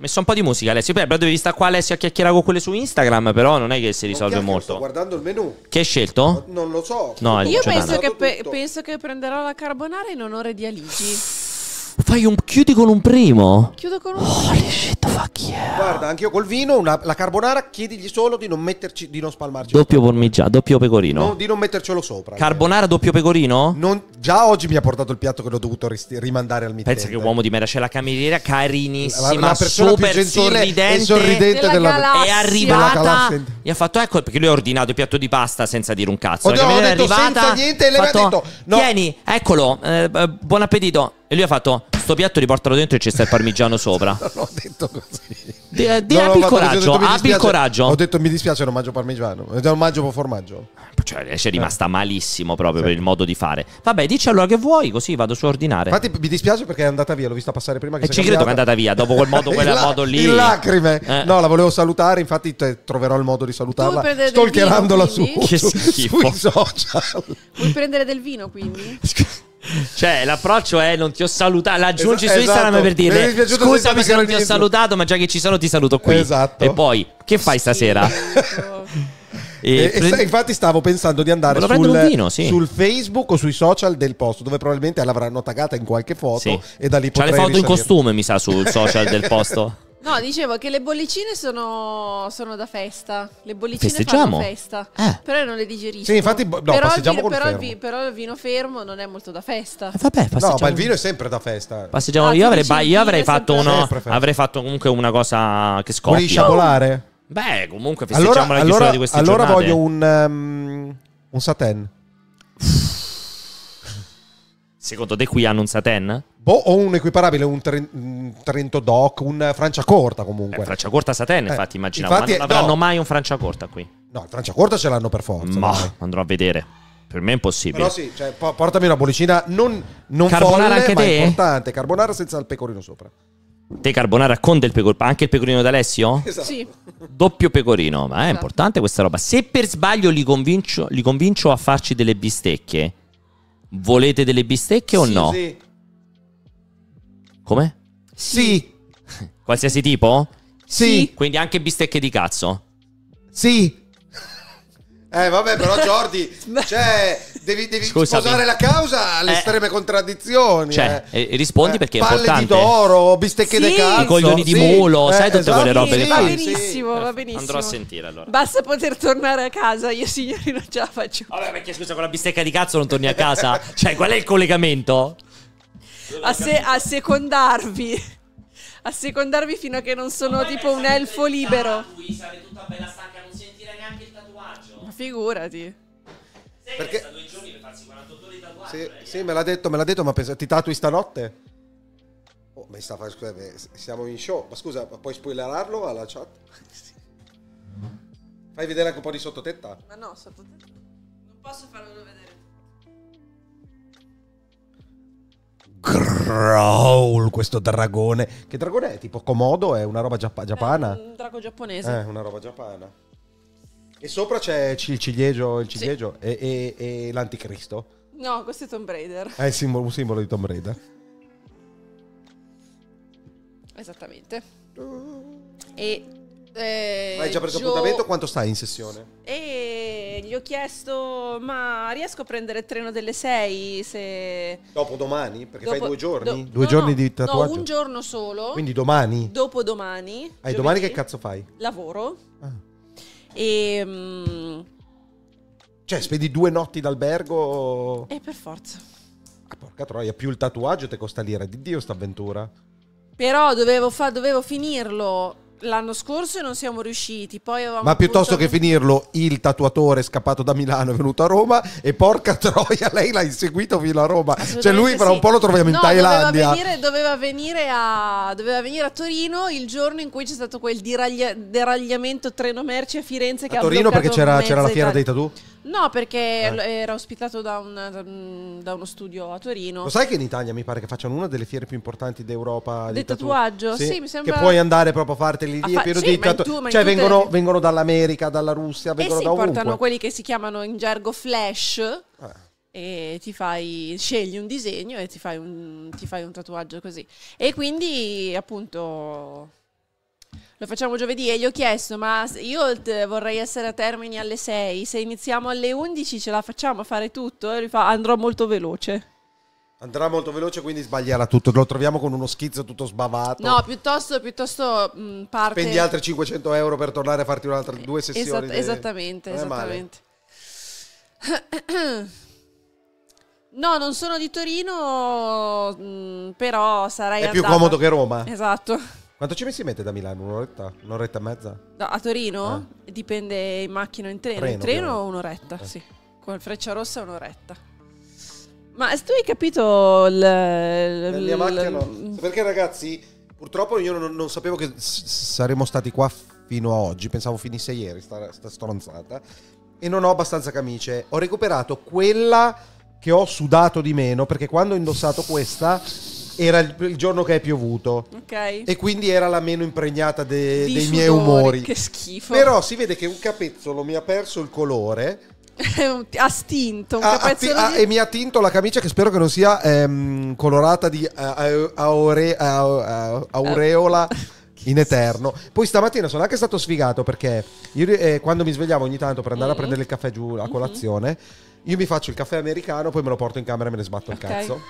messo un po' di musica Alessio. Beh, però devi stare qua Alessio a chiacchierare con quelle su Instagram, però non è che si risolve molto. Sto guardando il menù. Che hai scelto? non lo so. No, Io penso che, pe- penso che, prenderò la carbonara in onore di Aligi. Fai un chiudi con un primo. Chiudo con un primo. Holy shit, fuck yeah. Guarda, anche io col vino, una, la carbonara, chiedigli solo di non metterci, di non spalmarci. Doppio parmigiano, doppio pecorino. No, di non mettercelo sopra. Carbonara, eh. doppio pecorino? Non, già oggi mi ha portato il piatto che l'ho dovuto rist- rimandare al mittente. Pensa che uomo di merda, c'è la cameriera carinissima, la, la super sorridente, sorridente della, della È arrivata gli ha fatto ecco perché lui ha ordinato il piatto di pasta senza dire un cazzo. Oddio, la ho detto è arrivata, senza niente e lei fatto, mi ha detto no. Tieni, eccolo, eh, eh buon appetito. E lui ha fatto: Sto piatto riportalo dentro e ci sta il parmigiano sopra. non ho detto così. Di, eh, di, no, abbi il coraggio, abbi il coraggio. Ho detto mi dispiace, non mangio parmigiano. Non mangio formaggio. Cioè, è rimasta eh. malissimo proprio sì. per il modo di fare. Vabbè, dici allora che vuoi, così vado su ordinare. Infatti, mi dispiace perché è andata via, l'ho vista passare prima che E ci credo che è andata via, dopo quel modo, Quella la- modo lì. In lacrime. Eh. No, la volevo salutare, infatti troverò il modo di salutarla. Stalkerandola su, su, sui social. Vuoi prendere del vino quindi? Cioè, l'approccio è non ti ho salutato. L'aggiungi Esa- su Instagram esatto. per dire scusami se non ti ho salutato, ma già che ci sono ti saluto qui. Esatto. E poi, che fai stasera? E, e, e, infatti stavo pensando di andare sul, vino, sì. sul, Facebook o sui social del posto dove probabilmente l'avranno taggata in qualche foto sì. e da lì C'ha le foto risalire. in costume mi sa sul social del posto No, dicevo che le bollicine sono, sono da festa. Le bollicine Festeggiamo. fanno festa. Eh. Però io non le digerisco. Sì, infatti, boh, no, però, passeggiamo il, col però, il vi- però il vino fermo non è molto da festa. Eh, vabbè, passeggiamo. No, ma il vino è sempre da festa. Passeggiamo. Ah, io avrei, ba- io avrei fatto uno. Avrei fatto comunque una cosa che Vuoi scoppia. sciabolare? Beh, comunque festeggiamo Allora, la chiusura allora, di queste allora giornate. voglio un, um, un satin. Secondo te qui hanno un satin? Boh, o un equiparabile, un, Trento Doc, un Francia Corta comunque. Eh, Francia Corta Saturn, eh, infatti, immaginavo. Infatti, non avranno no. mai un Francia Corta qui. No, il Francia Corta ce l'hanno per forza. Ma dai. andrò a vedere. Per me è impossibile. Però sì, cioè, po- portami una bollicina non, non carbonara folle, anche ma te? importante. Carbonara senza il pecorino sopra. Te carbonara con del pecorino, anche il pecorino d'Alessio? Esatto. Sì. Doppio pecorino, ma è esatto. importante questa roba. Se per sbaglio li convincio, li convincio, a farci delle bistecche, volete delle bistecche o sì, no? Sì. Come? Sì. Qualsiasi tipo? Sì. Quindi anche bistecche di cazzo? Sì. Eh vabbè però Jordi, cioè devi, devi sposare la causa alle eh. estreme contraddizioni. Cioè, eh. eh rispondi eh, perché è importante. Palle di d'oro, bistecche sì. di cazzo. I coglioni di sì. mulo, eh, sai tutte esatto. quelle robe. Sì, va benissimo, va benissimo. Andrò a sentire allora. Basta poter tornare a casa, io signori non ce la faccio. Vabbè perché scusa con la bistecca di cazzo non torni a casa? cioè qual è il collegamento? a, se- a secondarvi. A secondarvi fino a che non sono Ma tipo un elfo libero. Lui sale tutta bella stanca, non sentire neanche il tatuaggio. Ma figurati. Sei Perché... due giorni per farsi 48 ore di tatuaggio. Sì, sì me l'ha detto, me l'ha detto, ma pensa, ti tatui stanotte? Oh, ma sta scusa, siamo in show. Ma scusa, ma puoi spoilerarlo alla chat? sì. Fai vedere anche un po' di sottotetta? Ma no, sottotetta. Non posso farlo vedere. Growl, questo dragone. Che dragone è? Tipo Komodo? È una roba giappa- giappana? È un drago giapponese. Eh, una roba giappana. E sopra c'è il ciliegio, il ciliegio sì. e, e, e, l'anticristo. No, questo è Tomb Raider. È simbolo, un simbolo di Tomb Raider. Esattamente. E eh, Hai già preso Gio... appuntamento? Quanto stai in sessione? E gli ho chiesto, ma riesco a prendere il treno delle 6? Se... Dopo domani? Perché Dopo... fai due giorni? Do... Due no, giorni no, di tatuaggio? No, un giorno solo. Quindi domani? Dopo domani. E domani che cazzo fai? Lavoro. Ah. E... Um... Cioè, spedi due notti d'albergo? E per forza. Ah, porca troia, più il tatuaggio ti costa l'ira di Dio sta avventura. Però dovevo, fa... dovevo finirlo l'anno scorso e non siamo riusciti. Poi Ma piuttosto che finirlo, il tatuatore è scappato da Milano è venuto a Roma e porca troia, lei l'ha inseguito fino a Roma. Cioè lui fra sì. un po' lo troviamo in no, Thailandia. Doveva venire, doveva, venire a, doveva venire, a, Torino il giorno in cui c'è stato quel diraglia, deragliamento treno merci a Firenze. A Torino perché c'era, c'era la fiera dei tatu? No, perché eh. era ospitato da, un, mm, da, uno studio a Torino. Lo sai che in Italia mi pare che facciano una delle fiere più importanti d'Europa del tatuaggio? Sì. sì, mi sembra. Che puoi andare proprio a farteli lì a fa- pieno sì, di tatuaggio. Cioè, vengono, le... vengono, dall'America, dalla Russia, eh vengono e sì, da ovunque. portano quelli che si chiamano in gergo flash. Eh e ti fai, scegli un disegno e ti fai un, ti fai un, tatuaggio così. E quindi appunto lo facciamo giovedì e gli ho chiesto, ma io vorrei essere a termini alle 6, se iniziamo alle 11 ce la facciamo a fare tutto? E lui fa, andrò molto veloce. Andrà molto veloce, quindi sbaglierà tutto. Lo troviamo con uno schizzo tutto sbavato. No, piuttosto, piuttosto mh, parte... Spendi altri 500 euro per tornare a farti un'altra due sessioni. Esat- esattamente, esattamente. No, non sono di Torino, però sarei... È andata. più comodo che Roma. Esatto. Quanto ci si mette da Milano? Un'oretta? Un'oretta e mezza? No, a Torino eh. dipende in macchina o in treno. treno in treno o un'oretta, eh. sì. Con freccia rossa un'oretta. Ma tu hai capito il... La mia macchina no. Perché ragazzi, purtroppo io non, non sapevo che s- saremmo stati qua fino a oggi. Pensavo finisse ieri sta, sta stronzata. E non ho abbastanza camicie. Ho recuperato quella che ho sudato di meno perché quando ho indossato questa era il, il giorno che è piovuto. Ok. E quindi era la meno impregnata de, dei sudori, miei umori. Che schifo. Però si vede che un capezzolo mi ha perso il colore. ha stinto un ha, ti, di... ha, e mi ha tinto la camicia che spero che non sia ehm, colorata di uh, aure, uh, aureola in eterno. Poi stamattina sono anche stato sfigato perché io, eh, quando mi svegliavo ogni tanto per andare mm. a prendere il caffè giù a mm-hmm. colazione, mm-hmm. io mi faccio il caffè americano, poi me lo porto in camera e me ne sbatto okay. il cazzo.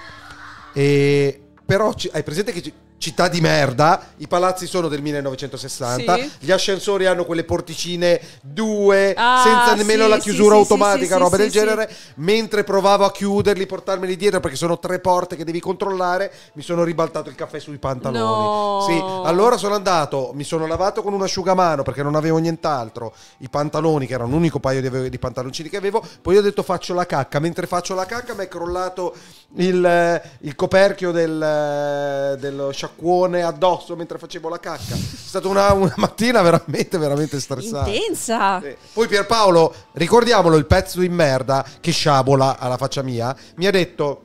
E però ci, hai presente che ci, città di merda, i palazzi sono del 1960, sì. gli ascensori hanno quelle porticine due, ah, senza nemmeno sì, la chiusura sì, automatica, roba del genere, mentre provavo a chiuderli, portarmeli dietro perché sono tre porte che devi controllare, mi sono ribaltato il caffè sui pantaloni. No. Sì, allora sono andato, mi sono lavato con un asciugamano perché non avevo nient'altro, i pantaloni che erano l'unico paio di, di pantaloncini che avevo, poi ho detto faccio la cacca, mentre faccio la cacca mi è crollato il, eh, il coperchio del, eh, dello sciacquone sciacquone addosso mentre facevo la cacca. È stata una, una mattina veramente, veramente stressata. Intensa. Eh. Poi Pierpaolo, ricordiamolo, il pezzo di merda che sciabola alla faccia mia, mi ha detto...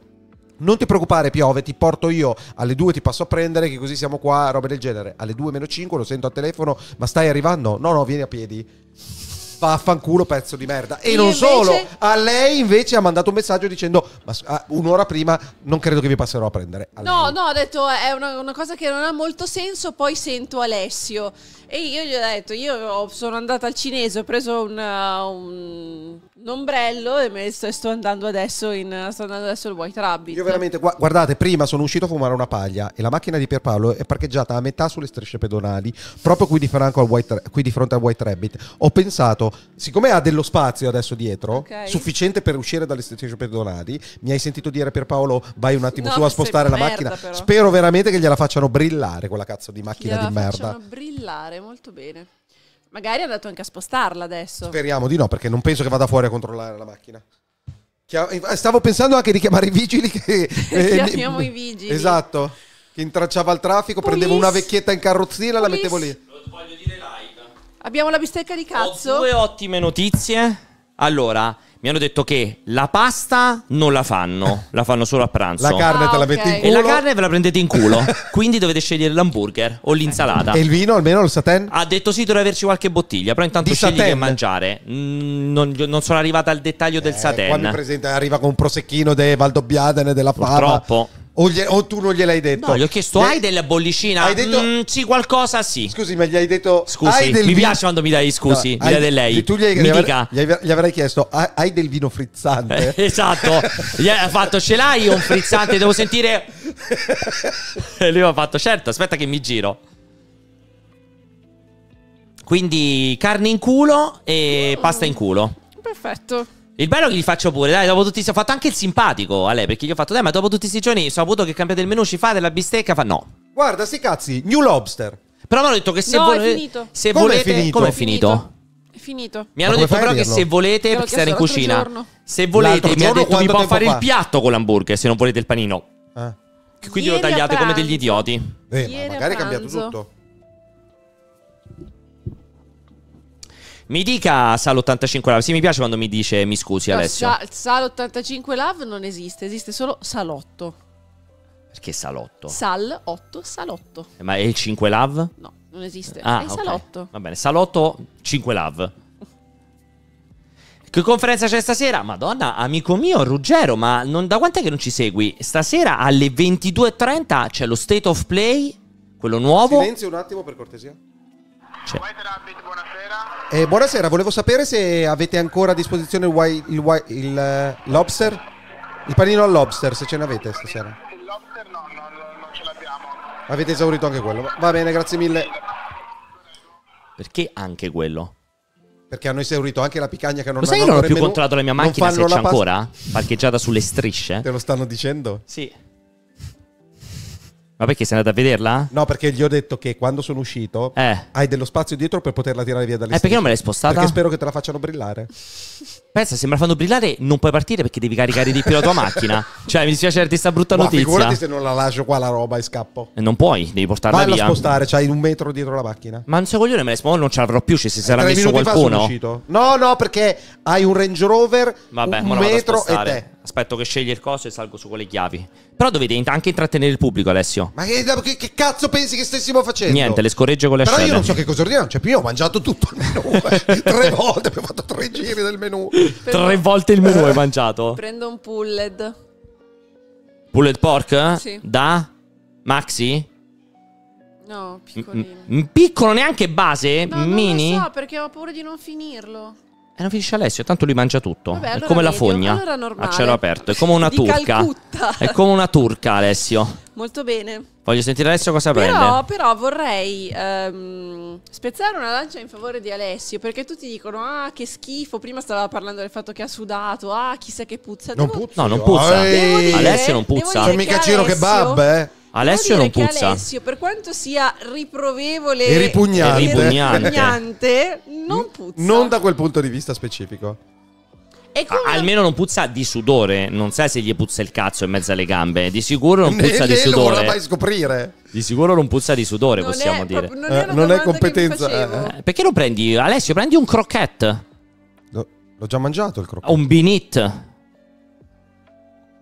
Non ti preoccupare, piove, ti porto io. Alle 2 ti passo a prendere, che così siamo qua, roba del genere. Alle 2 meno 5 lo sento al telefono, ma stai arrivando? No, no, vieni a piedi vaffanculo pezzo di merda. E Io non invece- solo, a lei invece ha mandato un messaggio dicendo, ma ah, un'ora prima non credo che vi passerò a prendere. A No, lei. no, ha detto eh, è una, una cosa che non ha molto senso, poi sento Alessio. E io gli ho detto, io sono andata al cinese, ho preso una- uh, un, un ombrello e me sto, sto andando adesso in, sto andando adesso al White Rabbit. Io veramente, guardate, prima sono uscito a fumare una paglia e la macchina di Pierpaolo è parcheggiata a metà sulle strisce pedonali, proprio qui di, al White qui di fronte al White Rabbit. Ho pensato, fatto, siccome ha dello spazio adesso dietro, okay. sufficiente per uscire dall'estetica pedonali, mi hai sentito dire per Paolo vai un attimo no, tu a spostare la macchina. Però. Spero veramente che gliela facciano brillare quella cazzo di macchina gliela di merda. Gliela facciano brillare, molto bene. Magari è andato anche a spostarla adesso. Speriamo di no, perché non penso che vada fuori a controllare la macchina. Eh, stavo pensando anche di chiamare i vigili. Che, eh, eh, Chiamiamo i vigili. Esatto. Che intracciava il traffico, Police. prendevo una vecchietta in carrozzina e la mettevo lì. Lo voglio dire Abbiamo la bistecca di cazzo. Ho due ottime notizie. Allora, mi hanno detto che la pasta non la fanno, la fanno solo a pranzo. La carne ah, te la ah, metti in culo. E la carne ve la prendete in culo. quindi dovete scegliere l'hamburger o l'insalata. E il vino, almeno il satin? Ha detto sì, deve averci qualche bottiglia, però intanto Di scegli che mangiare. Mm, non, non, sono arrivata al dettaglio eh, del satin. Quando presenta, arriva con un prosecchino de Valdobbiadene della Pava. Purtroppo. O, gli, o, tu non gliel'hai detto? No, gli ho chiesto, hai della bollicina? Hai detto... Mm, sì, qualcosa sì. Scusi, ma gli hai detto... Scusi, del... mi piace quando mi dai scusi, no, mi hai... dai lei. Tu gli, hai... mi dica. Gli, avrai... gli avrai chiesto, hai del vino frizzante? Eh, esatto, gli ha fatto, ce l'hai un frizzante, devo sentire... e lui mi ha fatto, certo, aspetta che mi giro. Quindi carne in culo e pasta in culo. Perfetto. Il bello che gli faccio pure, dai, dopo tutti... Ho fatto anche il simpatico a lei, perché gli ho fatto, dai, ma dopo tutti questi giorni ho saputo che cambiate il menu, ci fate la bistecca, fa no. Guarda, sti cazzi, New Lobster. Però mi hanno detto che se, No, volete- se Come è volete... finito? Come è finito? È finito. Mi hanno detto però che se volete, perché stare in cucina, se volete mi ha detto vi quanto può fare fa? il piatto con l'hamburger se non volete il panino. Eh, Quindi lo Ieri a tagliate come degli idioti. eh, ma magari è cambiato tutto. Mi dica Sal 85 Love. Sì, mi piace quando mi dice mi scusi, no, Alessio. Sa- Sal 85 Love non esiste, esiste solo Salotto. Perché Salotto? Sal 8 Salotto. Eh, ma è il 5 Love? No, non esiste. Ah, è okay. Salotto. Va bene, Salotto 5 Love. Che conferenza c'è stasera? Madonna, amico mio, Ruggero, ma non, da quant'è che non ci segui? Stasera alle 22.30 c'è lo State of Play, quello nuovo. Silenzio un attimo per cortesia. C'è. buonasera. Eh, buonasera, volevo sapere se avete ancora a disposizione il, wi- il, il eh, lobster, il panino al lobster, se ce n'avete stasera. Il lobster no, no, non ce l'abbiamo. Avete esaurito anche quello. Va bene, grazie mille. Perché anche quello? Perché hanno esaurito anche la picagna che non Lo sai hanno che non ho più controllato la mia macchina se c'è past- ancora? Parcheggiata sulle strisce? Te lo stanno dicendo? Sì. Ma perché sei andato a vederla? No, perché gli ho detto che quando sono uscito eh. hai dello spazio dietro per poterla tirare via dalle Eh, perché non me l'hai spostata? Perché spero che te la facciano brillare. Pensa, se me la fanno brillare non puoi partire perché devi caricare di più la tua macchina. Cioè, mi dispiace darti questa brutta Ma notizia. figurati se non la lascio qua la roba e scappo. E eh, Non puoi, devi portarla Vai a via. spostare, c'hai un metro dietro la macchina. Ma non so coglione, me l'hai spostata, non ce l'avrò più, cioè, se sarà messo minuti fa sono qualcuno. uscito. No, no, perché hai un Range Rover, Vabbè, un metro e te. Aspetto che scegli il coso e salgo su con le chiavi. Però dovete anche intrattenere il pubblico, Alessio. Ma che, che, che cazzo pensi che stessimo facendo? Niente, le scorreggio con le Però ascelle. Però io non so che cosa ordinare, non c'è cioè, più. Io ho mangiato tutto il menù. tre volte, abbiamo fatto tre giri del menù. Però... Tre volte il menù hai mangiato? Prendo un pulled. Pulled pork? Sì. Da? Maxi? No, piccolino. M- piccolo, neanche base? No, mini? lo so, perché ho paura di non finirlo. E eh, non finisce Alessio, tanto lui mangia tutto. Vabbè, allora è come medio, la fogna allora a cielo aperto, è come una turca. È come una turca, Alessio. Molto bene. Voglio sentire Alessio cosa però, prende. Però vorrei um, spezzare una lancia in favore di Alessio, perché tutti dicono, ah, che schifo, prima stava parlando del fatto che ha sudato, ah, chissà che puzza. Non puzza. No, non oh. puzza. Dire, Alessio non puzza. Non mica Alessio... Ciro che babbe, eh. Alessio non puzza. Alessio, per quanto sia riprovevole e ripugnante, e ripugnante non puzza. Non da quel punto di vista specifico. Come... Almeno non puzza di sudore. Non sai se gli puzza il cazzo in mezzo alle gambe. Di sicuro non puzza né, di sudore. Non lo fai scoprire. Di sicuro non puzza di sudore, non possiamo è, dire. non, è, eh, non è competenza. Eh. Perché lo prendi, Alessio, prendi un croquette? L'ho già mangiato il croquette. Un binit.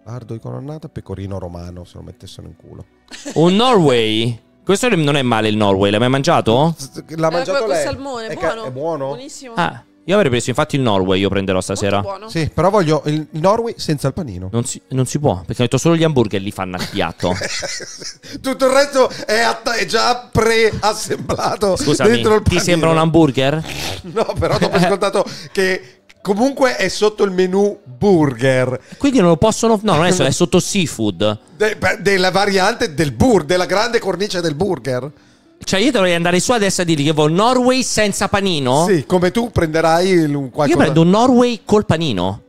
Ardo di Colonnata, pecorino romano, se lo mettessero in culo. Un Norway? Questo non è male il Norway, l'hai mai mangiato? Eh, l'ha eh, mangiato eh, lei. salmone, è buono. È buono? Buonissimo. Ah. Io avrei preso infatti il Norway, io prenderò stasera. buono. Sì, però voglio il Norway senza il panino. Non si, non si può, perché ho detto solo gli hamburger li fanno a piatto. Tutto il resto è, atta- è già preassemblato. Scusami, dentro il panino. ti sembra un hamburger? No, però dopo ho ascoltato che Comunque è sotto il menu burger. Quindi non lo possono. No, non è, sotto, è sotto seafood. De, della variante del burger, della grande cornice del burger. Cioè, io dovrei andare su adesso a dirgli che voglio Norway senza panino. Sì, come tu prenderai un qualcosa. Io prendo un Norway col panino.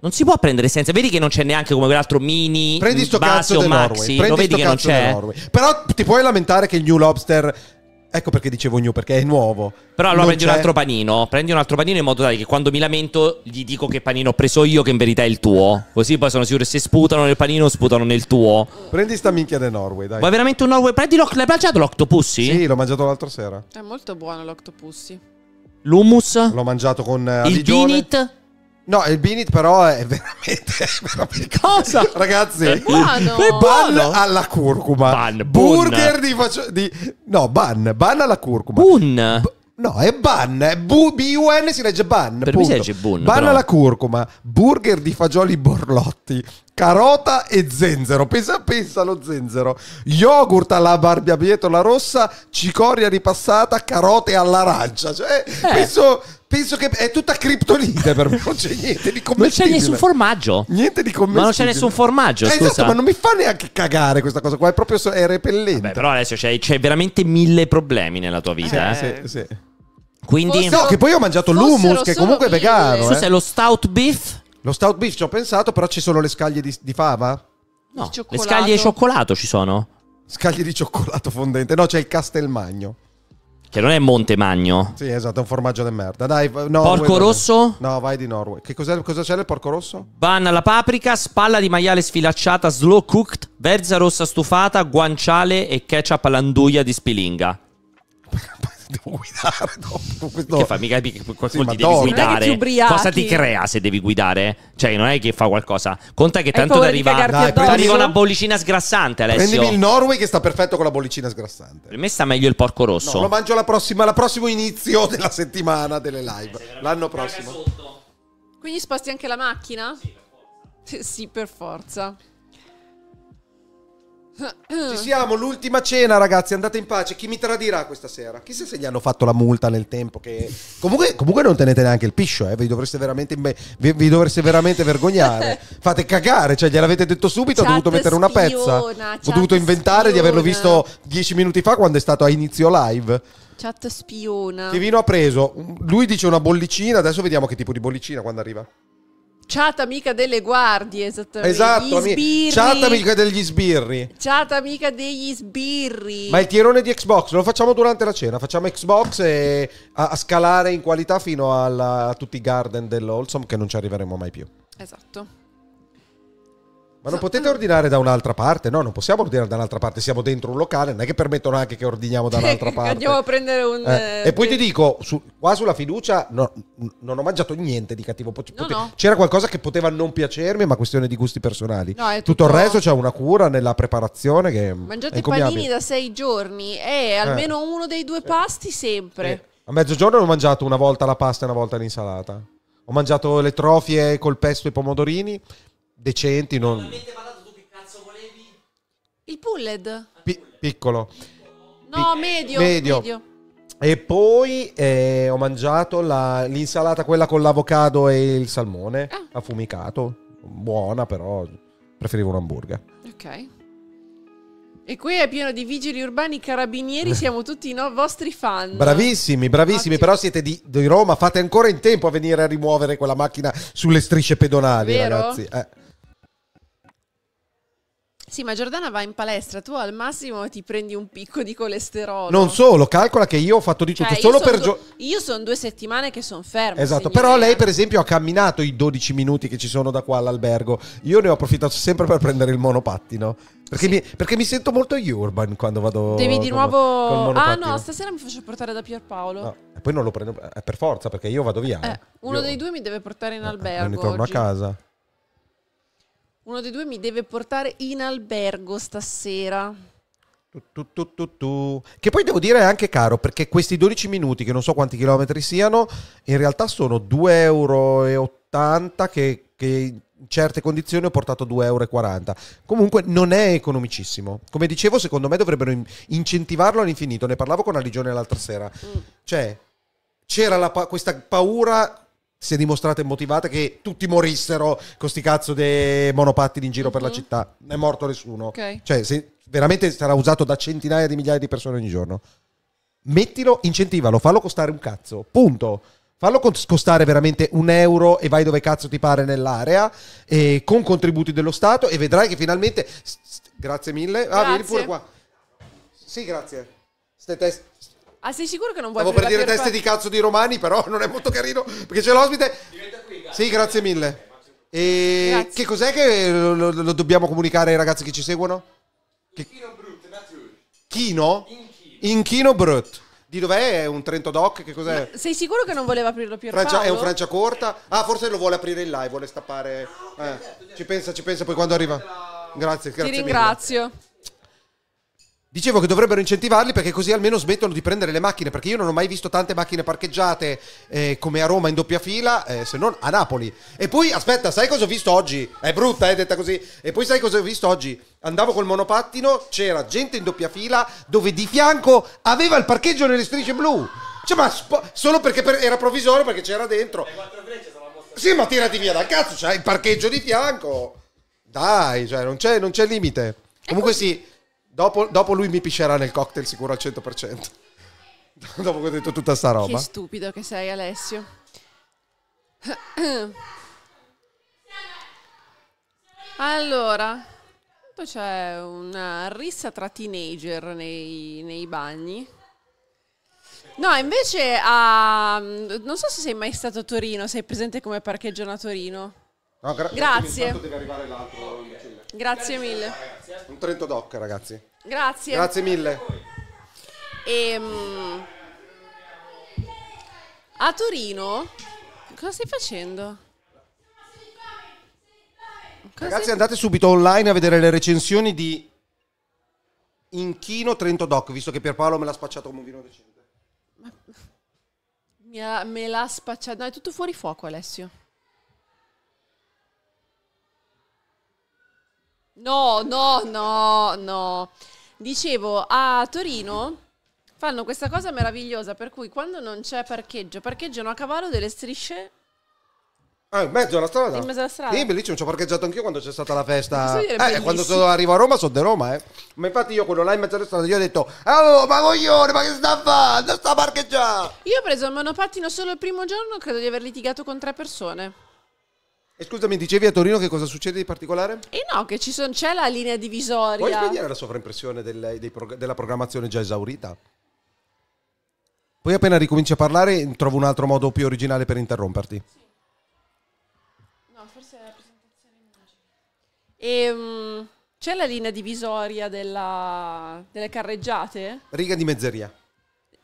Non si può prendere senza. Vedi che non c'è neanche come quell'altro mini. Prendi sto base, cazzo maxi. Norway. Prendi Lo vedi che non c'è. Però ti puoi lamentare che il New Lobster Ecco perché dicevo new, perché è nuovo. Però allora non prendi c'è... un altro panino, prendi un altro panino in modo tale che quando mi lamento gli dico che panino ho preso io, che in verità è il tuo. Così poi sono sicuro che se sputano nel panino, sputano nel tuo. Prendi sta minchia del Norway, dai. Ma veramente un Norway? Prendi l'oc- l'hai mangiato l'octopussy? Sì, l'ho mangiato l'altra sera. È molto buono l'octopussy. L'hummus? L'ho mangiato con uh, Il aligione. dinit? No, il Binit però è veramente, veramente cosa? Ragazzi, buono. ban alla curcuma. Ban, burger di, facio- di, No, ban, ban alla curcuma. Bun. B- no, è ban, è B-U-N si legge ban. Per punto. me si legge bun. Ban però. alla curcuma, burger di fagioli borlotti, carota e zenzero. Pensa, pensa allo zenzero. Yogurt alla barbabietola rossa, cicoria ripassata, carote all'arancia. Cioè, eh. penso penso che è tutta criptonite per me. Non c'è niente di commettibile. Non c'è nessun formaggio. Niente di commettibile. Ma non c'è nessun formaggio. Eh, scusa. Esatto, ma non mi fa neanche cagare questa cosa qua. È proprio è repellente. Vabbè, però adesso c'è, c'è, veramente mille problemi nella tua vita. Eh, eh. Sì, sì. Quindi, fossero, no, che poi ho mangiato l'humus, che comunque è vegano. Non so è eh. lo stout beef. Lo stout beef ci ho pensato, però ci sono le scaglie di, di fava? No, le scaglie di cioccolato ci sono. Scaglie di cioccolato fondente, no, c'è il Castelmagno. Cioè, non è Monte Magno. Sì, esatto, è un formaggio di merda. Dai, no, porco rosso? No, vai di Norway. Che cosa c'è nel porco rosso? Banna alla paprika, spalla di maiale sfilacciata, slow cooked, verza rossa stufata, guanciale e ketchup all'anduia di spilinga. devo guidare dopo questo... che fa mica sì, devi guidare cosa ti crea se devi guidare cioè non è che fa qualcosa conta che tanto ti arriva arriva una bollicina sgrassante Alessio prendimi il Norway che sta perfetto con la bollicina sgrassante per me sta meglio il porco rosso no, lo mangio la prossima la prossimo inizio della settimana delle live l'anno prossimo quindi sposti anche la macchina? Sì, per forza. Sì, per forza. Ci siamo, l'ultima cena, ragazzi. Andate in pace. Chi mi tradirà questa sera? Chissà se gli hanno fatto la multa nel tempo. Che... Comunque, comunque non tenete neanche il piscio, eh. vi, dovreste vi, vi, dovreste veramente vergognare. Fate cagare, cioè, gliel'avete detto subito. Chat ho dovuto mettere una pezza. ho dovuto inventare spiona. di averlo visto dieci minuti fa quando è stato a inizio live. Chat spiona. Che vino ha preso? Lui dice una bollicina. Adesso vediamo che tipo di bollicina quando arriva. Chat amica delle guardie, esattamente. Esatto, ami- sbirri. chat amica degli sbirri. Chat amica degli sbirri. Ma il tirone di Xbox lo facciamo durante la cena. Facciamo Xbox e a, a scalare in qualità fino alla, a tutti i garden dell'Olsom che non ci arriveremo mai più. Esatto. Ma non potete ordinare da un'altra parte? No, non possiamo ordinare da un'altra parte, siamo dentro un locale, non è che permettono anche che ordiniamo da un'altra parte. Andiamo a prendere un... Eh. Eh. E poi eh, ti dico, su, qua sulla fiducia no, non ho mangiato niente di cattivo. Pote- no, no. C'era qualcosa che poteva non piacermi, ma questione di gusti personali. Tutto... tutto... il resto c'è una cura nella preparazione che... Mangiate panini da sei giorni e eh, almeno uno dei due eh. pasti sempre. Eh. A mezzogiorno ho mangiato una volta la pasta e una volta l'insalata. Ho mangiato le trofie col pesto e i pomodorini decenti. Non... Il pulled? Pi- piccolo. No, Pic- medio, medio. medio. E poi eh, ho mangiato la, l'insalata, quella con l'avocado e il salmone, ah. affumicato. Buona, però preferivo un hamburger. Ok. E qui è pieno di vigili urbani, carabinieri, siamo tutti i no, vostri fan. Bravissimi, bravissimi, Ottimo. però siete di, di, Roma, fate ancora in tempo a venire a rimuovere quella macchina sulle strisce pedonali, Vero? ragazzi. Eh. Sì, ma Giordana va in palestra, tu al massimo ti prendi un picco di colesterolo. Non solo, calcola che io ho fatto di tutto, cioè, solo per... Due, io sono due settimane che sono fermo. Esatto, signora. però lei per esempio ha camminato i 12 minuti che ci sono da qua all'albergo, io ne ho approfittato sempre per prendere il monopattino. Perché, sì. mi, perché mi, sento molto urban quando vado. Devi di nuovo. Ah, no, stasera mi faccio portare da Pierpaolo. No, e poi non lo prendo eh, per forza perché io vado via. Eh, eh, uno io... dei due mi deve portare in eh, albergo. Eh, me ne torno oggi. a casa. Uno dei due mi deve portare in albergo stasera. Tu, tu, tu, tu, che poi devo dire è anche caro perché questi 12 minuti, che non so quanti chilometri siano, in realtà sono 2,80 euro che, che in certe condizioni ho portato 2,40 euro. Comunque non è economicissimo. Come dicevo, secondo me dovrebbero incentivarlo all'infinito. Ne parlavo con Aligione l'altra sera. Mm. Cioè, c'era pa- questa paura si è dimostrata immotivata che tutti morissero con questi cazzo dei monopattini in giro mm-hmm. per la mm-hmm. città. Non è morto nessuno. Okay. Cioè, se, veramente sarà usato da centinaia di migliaia di persone ogni giorno. Mettilo, incentivalo, fallo costare un cazzo. Punto. Fallo costare veramente un euro e vai dove cazzo ti pare nell'area, eh, con contributi dello Stato e vedrai che finalmente... Grazie mille. Ah, vieni pure qua. Sì, grazie. Ste test- Ah, sei sicuro che non vuoi Stavo per dire teste di cazzo di romani, però non è molto carino perché c'è l'ospite. Diventa qui, Sì, grazie mille. E grazie. che cos'è che lo, lo, dobbiamo comunicare ai ragazzi che ci seguono? Che... Kino Brut, Kino? In Kino Brut. Di dov'è? È un Trento Doc? Che cos'è? Ma sei sicuro che non voleva aprirlo più Francia, È un Francia Corta? Ah, forse lo vuole aprire in live, vuole stappare. Ah, eh. Certo, certo. Ci pensa, ci pensa poi quando arriva. Grazie, certo, grazie. Ti ringrazio. Mille. Dicevo che dovrebbero incentivarli perché così almeno smettono di prendere le macchine, perché io non ho mai visto tante macchine parcheggiate eh, come a Roma in doppia fila, eh, se non a Napoli. E poi, aspetta, sai cosa ho visto oggi? È brutta, è eh, detta così. E poi sai cosa ho visto oggi? Andavo col monopattino, c'era gente in doppia fila dove di fianco aveva il parcheggio nelle strisce blu. Cioè, ma sp- solo perché per- era provvisorio, perché c'era dentro. Sì, ma tirati via dal cazzo, c'hai il parcheggio di fianco. Dai, cioè, non c'è, non c'è limite. Comunque sì Dopo, dopo, lui mi piscerà nel cocktail sicuro al 100%. dopo che ho detto tutta sta roba. Che stupido che sei Alessio. allora, c'è una rissa tra teenager nei, nei bagni. No, invece a... Non so se sei mai stato a Torino, sei presente come parcheggiano a Torino. No, gra- Grazie. Grazie mille. Grazie. Un Trento Doc, ragazzi. Grazie. Grazie mille. Ehm, a Torino, cosa stai facendo? Cosa ragazzi, sei... andate subito online a vedere le recensioni di Inchino Trento Doc, visto che Pierpaolo me l'ha spacciato come un vino recente. Me l'ha spacciato, no, è tutto fuori fuoco, Alessio. No, no, no, no. Dicevo, a Torino fanno questa cosa meravigliosa per cui quando non c'è parcheggio, parcheggiano a cavallo delle strisce Ah, in mezzo alla strada? In mezzo alla strada. Sì, bellissimo, ci ho parcheggiato anch'io quando c'è stata la festa. Eh, quando sono, arrivo a Roma sono di Roma, eh. Ma infatti io quello là in mezzo alla strada, gli ho detto, oh, ma coglione, ma che sta fare? facendo? Sta parcheggiando! Io ho preso il monopattino solo il primo giorno, credo di aver litigato con tre persone. E scusami, dicevi a Torino che cosa succede di particolare? E eh no, che son, c'è la linea divisoria. Puoi spiegare la sovraimpressione del, prog- della programmazione già esaurita? Poi appena ricominci a parlare trovo un altro modo più originale per interromperti. Sì. No, forse è la presentazione E, um, c'è la linea divisoria della, delle carreggiate? Riga di mezzeria.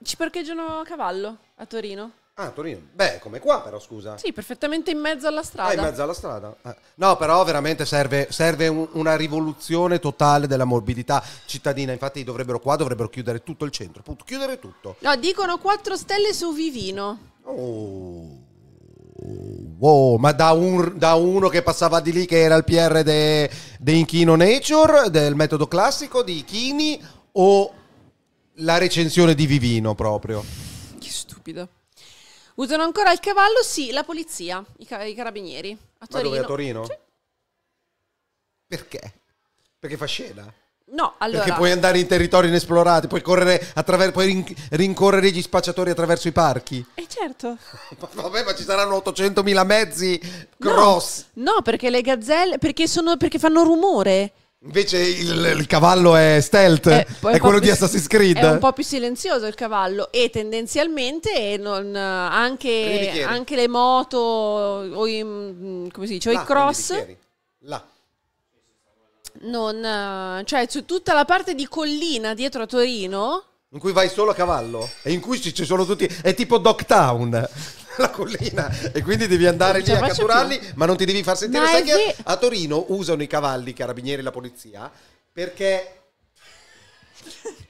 Ci parcheggiano a cavallo a Torino. Ah, Torino. Beh, come qua però, scusa. Sì, perfettamente in mezzo alla strada. Ah, in mezzo alla strada. Eh. No, però veramente serve, serve una rivoluzione totale della morbidità cittadina. Infatti dovrebbero qua, dovrebbero chiudere tutto il centro. Punto. Chiudere tutto. No, dicono 4 stelle su Vivino. Oh. Wow, ma da, un- da uno che passava di lì che era il PR de, de Inchino Nature, del metodo classico di Chini o la recensione di Vivino proprio? Che stupido. Usano ancora il cavallo? Sì, la polizia, i, ca- i carabinieri. A Torino. dove, a Torino? Sì. Perché? Perché fa scena? No, allora... Perché puoi andare in territori inesplorati, puoi, correre attraver- puoi rin- rincorrere gli spacciatori attraverso i parchi. eh certo. Vabbè, ma ci saranno 800.000 mezzi grossi. No, no perché le gazzelle... Perché, sono, perché fanno rumore. Invece il, il, cavallo è stealth, eh, è, quello di Assassin's Creed. È un po' più silenzioso il cavallo e tendenzialmente non, eh, anche, anche, le moto o i, mm, come si dice, Là, o i cross... Là. Non, eh, cioè su tutta la parte di collina dietro a Torino... In cui vai solo a cavallo e in cui ci sono tutti... È tipo Dogtown la collina e quindi devi andare lì a catturarli, più. ma non ti devi far sentire. Ma Sai che vi... a Torino usano i cavalli, i carabinieri e la polizia, perché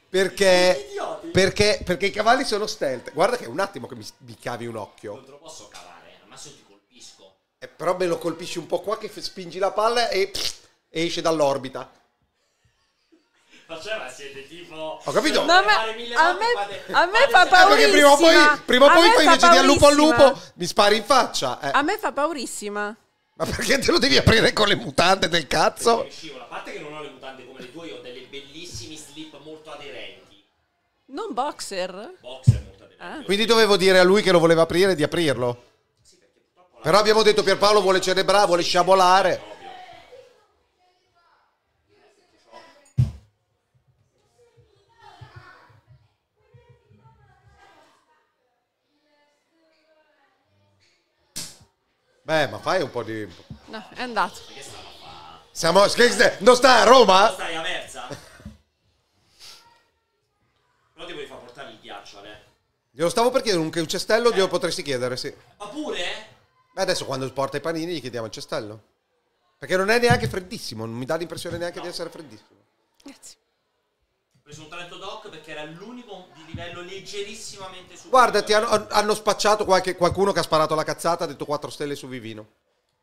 perché, perché, perché, i cavalli sono stealth. Guarda che un attimo che mi, mi cavi un occhio. Non te lo posso cavare, al massimo ti colpisco. Eh, però me lo colpisci un po' qua che spingi la palla e, pff, e esce dall'orbita. Faceva siete tipo. Ho capito. Ma a me, a me, a me fa paura. prima o poi, prima o poi invece paurissima. di al lupo al lupo mi spari in faccia. Eh. A me fa paurissima. Ma perché te lo devi aprire con le mutande del cazzo? A parte che non ho le mutande come le tue, io ho delle bellissimi slip molto aderenti. Non boxer? Boxer molto aderenti. Eh. Ah. Quindi dovevo dire a lui che lo voleva aprire di aprirlo. Sì, perché purtroppo. Però abbiamo detto Pierpaolo vuole cerebrare, vuole sciabolare. Beh, ma fai un po' di... No, è andato. Siamo... Non sta a Roma? Non stai a Merza? Però ti puoi far portare il ghiaccio, Ale. Eh. Glielo stavo per chiedere, un cestello eh. glielo potresti chiedere, sì. Ma pure? Beh, adesso quando porta i panini gli chiediamo il cestello. Perché non è neanche freddissimo, non mi dà l'impressione neanche no. di essere freddissimo. Grazie. Ho preso un talento doc perché era l'unico di livello leggerissimamente superiore. Guarda, ti hanno, hanno spacciato qualche, qualcuno che ha sparato la cazzata, ha detto 4 stelle su Vivino.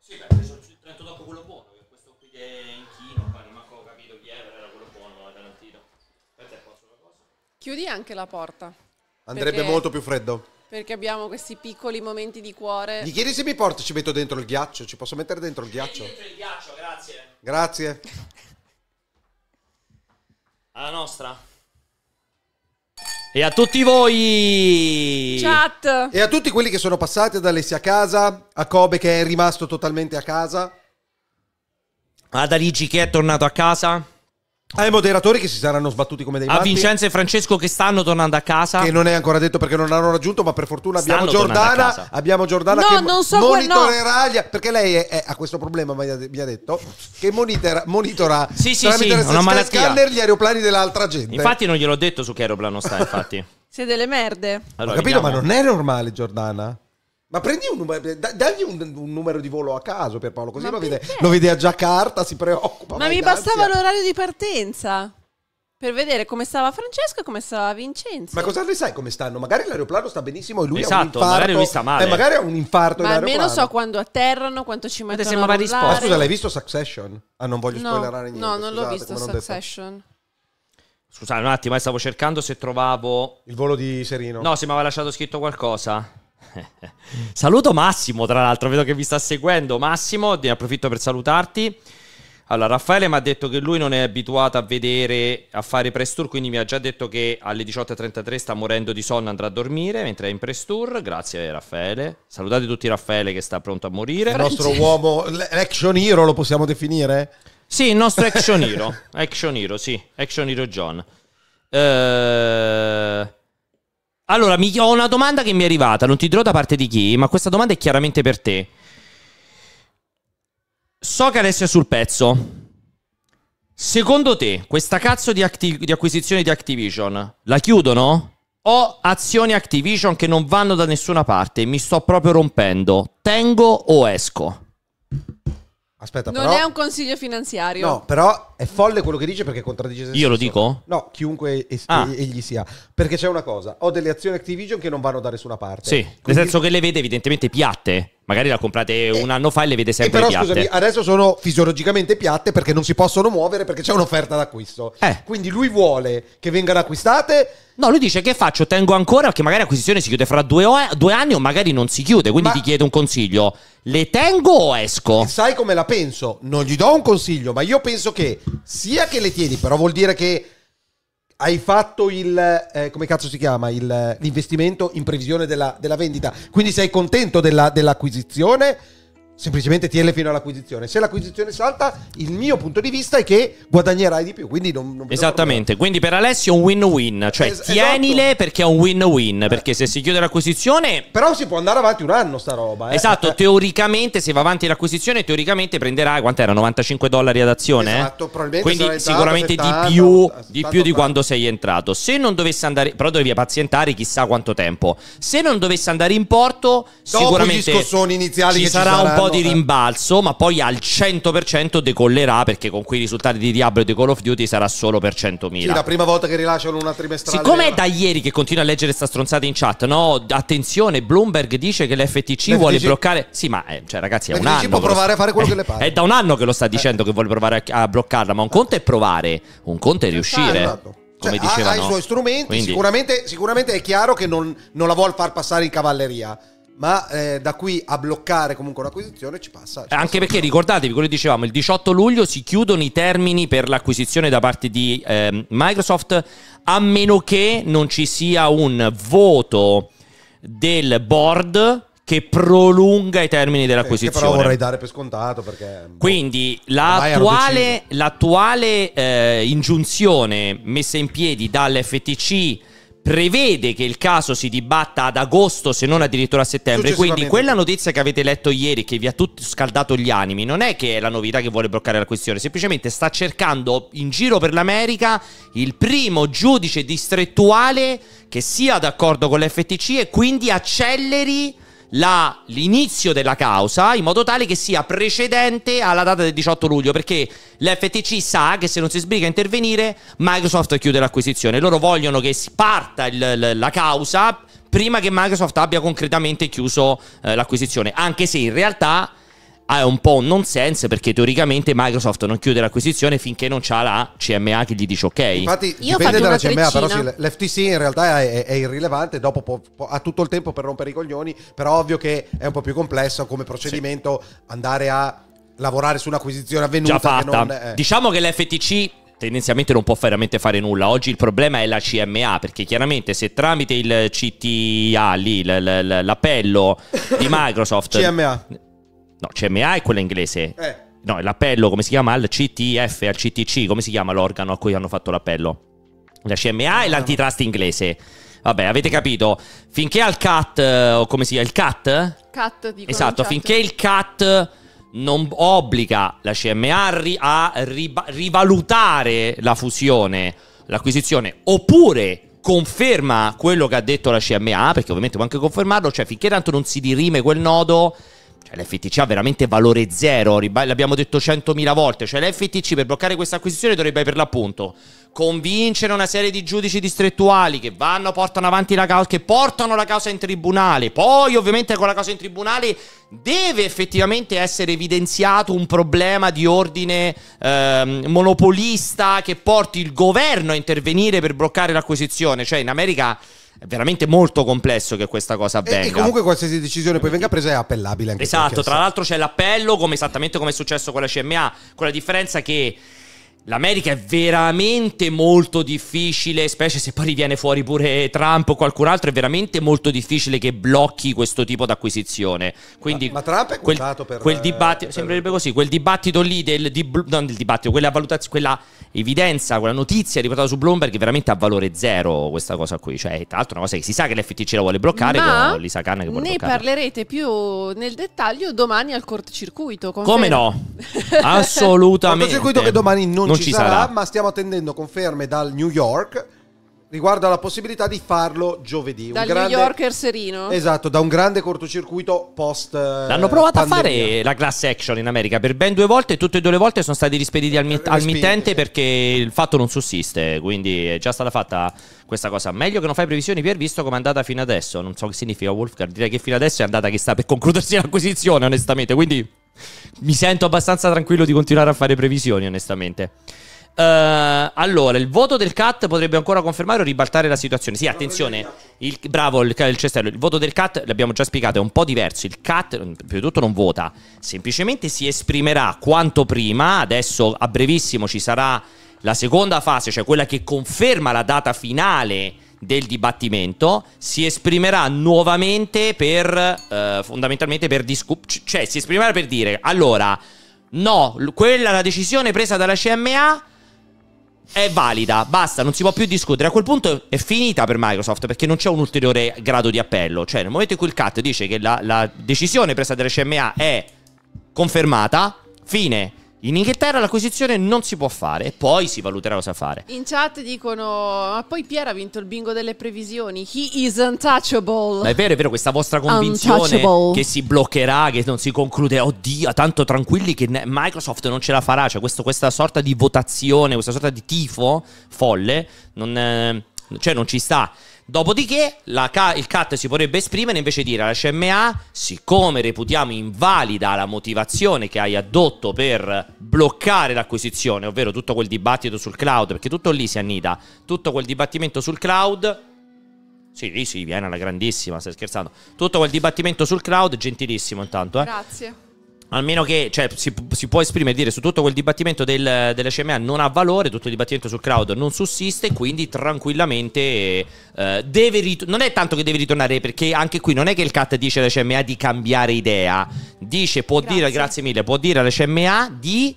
Sì, beh, adesso ho detto dopo quello buono, che questo qui è in chino, qua non ho capito chi era, era quello buono, l'ha garantito. Per te posso una cosa? Chiudi anche la porta. Andrebbe perché, molto più freddo. Perché abbiamo questi piccoli momenti di cuore. Gli chiedi se mi porto, ci metto dentro il ghiaccio, ci posso mettere dentro il ghiaccio? Metti dentro il ghiaccio, grazie. Grazie. Alla nostra. E a tutti voi! Chat! E a tutti quelli che sono passati ad Alessia a casa, a Kobe che è rimasto totalmente a casa. Ad Aligi che è tornato a casa. Ai moderatori che si saranno sbattuti come dei matti. A Vincenzo e Francesco che stanno tornando a casa. Che non è ancora detto perché non hanno raggiunto, ma per fortuna abbiamo stanno Giordana. Abbiamo Giordana no, che non so monitorerà no. gli, perché lei è, è, ha questo problema, mi ha, detto, che monitora, monitora sì, sì, sì, una scanner gli aeroplani dell'altra gente. Infatti non gliel'ho detto su che aeroplano sta, infatti. Siete delle merde. Allora, Ho capito, vediamo. ma non è normale Giordana? Ma prendi un numero, eh, dagli un, un, numero di volo a caso per Paolo, così lo vede, lo vede, a Giacarta, si preoccupa. Ma mi bastava ansia. l'orario di partenza per vedere come stava Francesco e come stava Vincenzo. Ma cosa ne sai come stanno? Magari l'aeroplano sta benissimo e lui esatto, ha un esatto, infarto. Magari lui sta male. Eh, magari ha un infarto. Ma almeno so quando atterrano, quanto ci mettono. a rispondere. Ma scusa, l'hai visto Succession? Ah, non voglio no, spoilerare niente. No, non Scusate, l'ho visto Succession. Scusate un attimo, eh, stavo cercando se trovavo. Il volo di Serino. No, se mi aveva lasciato scritto qualcosa. Saluto Massimo, tra l'altro, vedo che vi sta seguendo. Massimo, ne approfitto per salutarti. Allora, Raffaele mi ha detto che lui non è abituato a vedere, a fare press tour, quindi mi ha già detto che alle 18.33 sta morendo di sonno, andrà a dormire mentre è in press tour. Grazie Raffaele. Salutate tutti Raffaele che sta pronto a morire. Il nostro uomo, l'action hero lo possiamo definire? Sì, il nostro action hero. action hero, sì. Action hero John. Ehm... Allora, mi, ho una domanda che mi è arrivata, non ti dirò da parte di chi, ma questa domanda è chiaramente per te. So che adesso è sul pezzo. Secondo te, questa cazzo di, acti- di acquisizione di Activision la chiudono? Ho azioni Activision che non vanno da nessuna parte, mi sto proprio rompendo. Tengo o esco? Aspetta, non però... è un consiglio finanziario. No, però è folle quello che dice perché contraddice se stesso. Io lo dico? No, chiunque es- ah. egli sia. Perché c'è una cosa, ho delle azioni Activision che non vanno da nessuna parte. Sì, Quindi... nel senso che le vede evidentemente piatte. Magari la comprate eh, un anno fa e le vede eh, sempre e però, piatte. Scusami, adesso sono fisiologicamente piatte perché non si possono muovere perché c'è un'offerta d'acquisto. Eh. Quindi lui vuole che vengano acquistate. No, lui dice che faccio, tengo ancora, perché magari l'acquisizione si chiude fra due, o- eh, due anni o magari non si chiude. Quindi Ma... ti chiedo un consiglio. Le tengo o esco? Sai come la penso? Non gli do un consiglio, ma io penso che sia che le tieni, però vuol dire che hai fatto il, eh, come cazzo si chiama, il, eh, l'investimento in previsione della, della vendita, quindi sei contento della, dell'acquisizione? semplicemente tiene fino all'acquisizione. Se l'acquisizione salta, il mio punto di vista è che guadagnerai di più. Quindi non, non Esattamente. Quindi per Alessio è un win-win. Cioè, es- esatto. tienile esatto. perché è un win-win. Eh. Perché se si chiude l'acquisizione. Però si può andare avanti un anno, sta roba. Eh. Esatto. Eh. Teoricamente, se va avanti l'acquisizione, teoricamente prenderai, quanto era 95 dollari ad azione. Esatto, probabilmente. Quindi sicuramente di, più, di più di quando sei entrato. Se non dovesse andare. Però dovevi pazientare chissà quanto tempo. Se non dovesse andare in porto, Dopo sicuramente. Gli scossoni iniziali ci sarà, ci sarà un po' po' di eh. rimbalzo, ma poi al 100% decollerà perché con quei risultati di Diablo e di Call of Duty sarà solo per 100.000. Sì, la prima volta che rilasciano una trimestrale. Siccome è da ieri che continua a leggere sta stronzata in chat, no? Attenzione, Bloomberg dice che l'FTC, l'FTC... vuole bloccare. Sì, ma eh, cioè, ragazzi, è L'FTC un anno. può provare sta... a fare quello che le pare. Eh, è da un anno che lo sta eh. dicendo eh. che vuole provare a, bloccarla, ma un conto è provare, un conto è riuscire. Esatto. Cioè, come cioè, dicevano. ha, i suoi strumenti, Quindi... sicuramente, sicuramente, è chiaro che non, non la vuol far passare in cavalleria ma eh, da qui a bloccare comunque l'acquisizione ci passa. Ci eh, Anche perché ricordatevi quello che dicevamo, il 18 luglio si chiudono i termini per l'acquisizione da parte di eh, Microsoft, a meno che non ci sia un voto del board che prolunga i termini eh, dell'acquisizione. Eh, però vorrei dare per scontato perché... Boh, Quindi boh, l'attuale, l'attuale eh, ingiunzione messa in piedi dall'FTC prevede che il caso si dibatta ad agosto se non addirittura a settembre. Quindi quella notizia che avete letto ieri che vi ha tutti scaldato gli animi non è che è la novità che vuole bloccare la questione, semplicemente sta cercando in giro per l'America il primo giudice distrettuale che sia d'accordo con l'FTC e quindi acceleri la, l'inizio della causa in modo tale che sia precedente alla data del 18 luglio, perché l'FTC sa che se non si sbriga a intervenire Microsoft chiude l'acquisizione. Loro vogliono che si parta il, la causa prima che Microsoft abbia concretamente chiuso eh, l'acquisizione, anche se in realtà è un po' un nonsense perché teoricamente Microsoft non chiude l'acquisizione finché non c'ha la CMA che gli dice ok. Infatti Io dipende dalla CMA, però sì, l'FTC in realtà è, è irrilevante, dopo può, può, ha tutto il tempo per rompere i coglioni, però ovvio che è un po' più complesso come procedimento sì. andare a lavorare su un'acquisizione avvenuta. Già fatta. Che non, eh. Diciamo che l'FTC tendenzialmente non può veramente fare nulla. Oggi il problema è la CMA, perché chiaramente se tramite il CTA lì, l'appello di Microsoft... CMA. No, CMA cioè, è quella inglese. Eh. No, l'appello, come si chiama? Al CTF, al CTC, come si chiama l'organo a cui hanno fatto l'appello? La CMA è l'antitrust inglese. Vabbè, avete capito? Finché al CAT, o come si chiama? Il CAT? CAT, dico. Esatto, finché il CAT non obbliga la CMA a, ri- a riba- rivalutare la fusione, l'acquisizione, oppure conferma quello che ha detto la CMA, perché ovviamente può anche confermarlo, cioè finché tanto non si dirime quel nodo cioè l'FTC ha veramente valore zero, l'abbiamo detto 100.000 volte, cioè l'FTC per bloccare questa acquisizione dovrebbe per l'appunto convincere una serie di giudici distrettuali che vanno, portano avanti la causa, che portano la causa in tribunale, poi ovviamente con la causa in tribunale deve effettivamente essere evidenziato un problema di ordine eh, monopolista che porti il governo a intervenire per bloccare l'acquisizione, cioè in America è veramente molto complesso che questa cosa avvenga. E, e comunque qualsiasi decisione poi venga presa è appellabile. esatto, tra l'altro c'è l'appello come, esattamente come è successo con la CMA, con la differenza che L'America è veramente molto difficile, specie se poi viene fuori pure Trump o qualcun altro, è veramente molto difficile che blocchi questo tipo di acquisizione. Quindi ma, ma Trump è quel, per quel dibattito, eh, per... sembrerebbe così, quel dibattito lì del, di, non del dibattito, quella valutazione, quella evidenza, quella notizia riportata su Bloomberg è veramente a valore zero questa cosa qui, cioè tra l'altro una cosa che si sa che l'FTC la vuole bloccare, ma con Lisa Khan che vuole ne bloccare. parlerete più nel dettaglio domani al cortocircuito. Come no? Assolutamente. Il Cortocircuito che domani non, non ci, sarà, sarà, ma stiamo attendendo conferme dal New York riguardo alla possibilità di farlo giovedì. Dal un grande, New Yorker serino. Esatto, da un grande cortocircuito post eh, L'hanno provata a fare la class action in America per ben due volte e tutte e due le volte sono stati rispediti al, mit- al mittente perché il fatto non sussiste, quindi è già stata fatta questa cosa. Meglio che non fai previsioni, per visto come è andata fino adesso. Non so che significa Wolfgang, direi che fino adesso è andata che sta per concludersi l'acquisizione, onestamente, quindi mi sento abbastanza tranquillo di continuare a fare previsioni, onestamente. Uh, allora, il voto del CAT potrebbe ancora confermare o ribaltare la situazione. Sì, attenzione, il, bravo il, il, cestello. Il voto del CAT, l'abbiamo già spiegato, è un po' diverso. Il CAT, mm, prima di tutto, non vota, semplicemente si esprimerà quanto prima. Adesso, a brevissimo, ci sarà la seconda fase, cioè quella che conferma la data finale del dibattimento si esprimerà nuovamente per eh, fondamentalmente per discutere, cioè si esprimerà per dire allora no, quella la decisione presa dalla CMA è valida, basta, non si può più discutere. A quel punto è finita per Microsoft perché non c'è un ulteriore grado di appello. Cioè, nel momento in cui il CAT dice che la, la decisione presa dalla CMA è confermata, fine in Inghilterra l'acquisizione non si può fare e poi si valuterà cosa fare. In chat dicono: Ma poi Pier ha vinto il bingo delle previsioni. He is untouchable. Ma è vero, è vero, questa vostra convinzione che si bloccherà, che non si conclude. Oddio, tanto tranquilli che Microsoft non ce la farà. Cioè, questo, questa sorta di votazione, questa sorta di tifo folle, non, eh, cioè non ci sta. Dopodiché ca- il CAT si potrebbe esprimere e invece dire alla CMA, siccome reputiamo invalida la motivazione che hai addotto per bloccare l'acquisizione, ovvero tutto quel dibattito sul cloud, perché tutto lì si annida, tutto quel dibattimento sul cloud... Sì, lì si viene alla grandissima, stai scherzando. Tutto quel dibattimento sul cloud, gentilissimo intanto. Eh? Grazie almeno che cioè, si, si, può esprimere e dire su tutto quel dibattimento del, CMA non ha valore, tutto il dibattimento sul crowd non sussiste, quindi tranquillamente eh, deve rit- non è tanto che deve ritornare perché anche qui non è che il CAT dice alla CMA di cambiare idea, dice può grazie. dire grazie mille, può dire all'SMA di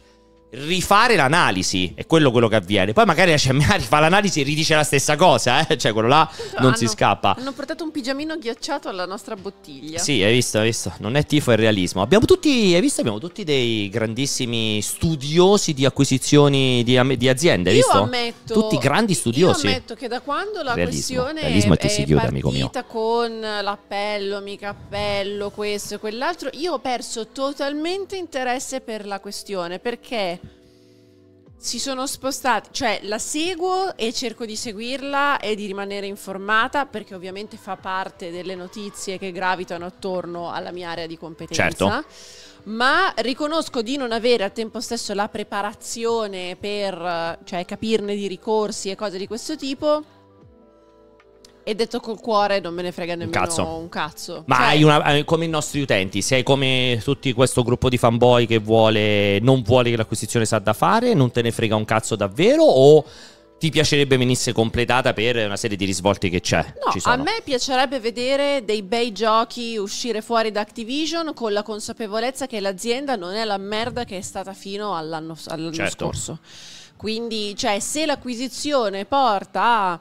rifare l'analisi, è quello quello che avviene. Poi magari la CMA rifà l'analisi e ridice la stessa cosa, eh? cioè quello là non hanno, ah, si scappa. Hanno portato un pigiamino ghiacciato alla nostra bottiglia. Sì, hai visto, hai visto, non è tifo, è realismo. Abbiamo tutti, hai visto, abbiamo tutti dei grandissimi studiosi di acquisizioni di, di aziende, hai visto? Io Ammetto, tutti grandi studiosi. Io ammetto che da quando la realismo, questione realismo è, è, si chiude, amico mio. con l'appello, mica appello, questo e quell'altro, io ho perso totalmente interesse per la questione, perché si sono spostati, cioè la seguo e cerco di seguirla e di rimanere informata perché ovviamente fa parte delle notizie che gravitano attorno alla mia area di competenza. Certo. Ma riconosco di non avere al tempo stesso la preparazione per cioè, capirne di ricorsi e cose di questo tipo e detto col cuore non me ne frega nemmeno un cazzo. Un cazzo. Ma cioè... hai una, eh, come i nostri utenti, sei come tutti questo gruppo di fanboy che vuole, non vuole che l'acquisizione sa da fare, non te ne frega un cazzo davvero o ti piacerebbe venisse completata per una serie di risvolti che c'è. No, a me piacerebbe vedere dei bei giochi uscire fuori da Activision con la consapevolezza che l'azienda non è la merda che è stata fino all'anno, all'anno certo. scorso. Quindi, cioè, se l'acquisizione porta a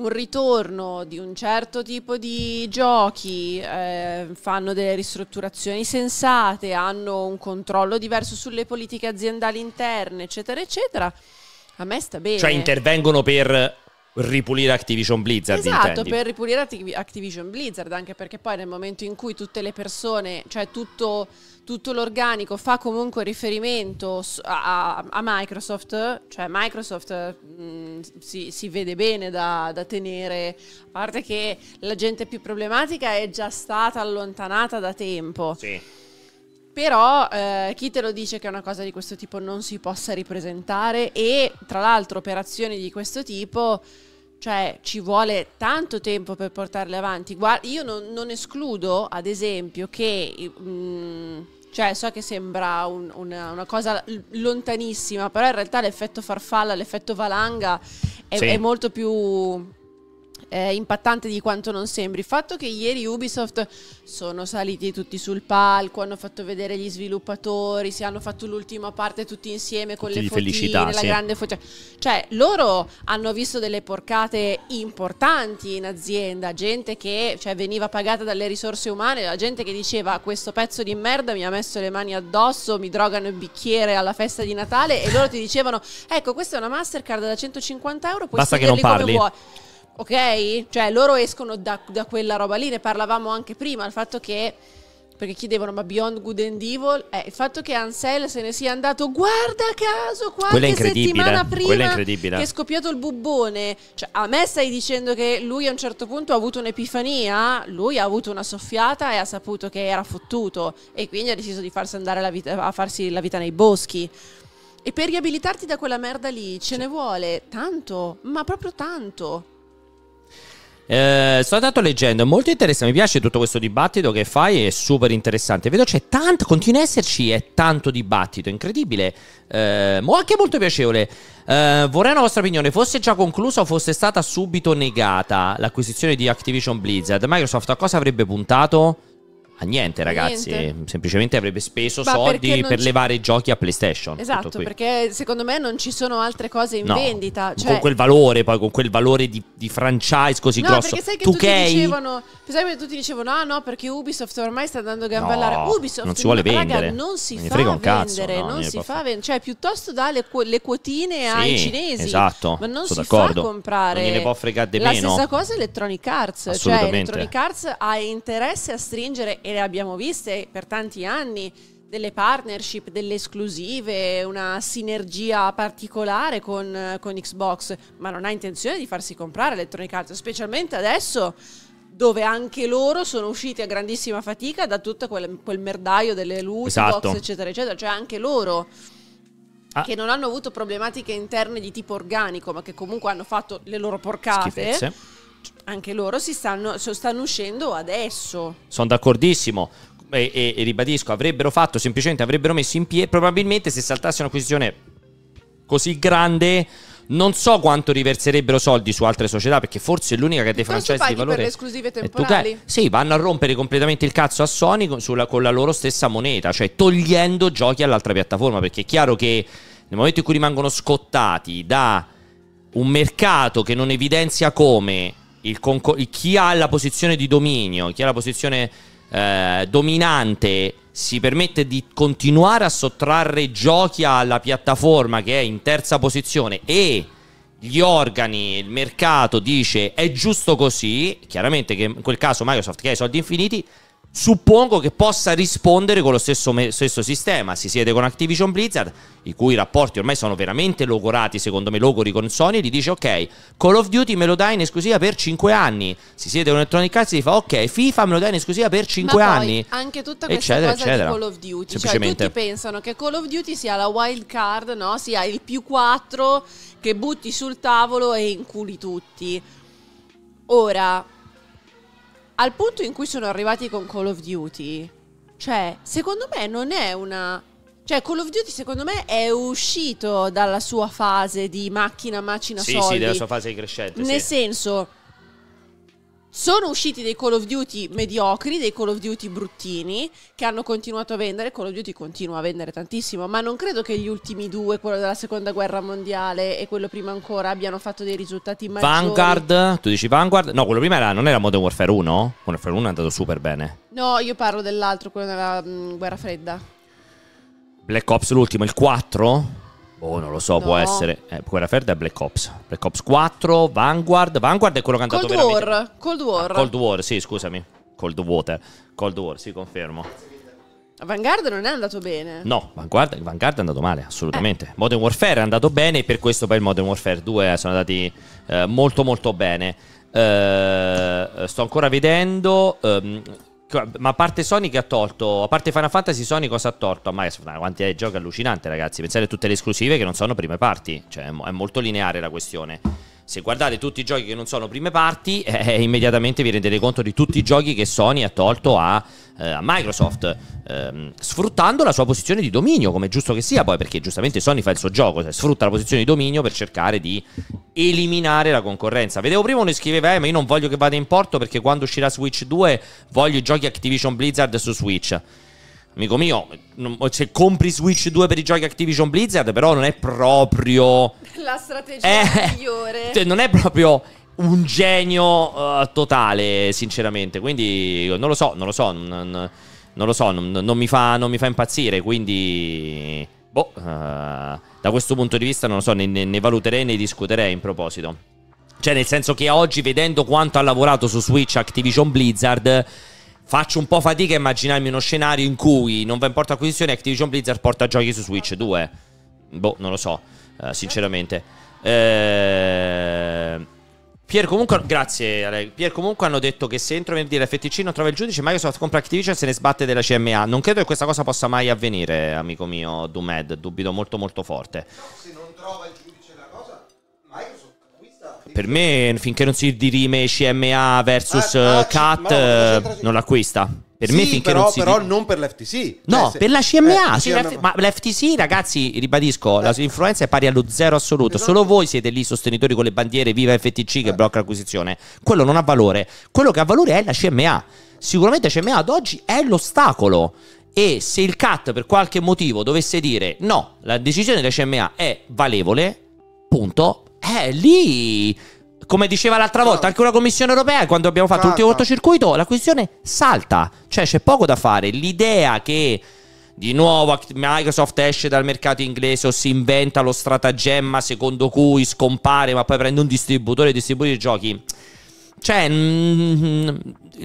un ritorno di un certo tipo di giochi, eh, fanno delle ristrutturazioni sensate, hanno un controllo diverso sulle politiche aziendali interne, eccetera, eccetera. A me sta bene. Cioè intervengono per ripulire Activision Blizzard. Esatto, intendi. per ripulire Activ- Activision Blizzard, anche perché poi nel momento in cui tutte le persone, cioè tutto tutto l'organico fa comunque riferimento a, a, Microsoft, cioè Microsoft mh, mm, si, si, vede bene da, da, tenere, a parte che la gente più problematica è già stata allontanata da tempo. Sì. Però eh, chi te lo dice che una cosa di questo tipo non si possa ripresentare e tra l'altro operazioni di questo tipo cioè ci vuole tanto tempo per portarle avanti. Guarda, io non, non, escludo, ad esempio, che mh, mm, cioè, so che sembra un, una, una, cosa lontanissima, però in realtà l'effetto farfalla, l'effetto valanga è, sì. è molto più eh, impattante di quanto non sembri. Il fatto che ieri Ubisoft sono saliti tutti sul palco, hanno fatto vedere gli sviluppatori, si hanno fatto l'ultima parte tutti insieme con tutti le fotine, felicità, la grande foto. Cioè, cioè, loro hanno visto delle porcate importanti in azienda, gente che cioè, veniva pagata dalle risorse umane, la gente che diceva questo pezzo di merda mi ha messo le mani addosso, mi drogano il bicchiere alla festa di Natale e loro ti dicevano ecco questa è una Mastercard da 150 euro, puoi Basta che non parli. come vuoi ok? Cioè loro escono da, da quella roba lì, ne parlavamo anche prima, il fatto che perché chiedevano ma Beyond Good and Evil eh, il fatto che Ansel se ne sia andato guarda caso qualche settimana prima che è scoppiato il bubbone cioè, a me stai dicendo che lui a un certo punto ha avuto un'epifania lui ha avuto una soffiata e ha saputo che era fottuto e quindi ha deciso di farsi andare la vita, a farsi la vita nei boschi e per riabilitarti da quella merda lì ce sì. ne vuole tanto ma proprio tanto eh, sono andato leggendo, è molto interessante. Mi piace tutto questo dibattito che fai, è super interessante. Vedo c'è tanto, continua a esserci è tanto dibattito, incredibile, eh, ma anche molto piacevole. Eh, vorrei una vostra opinione. Fosse già conclusa o fosse stata subito negata l'acquisizione di Activision Blizzard? Microsoft a cosa avrebbe puntato? a niente ragazzi, niente. semplicemente avrebbe speso Ma soldi per ci... levare i giochi a PlayStation. Esatto, perché secondo me non ci sono altre cose in no, vendita. Cioè... Con quel valore, poi con quel valore di, di franchise così no, grosso. Perché sai che tu tutti che... dicevano, tutti dicevano, ah no, perché Ubisoft ormai sta andando a gambellare. No, Ubisoft non si vuole vendere. Raga, non si fa vendere, cazzo, no, non si fa vendere. Cioè piuttosto dà le, le quotine sì, ai cinesi. Esatto, ma non si d'accordo. fa comprare. Non gliene può fregare meno. La stessa cosa Electronic Arts. Cioè Electronic Arts ha interesse a stringere e le abbiamo viste per tanti anni, delle partnership, delle esclusive, una sinergia particolare con, con Xbox, ma non ha intenzione di farsi comprare Electronic Arts, specialmente adesso dove anche loro sono usciti a grandissima fatica da tutto quel, quel merdaio delle luci, esatto. box, eccetera, eccetera, cioè anche loro. Ah. Che non hanno avuto problematiche interne di tipo organico, ma che comunque hanno fatto le loro porcate. Schifezze anche loro stanno, stanno uscendo adesso. Sono d'accordissimo. E, e, e, ribadisco, avrebbero fatto semplicemente, avrebbero messo in piedi, probabilmente se saltasse una questione così grande, non so quanto riverserebbero soldi su altre società, perché forse è l'unica che ha dei franchise di valore. per le esclusive temporali? sì, vanno a rompere completamente il cazzo a Sony con, sulla, con la loro stessa moneta, cioè togliendo giochi all'altra piattaforma, perché è chiaro che nel momento in cui rimangono scottati da un mercato che non evidenzia come concor- chi ha la posizione di dominio, chi ha la posizione eh, dominante, si permette di continuare a sottrarre giochi alla piattaforma che è in terza posizione e gli organi, il mercato dice è giusto così, chiaramente che in quel caso Microsoft che ha i soldi infiniti suppongo che possa rispondere con lo stesso, me- stesso, sistema. Si siede con Activision Blizzard, i cui rapporti ormai sono veramente logorati, secondo me, logori con Sony, e gli dice ok, Call of Duty me lo dai in esclusiva per 5 anni. Si siede con Electronic Arts e gli fa ok, FIFA me lo dai in esclusiva per 5 Ma anni. anche tutta questa eccetera, cosa eccetera. di Call of Duty. Cioè, tutti pensano che Call of Duty sia la wild card, no? sia il più 4 che butti sul tavolo e inculi tutti. Ora, al punto in cui sono arrivati con Call of Duty, cioè, secondo me non è una... Cioè, Call of Duty secondo me è uscito dalla sua fase di macchina, macina, sì, soldi. Sì, sì, dalla sua fase di crescente. Nel sì. senso, sono usciti dei Call of Duty mediocri, dei Call of Duty bruttini, che hanno continuato a vendere. Call of Duty continua a vendere tantissimo, ma non credo che gli ultimi due, quello della seconda guerra mondiale e quello prima ancora, abbiano fatto dei risultati maggiori. Vanguard? Tu dici Vanguard? No, quello prima era, non era Modern Warfare 1? Modern Warfare 1 è andato super bene. No, io parlo dell'altro, quello della mh, mm, guerra fredda. Black Ops l'ultimo, il 4? Oh, non lo so, no. può essere. Eh, Ferda è Black Ops. Black Ops 4, Vanguard. Vanguard è quello che è andato Cold veramente... War. Cold ah, War. Ah, Cold War, sì, scusami. Cold Water. Cold War, sì, confermo. Vanguard non è andato bene. No, Vanguard, Vanguard è andato male, assolutamente. Eh. Modern Warfare è andato bene e per questo poi il Modern Warfare 2 eh, sono andati eh, molto molto bene. Eh, sto ancora vedendo... Ehm, ma a parte Sony che ha tolto, a parte Final Fantasy, Sony cosa ha tolto? Ma è una quantità giochi allucinante, ragazzi. Pensate a tutte le esclusive che non sono prime parti, cioè è molto lineare la questione. Se guardate tutti i giochi che non sono prime parti, eh, immediatamente vi rendete conto di tutti i giochi che Sony ha tolto a eh, a Microsoft, ehm, sfruttando la sua posizione di dominio, come è giusto che sia poi, perché giustamente Sony fa il suo gioco, cioè, sfrutta la posizione di dominio per cercare di eliminare la concorrenza. Vedevo prima uno scriveva, eh, ma io non voglio che vada in porto perché quando uscirà Switch 2 voglio i giochi Activision Blizzard su Switch. Amico mio, se compri Switch 2 per i giochi Activision Blizzard, però non è proprio... La strategia eh, migliore. Cioè, non è proprio un genio uh, totale, sinceramente. Quindi non lo so, non lo so, non, non lo so, non, non, mi fa, non, mi fa, impazzire. Quindi, boh, uh, da questo punto di vista non lo so, ne, ne valuterei, ne discuterei in proposito. Cioè, nel senso che oggi, vedendo quanto ha lavorato su Switch Activision Blizzard, faccio un po' fatica a immaginarmi uno scenario in cui non va in porta acquisizione Activision Blizzard porta giochi su Switch 2. Boh, non lo so, uh, sinceramente. Ehm... Pier comunque, grazie Ale. Pier comunque hanno detto che se entro venerdì l'FTC non trova il giudice, Microsoft compra Activision e se ne sbatte della CMA. Non credo che questa cosa possa mai avvenire, amico mio Dumed, dubito molto molto forte. se non trova il giudice la cosa, Microsoft acquista. Per me finché non si dirime CMA versus ah, ah, eh, CAT no, non eh, l'acquista. Per sì, me finché però, non si... però non per l'FTC. No, eh, per la CMA. Eh, sì, l'F... Ma l'FTC, ragazzi, ribadisco, eh. la sua influenza è pari allo zero assoluto. Esatto. Solo voi siete lì sostenitori con le bandiere viva FTC che eh. blocca l'acquisizione. Quello non ha valore. Quello che ha valore è la CMA. Sicuramente la CMA ad oggi è l'ostacolo. E se il CAT per qualche motivo dovesse dire no, la decisione della CMA è valevole, punto, è lì come diceva l'altra volta, anche una commissione europea, quando abbiamo fatto l'ultimo cortocircuito, la questione salta. Cioè, c'è poco da fare. L'idea che di nuovo Microsoft esce dal mercato inglese o si inventa lo stratagemma secondo cui scompare ma poi prende un distributore e distribuisce i giochi. Cioè, mm, mm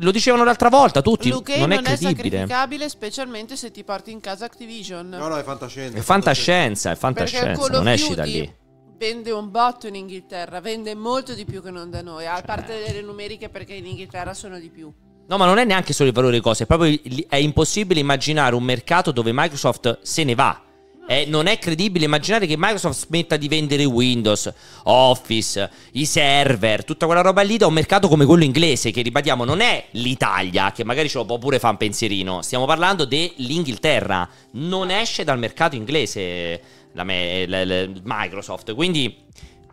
lo dicevano l'altra volta tutti, Luke non, non è credibile. Non è sacrificabile specialmente se ti parti in casa Activision. No, no, è fantascienza. È fantascienza, è fantascienza, è fantascienza non esci da lì vende un botto in Inghilterra, vende molto di più che non da noi, a cioè... parte delle numeriche perché in Inghilterra sono di più. No, ma non è neanche solo il valore di cose, è proprio il, è impossibile immaginare un mercato dove Microsoft se ne va. Eh, non è credibile immaginare che Microsoft smetta di vendere Windows, Office, i server, tutta quella roba lì da un mercato come quello inglese, che ribadiamo non è l'Italia, che magari ce lo può pure fare un pensierino, stiamo parlando dell'Inghilterra, non esce dal mercato inglese la la- la- Microsoft. Quindi,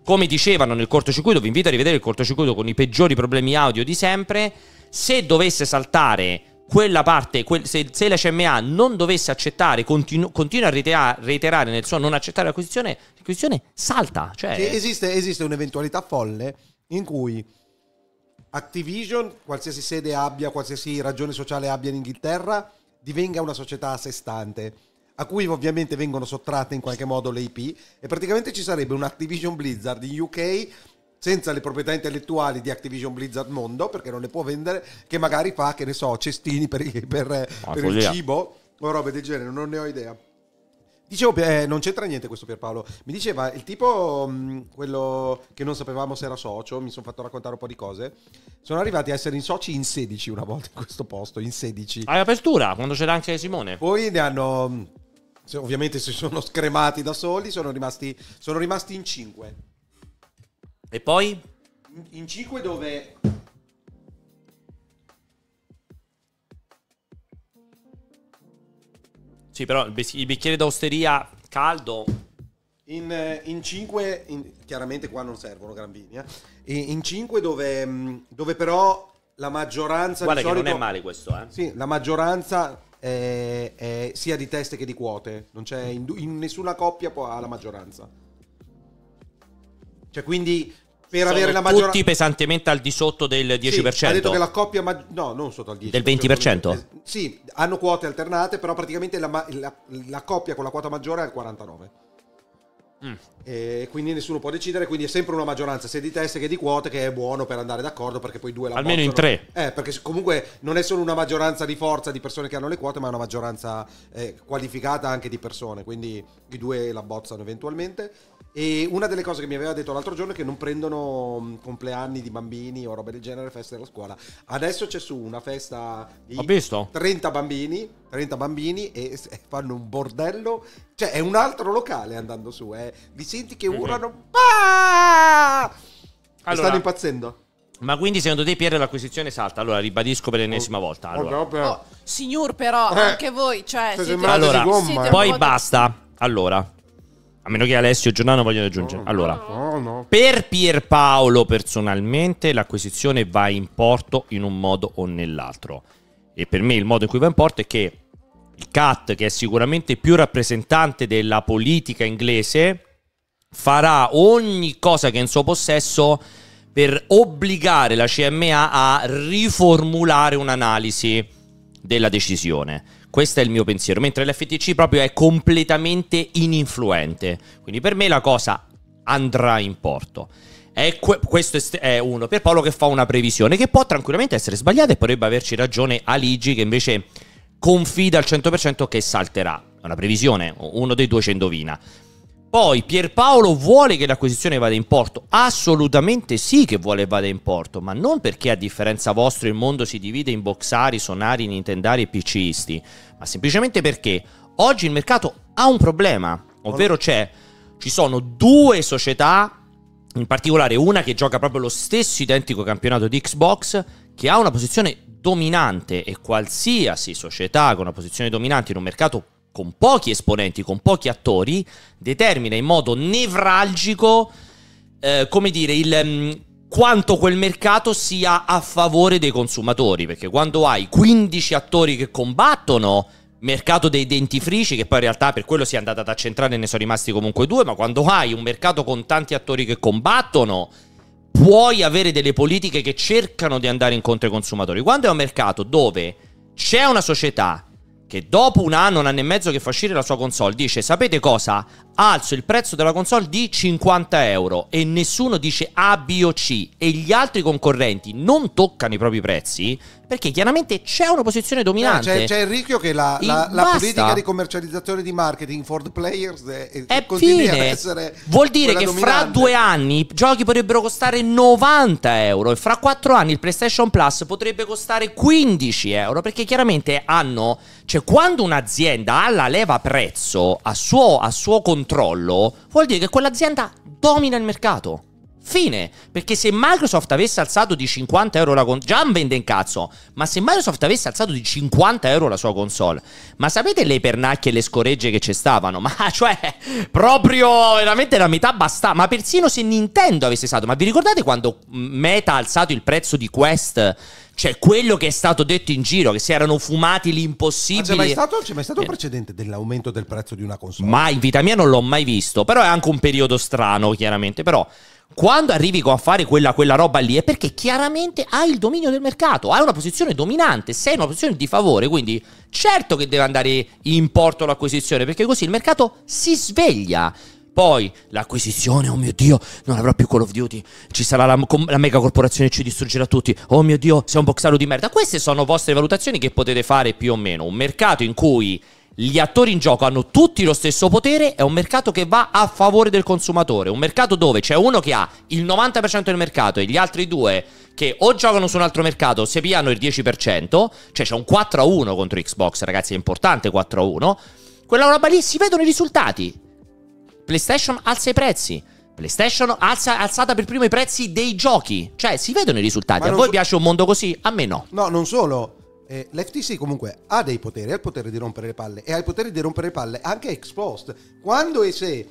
come dicevano nel cortocircuito, vi invito a rivedere il cortocircuito con i peggiori problemi audio di sempre. Se dovesse saltare quella parte, quel, se, se, la CMA non dovesse accettare, continu, continua a reiterare, reiterare, nel suo non accettare l'acquisizione, l'acquisizione salta. Cioè... Esiste, esiste, un'eventualità folle in cui Activision, qualsiasi sede abbia, qualsiasi ragione sociale abbia in Inghilterra, divenga una società a sé stante a cui ovviamente vengono sottratte in qualche modo le IP e praticamente ci sarebbe un Activision Blizzard in UK senza le proprietà intellettuali di Activision Blizzard Mondo, perché non le può vendere, che magari fa, che ne so, cestini per, per, per il cibo o robe del genere, non ne ho idea. Dicevo, eh, non c'entra niente questo Pierpaolo. Mi diceva il tipo, mh, mm, quello che non sapevamo se era socio, mi sono fatto raccontare un po' di cose. Sono arrivati a essere in soci in 16 una volta in questo posto, in 16. All'apertura, quando c'era anche Simone. Poi ne hanno ovviamente si sono scremati da soli, sono rimasti, sono rimasti in 5. E poi? In, 5 dove... Sì, però il, il bicchiere d'osteria caldo in, in, 5, in, chiaramente qua non servono gran vini, eh? in 5 dove, dove, però la maggioranza... Guarda di che solito, non è male questo, eh? Sì, la maggioranza eh, eh, sia di teste che di quote. Non c'è in, in nessuna coppia può, ha la maggioranza. Cioè, quindi per Sono avere la maggioranza. Tutti pesantemente al di sotto del 10%. Sì, ha detto che la coppia. Ma... no, non sotto al 10%. Del 20%? Eh, sì, hanno quote alternate, però praticamente la, la, la coppia con la quota maggiore è al 49%. Mm e quindi nessuno può decidere, quindi è sempre una maggioranza sia di teste che di quote che è buono per andare d'accordo perché poi due la Almeno in tre. Eh, perché comunque non è solo una maggioranza di forza di persone che hanno le quote, ma è una maggioranza eh, qualificata anche di persone, quindi i due la bozzano eventualmente. E una delle cose che mi aveva detto l'altro giorno è che non prendono mm, compleanni di bambini o roba del genere, feste della scuola. Adesso c'è su una festa di 30 bambini, 30 bambini e fanno un bordello, cioè è un altro locale andando su, è eh senti che mhm. urlano. Mm-hmm. Allora, stanno impazzendo. Ma quindi secondo te Pierre l'acquisizione salta? Allora ribadisco per l'ennesima oh, volta. Oh, allora. Oh, oh, signor però, eh, anche voi, cioè... cioè se siete, allora, gomma, siete eh. poi basta. Allora, a meno che Alessio e Giordano vogliano aggiungere. Oh, allora, no, no. per Pierpaolo personalmente l'acquisizione va in porto in un modo o nell'altro. E per me il modo in cui va in porto è che il CAT, che è sicuramente più rappresentante della politica inglese, farà ogni cosa che è in suo possesso per obbligare la CMA a riformulare un'analisi della decisione. Questo è il mio pensiero, mentre l'FTC proprio è completamente ininfluente. Quindi per me la cosa andrà in porto. È que- questo è uno per Paolo che fa una previsione che può tranquillamente essere sbagliata e potrebbe averci ragione Aligi che invece confida al 100% che salterà. È una previsione, uno dei due ci indovina. Poi Pierpaolo vuole che l'acquisizione vada in porto? Assolutamente sì che vuole vada in porto, ma non perché a differenza vostra il mondo si divide in boxari, sonari, nintendari e pcisti, ma semplicemente perché oggi il mercato ha un problema, ovvero c'è, ci sono due società, in particolare una che gioca proprio lo stesso identico campionato di Xbox, che ha una posizione dominante e qualsiasi società con una posizione dominante in un mercato con pochi esponenti, con pochi attori, determina in modo nevralgico, eh, come dire, il, mm, quanto quel mercato sia a favore dei consumatori, perché quando hai 15 attori che combattono, mercato dei dentifrici, che poi in realtà per quello si è andata ad accentrare e ne sono rimasti comunque due, ma quando hai un mercato con tanti attori che combattono, puoi avere delle politiche che cercano di andare incontro ai consumatori. Quando è un mercato dove c'è una società che dopo un anno, un anno e mezzo che fa uscire la sua console, dice: Sapete cosa? alzo il prezzo della console di 50 euro e nessuno dice A, B o C e gli altri concorrenti non toccano i propri prezzi, perché chiaramente c'è una posizione dominante. c'è, c'è, il rischio che la, la, la, politica di commercializzazione di marketing for the players è, è continui fine. ad essere. Vuol dire che dominante. fra due anni i giochi potrebbero costare 90 euro e fra quattro anni il PlayStation Plus potrebbe costare 15 euro. Perché chiaramente hanno. Cioè, quando un'azienda ha la leva prezzo a suo, a suo controllo controllo, vuol dire che quell'azienda domina il mercato. Fine, perché se Microsoft avesse alzato di 50 euro la console, già vende in cazzo, ma se Microsoft avesse alzato di 50 euro la sua console, ma sapete le pernacchie e le scoregge che ci stavano? Ma cioè, proprio veramente la metà basta, ma persino se Nintendo avesse stato, ma vi ricordate quando Meta ha alzato il prezzo di Quest cioè, quello che è stato detto in giro, che si erano fumati l'impossibile. Ma c'è mai stato, un eh. precedente dell'aumento del prezzo di una console? Ma in vita mia non l'ho mai visto. Però è anche un periodo strano, chiaramente. Però quando arrivi a fare quella, quella, roba lì è perché chiaramente hai il dominio del mercato, hai una posizione dominante, sei in una posizione di favore, quindi certo che deve andare in porto l'acquisizione, perché così il mercato si sveglia. Poi l'acquisizione, oh mio Dio, non avrò più Call of Duty. Ci sarà la, la mega corporazione ci distruggerà tutti. Oh mio Dio, sei un boxaro di merda. Queste sono vostre valutazioni che potete fare più o meno. Un mercato in cui gli attori in gioco hanno tutti lo stesso potere, è un mercato che va a favore del consumatore, un mercato dove c'è uno che ha il 90% del mercato e gli altri due che o giocano su un altro mercato o se pigliano il 10%, cioè c'è un 4 a 1 contro Xbox, ragazzi, è importante 4 a 1. Quella roba lì si vedono i risultati. PlayStation alza i prezzi. PlayStation alza, alzata per primo i prezzi dei giochi. Cioè, si vedono i risultati. a voi so... piace un mondo così? A me no. No, non solo. Eh, L'FTC comunque ha dei poteri, ha il potere di rompere le palle e ha il potere di rompere le palle anche ex post. Quando e se,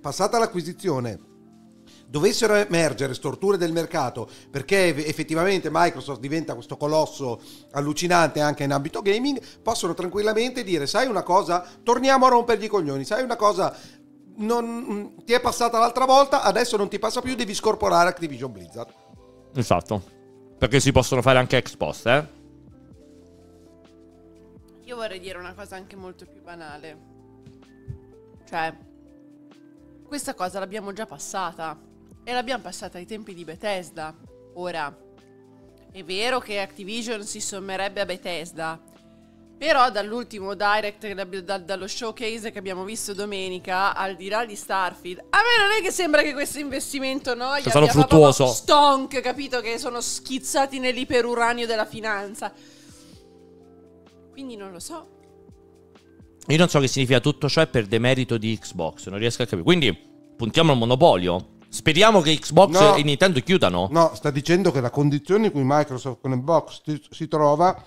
passata l'acquisizione, dovessero emergere storture del mercato perché effettivamente Microsoft diventa questo colosso allucinante anche in ambito gaming, possono tranquillamente dire sai una cosa, torniamo a rompergli i coglioni, sai una cosa, non, mm, ti è passata l'altra volta, adesso non ti passa più, devi scorporare Activision Blizzard. Esatto. Perché si possono fare anche ex post, eh? Io vorrei dire una cosa anche molto più banale. Cioè, questa cosa l'abbiamo già passata. E l'abbiamo passata ai tempi di Bethesda. Ora, è vero che Activision si sommerebbe a Bethesda, però dall'ultimo direct, da, dallo showcase che abbiamo visto domenica, al di là di Starfield, a me non è che sembra che questo investimento no, gli cioè, sono fruttuoso. stonk, capito? Che sono schizzati nell'iperuranio della finanza. Quindi non lo so. Io non so che significa tutto ciò è per demerito di Xbox, non riesco a capire. Quindi puntiamo al monopolio. Speriamo che Xbox no, e Nintendo chiudano. No, sta dicendo che la condizione in cui Microsoft con Xbox si trova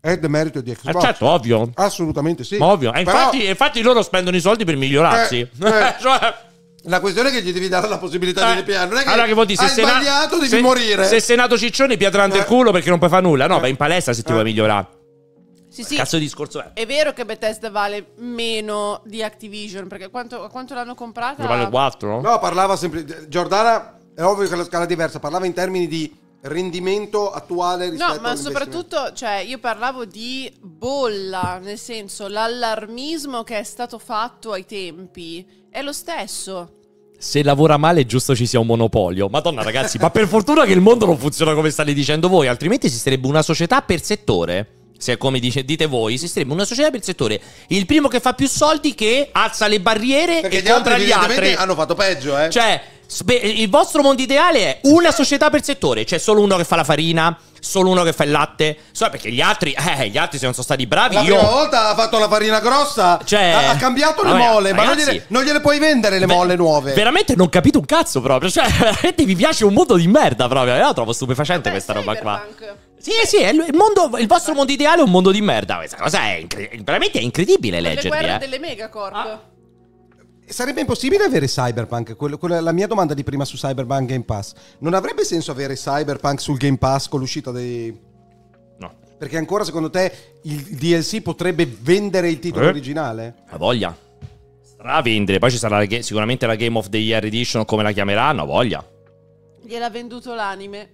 è merito di eh, Xbox. Eh, certo, ovvio. Assolutamente sì. Ovvio. Però... infatti, infatti, loro spendono i soldi per migliorarsi. Eh, eh, cioè... La questione è che gli devi dare la possibilità eh, di ripiano. Non è che, allora che vuol dire, hai se sbagliato, devi se, morire. Se sei nato ciccione, piatrante il eh. culo perché non puoi fare nulla. No, eh. vai in palestra se ti vuoi migliorare. Sì, sì. Cazzo di discorso è. È vero che Bethesda vale meno di Activision, perché quanto, quanto l'hanno comprata? vale 4? No, parlava sempre... Giordana, è ovvio che la scala è diversa, parlava in termini di rendimento attuale rispetto No, ma soprattutto, cioè, io parlavo di bolla, nel senso l'allarmismo che è stato fatto ai tempi è lo stesso. Se lavora male è giusto ci sia un monopolio. Madonna ragazzi, ma per fortuna che il mondo non funziona come state dicendo voi, altrimenti esisterebbe una società per settore. Se è come dice, dite voi, esisterebbe una società per settore. Il primo che fa più soldi che alza le barriere Perché e gli altri, gli altri. hanno fatto peggio, eh. Cioè, il vostro mondo ideale è una società per settore, c'è cioè solo uno che fa la farina, solo uno che fa il latte. solo perché gli altri, eh, eh, gli altri se non sono stati bravi. La io... prima volta ha fatto la farina grossa, cioè... ha, ha cambiato le Vabbè, mole, ragazzi, ma non gliele, non gliele, puoi vendere le Beh, mole nuove. Veramente non capito un cazzo proprio. Cioè, veramente vi piace un mondo di merda proprio. Io eh, la trovo stupefacente Beh, questa roba qua. Sì, sì, il, mondo, il, vostro mondo ideale è un mondo di merda. Questa cosa è incre- veramente è incredibile È La guerra eh. delle megacorp. Ah. Sarebbe impossibile avere Cyberpunk, quello, quella, la mia domanda di prima su Cyberpunk Game Pass. Non avrebbe senso avere Cyberpunk sul Game Pass con l'uscita dei... No. Perché ancora secondo te il DLC potrebbe vendere il titolo eh? originale? Ha voglia. a vendere, poi ci sarà la, sicuramente la Game of the Year Edition, come la chiameranno, ha voglia. Gliel'ha venduto l'anime.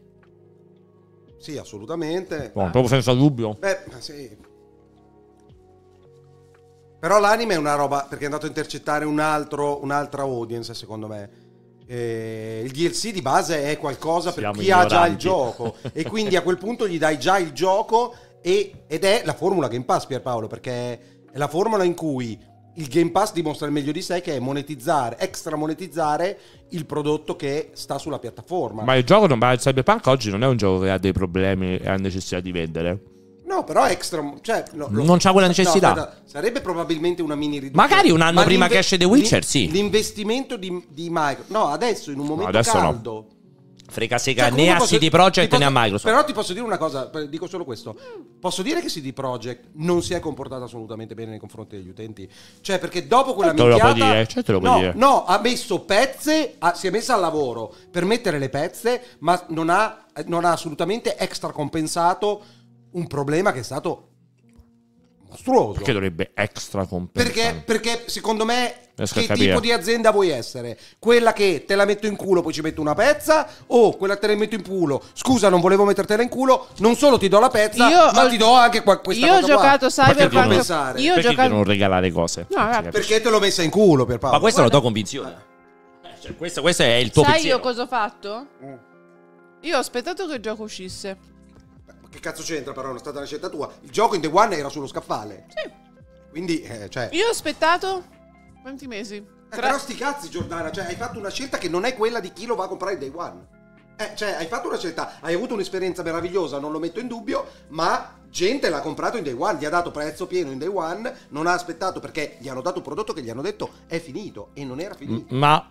Sì, assolutamente. ah. proprio senza dubbio. Beh, sì, però l'anime è una roba, perché è andato a intercettare un altro, un'altra audience, secondo me. Eh, il DLC di base è qualcosa per chi ignoranti. ha già il gioco e quindi a quel punto gli dai già il gioco e, ed è la formula Game Pass Pierpaolo perché è la formula in cui il Game Pass dimostra il meglio di sé che è monetizzare, extra monetizzare il prodotto che sta sulla piattaforma. Ma il gioco non, va, il Cyberpunk oggi non è un gioco che ha dei problemi e ha necessità di vendere No, però extra. Cioè, no, lo, non c'ha quella necessità. No, sarebbe probabilmente una mini riduzione. Magari un anno Ma prima che esce The Witcher, l'in- sì. L'investimento di, di Microsoft. No, adesso in un momento no, adesso caldo. No. Frega sega, cioè, né a CD Projekt posso, né a Microsoft. Però ti posso dire una cosa, dico solo questo. Posso dire che CD Projekt non si è comportata assolutamente bene nei confronti degli utenti. Cioè, perché dopo quella certo minchiata... Lo puoi dire, certo lo puoi no, dire. No, ha messo pezze, ha, si è messa al lavoro per mettere le pezze, ma non ha, non ha assolutamente extra compensato un problema che è stato mostruoso. Perché dovrebbe extra compensare? Perché, perché secondo me Riesco che tipo di azienda vuoi essere? Quella che te la metto in culo poi ci metto una pezza o quella che te la metto in culo, scusa non volevo mettertela in culo, non solo ti do la pezza io ma ho, ti do anche qua, questa io cosa Io ho giocato Cyberpunk pensare. perché ho giocato... non regalare cose? No, perché te l'ho messa in culo per Paolo? Ma questa Guarda. è la tua convinzione eh, cioè, questo, questo, è il tuo Sai pensiero Sai io cosa ho fatto? Mm. Io ho aspettato che il gioco uscisse che cazzo c'entra però? Non è stata una scelta tua. Il gioco in The One era sullo scaffale. Sì. Quindi, eh, cioè... Io ho aspettato quanti mesi? Eh, Tre... Però sti cazzi, Giordana, cioè hai fatto una scelta che non è quella di chi lo va a comprare in Day One. Eh, cioè, hai fatto una scelta, hai avuto un'esperienza meravigliosa, non lo metto in dubbio, ma gente l'ha comprato in day one, gli ha dato prezzo pieno in day one, non ha aspettato perché gli hanno dato un prodotto che gli hanno detto è finito e non era finito. Ma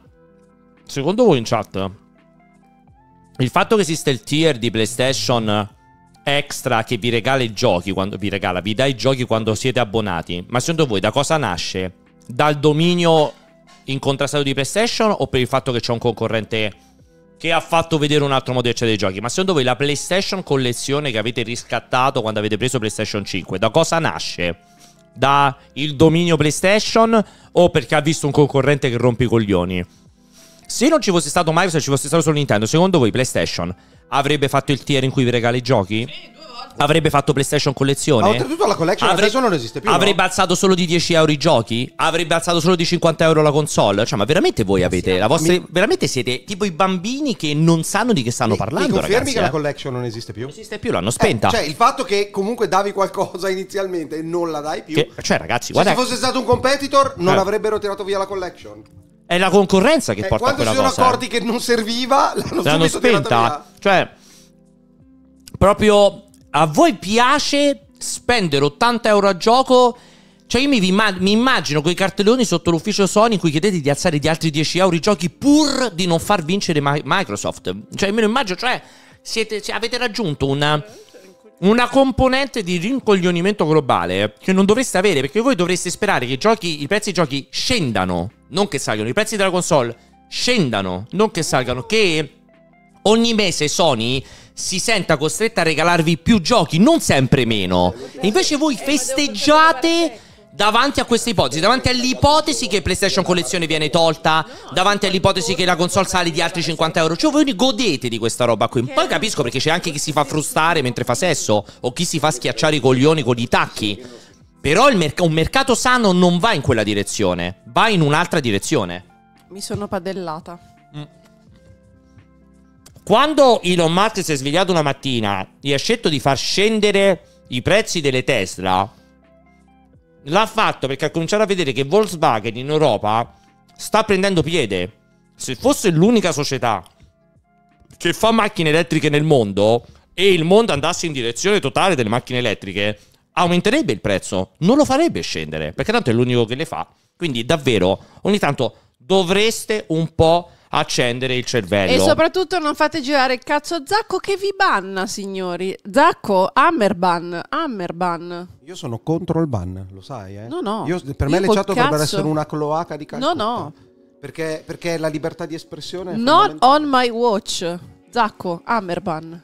secondo voi in chat il fatto che esiste il tier di PlayStation extra che vi regala i giochi quando vi regala, vi dà i giochi quando siete abbonati. Ma secondo voi da cosa nasce? Dal dominio incontrastato di PlayStation o per il fatto che c'è un concorrente che ha fatto vedere un altro modello cioè, dei giochi? Ma secondo voi la PlayStation collezione che avete riscattato quando avete preso PlayStation 5, da cosa nasce? Da il dominio PlayStation o perché ha visto un concorrente che rompe i coglioni? Se non ci fosse stato Microsoft, se ci fosse stato solo Nintendo, secondo voi PlayStation avrebbe fatto il tier in cui vi regala i giochi? Avrebbe fatto PlayStation Collezione? Ma oltretutto la collection Avre- adesso non esiste più. Avrebbe no? alzato solo di 10 euro i giochi? Avrebbe alzato solo di 50 euro la console? Cioè, ma veramente voi avete sì, la vostra. Mi... Veramente siete tipo i bambini che non sanno di che stanno mi, parlando. Mi confermi ragazzi, che eh? la collection non esiste più? Non esiste più, l'hanno spenta. Eh, cioè, il fatto che comunque davi qualcosa inizialmente e non la dai più. Che, cioè, ragazzi, guarda. Se fosse stato un competitor, non eh. avrebbero tirato via la collection. È la concorrenza che eh, porta a quella cosa. Quando si sono eh. accorti che non serviva, l'hanno, l'hanno spenta. Cioè, proprio a voi piace spendere 80 euro a gioco cioè io mi, mi, immagino quei cartelloni sotto l'ufficio Sony in cui chiedete di alzare di altri 10 euro i giochi pur di non far vincere Microsoft. Cioè me lo immagino, cioè, siete, cioè avete raggiunto una, una, componente di rincoglionimento globale che non dovreste avere perché voi dovreste sperare che i, giochi, i prezzi dei giochi scendano non che salgano, i prezzi della console scendano, non che salgano, che ogni mese Sony si senta costretta a regalarvi più giochi, non sempre meno. E invece voi festeggiate davanti a questa ipotesi, davanti all'ipotesi che PlayStation Collezione viene tolta, davanti all'ipotesi che la console sale di altri 50 euro. Cioè, voi godete di questa roba qui. Poi capisco perché c'è anche chi si fa frustare mentre fa sesso, o chi si fa schiacciare i coglioni con i tacchi. Però merc- un mercato sano non va in quella direzione, va in un'altra direzione. Mi sono padellata. Mm. Quando Elon Musk si è svegliato una mattina e ha scelto di far scendere i prezzi delle Tesla, l'ha fatto perché ha cominciato a vedere che Volkswagen in Europa sta prendendo piede. Se fosse l'unica società che fa macchine elettriche nel mondo e il mondo andasse in direzione totale delle macchine elettriche, aumenterebbe il prezzo, non lo farebbe scendere, perché tanto è l'unico che le fa. Quindi davvero, ogni tanto dovreste un po' accendere il cervello. E soprattutto non fate girare il cazzo a Zacco che vi banna, signori. Zacco, Hammerban, Hammerban. Io sono contro il ban, lo sai, eh? No, no. Io, per me Io le chat dovrebbero essere una cloaca di cazzo. No, no. Perché, perché la libertà di espressione è Non on my watch. Zacco, Hammerban.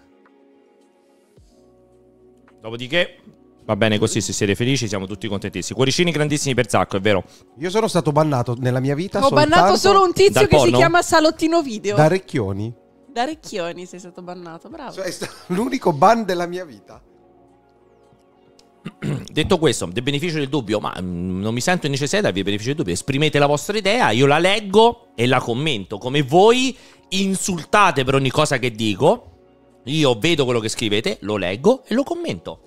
Dopodiché Va bene così, se siete felici siamo tutti contentissimi. Cuoricini grandissimi per Zacco, è vero. Io sono stato bannato nella mia vita. Ho bannato solo un tizio che si chiama Salottino Video. Da Recchioni. Da Recchioni sei stato bannato, bravo. Cioè, è stato l'unico ban della mia vita. Detto questo, del beneficio del dubbio, ma mm, non mi sento in necessità di darvi il beneficio del dubbio, esprimete la vostra idea, io la leggo e la commento come voi insultate per ogni cosa che dico, io vedo quello che scrivete, lo leggo e lo commento.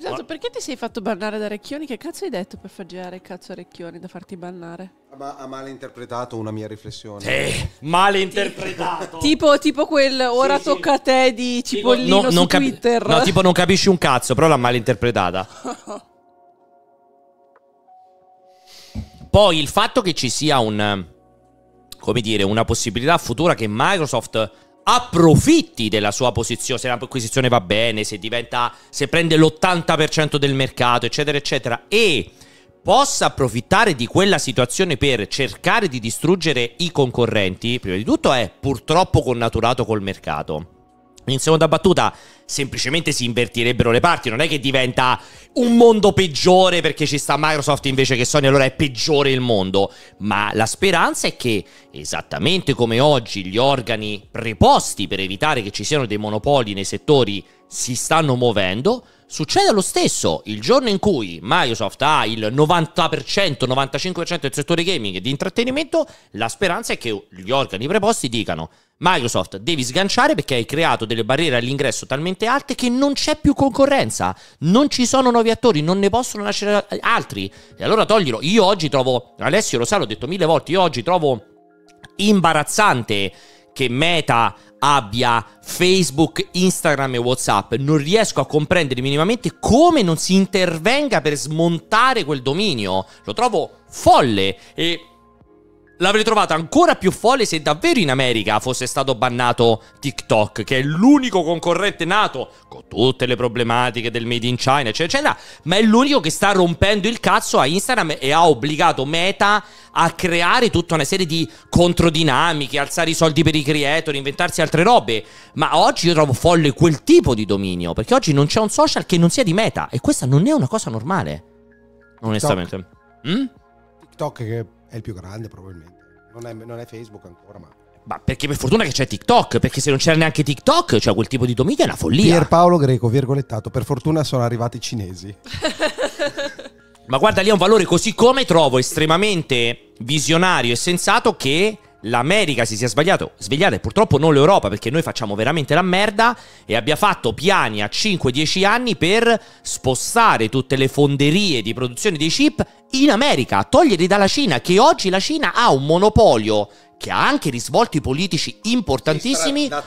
Gianzo, esatto, perché ti sei fatto bannare da Recchioni? Che cazzo hai detto per far girare il cazzo a Recchioni da farti bannare? Ma ha male interpretato una mia riflessione. Sì, male interpretato. tipo, tipo quel ora sì, tocca sì. a te di Cipollino tipo, no, su capi- Twitter. No, tipo non capisci un cazzo, però l'ha male interpretata. Poi il fatto che ci sia un come dire, una possibilità futura che Microsoft approfitti della sua posizione, se l'acquisizione va bene, se diventa, se prende l'80% del mercato, eccetera, eccetera, e possa approfittare di quella situazione per cercare di distruggere i concorrenti, prima di tutto è purtroppo connaturato col mercato in seconda battuta semplicemente si invertirebbero le parti, non è che diventa un mondo peggiore perché ci sta Microsoft invece che Sony, allora è peggiore il mondo, ma la speranza è che esattamente come oggi gli organi preposti per evitare che ci siano dei monopoli nei settori si stanno muovendo, succeda lo stesso il giorno in cui Microsoft ha il 90%, 95% del settore gaming e di intrattenimento, la speranza è che gli organi preposti dicano Microsoft, devi sganciare perché hai creato delle barriere all'ingresso talmente alte che non c'è più concorrenza, non ci sono nuovi attori, non ne possono nascere altri. E allora toglilo. Io oggi trovo, Alessio lo sa, l'ho detto mille volte, io oggi trovo imbarazzante che Meta abbia Facebook, Instagram e WhatsApp. Non riesco a comprendere minimamente come non si intervenga per smontare quel dominio. Lo trovo folle e l'avrei trovata ancora più folle se davvero in America fosse stato bannato TikTok, che è l'unico concorrente nato con tutte le problematiche del Made in China, eccetera, eccetera, ma è l'unico che sta rompendo il cazzo a Instagram e ha obbligato Meta a creare tutta una serie di controdinamiche, alzare i soldi per i creator, inventarsi altre robe. Ma oggi io trovo folle quel tipo di dominio, perché oggi non c'è un social che non sia di Meta e questa non è una cosa normale. Onestamente. TikTok, mm? TikTok che è il più grande probabilmente. Non è, non è Facebook ancora, ma... Ma perché per fortuna che c'è TikTok, perché se non c'era neanche TikTok, cioè quel tipo di dominio è una follia. Pierpaolo Greco, virgolettato, per fortuna sono arrivati i cinesi. ma guarda, lì è un valore così come trovo estremamente visionario e sensato che l'America si sia sbagliato, svegliata e purtroppo non l'Europa perché noi facciamo veramente la merda e abbia fatto piani a 5-10 anni per spostare tutte le fonderie di produzione dei chip in America, toglierli dalla Cina che oggi la Cina ha un monopolio che ha anche risvolti politici importantissimi stra-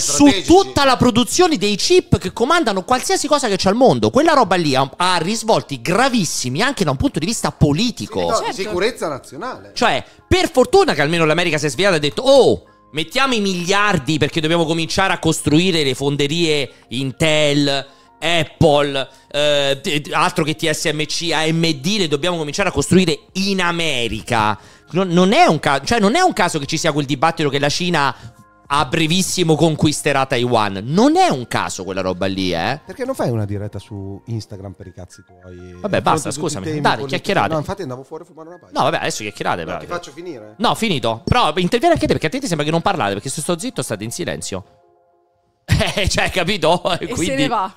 su tutta la produzione dei chip che comandano qualsiasi cosa che c'è al mondo. Quella roba lì ha, ha risvolti gravissimi anche da un punto di vista politico. Sì, no, certo. sicurezza nazionale. Cioè, per fortuna che almeno l'America si è svegliata e ha detto "Oh, mettiamo i miliardi perché dobbiamo cominciare a costruire le fonderie Intel Apple, eh, altro che TSMC, AMD, le dobbiamo cominciare a costruire in America. Non, non, è ca- cioè non, è un caso che ci sia quel dibattito che la Cina a brevissimo conquisterà Taiwan. Non è un caso quella roba lì, eh. Perché non fai una diretta su Instagram per i cazzi tuoi? Vabbè, basta, scusami, andate, chiacchierate. No, infatti andavo fuori a fumare una pagina. No, vabbè, adesso chiacchierate, no, Ti faccio finire. No, finito. Però interviene anche te perché a te ti sembra che non parlate, perché se sto zitto state in silenzio. Eh, cioè, capito? E Quindi... se ne va.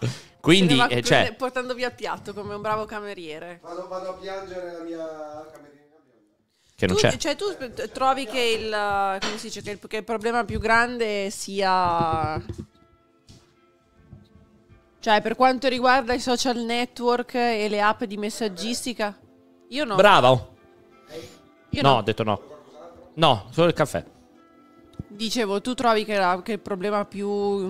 Quindi, va, eh, cioè... portando via il piatto come un bravo cameriere. Vado, vado a piangere la mia cameriera. Che non tu, c'è. Cioè, tu trovi che il, come si dice, che il, che il problema più grande sia cioè, per quanto riguarda i social network e le app di messaggistica, io no. Bravo. Io no, no, ho detto no. No, solo il caffè. Dicevo, tu trovi che, la, che il problema più mh,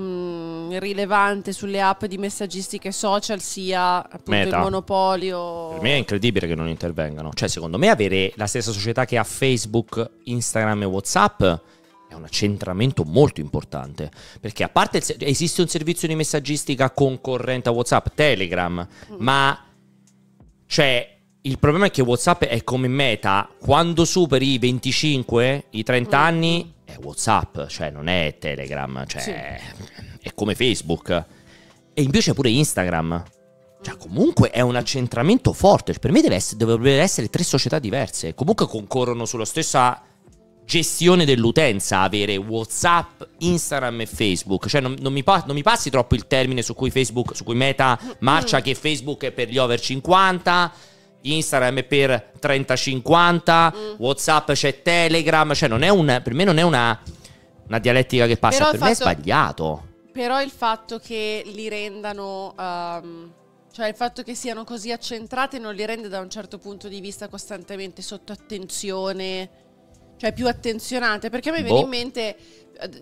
mm, rilevante sulle app di messaggistica social sia appunto Meta. il monopolio? Per me è incredibile che non intervengano. Cioè, secondo me avere la stessa società che ha Facebook, Instagram e Whatsapp è un accentramento molto importante perché a parte se- esiste un servizio di messaggistica concorrente a WhatsApp, Telegram, mm. ma cioè il problema è che WhatsApp è come meta, quando superi i 25, i 30 mm. anni WhatsApp, cioè non è Telegram, cioè sì. è come Facebook. E in più c'è pure Instagram. Cioè, comunque è un accentramento forte. Cioè per me essere, dovrebbero essere tre società diverse. Comunque concorrono sulla stessa gestione dell'utenza avere WhatsApp, Instagram e Facebook. Cioè, non, non, mi pa- non, mi passi troppo il termine su cui Facebook, su cui Meta mm. marcia che Facebook è per gli over 50 Instagram è per 30-50, mm. Whatsapp c'è Telegram, cioè non è un, per me non è una, una dialettica che passa, però per fatto, me è sbagliato. Però il fatto che li rendano... Um, cioè il fatto che siano così accentrate non li rende da un certo punto di vista costantemente sotto attenzione, cioè più attenzionate, perché a me boh. viene in mente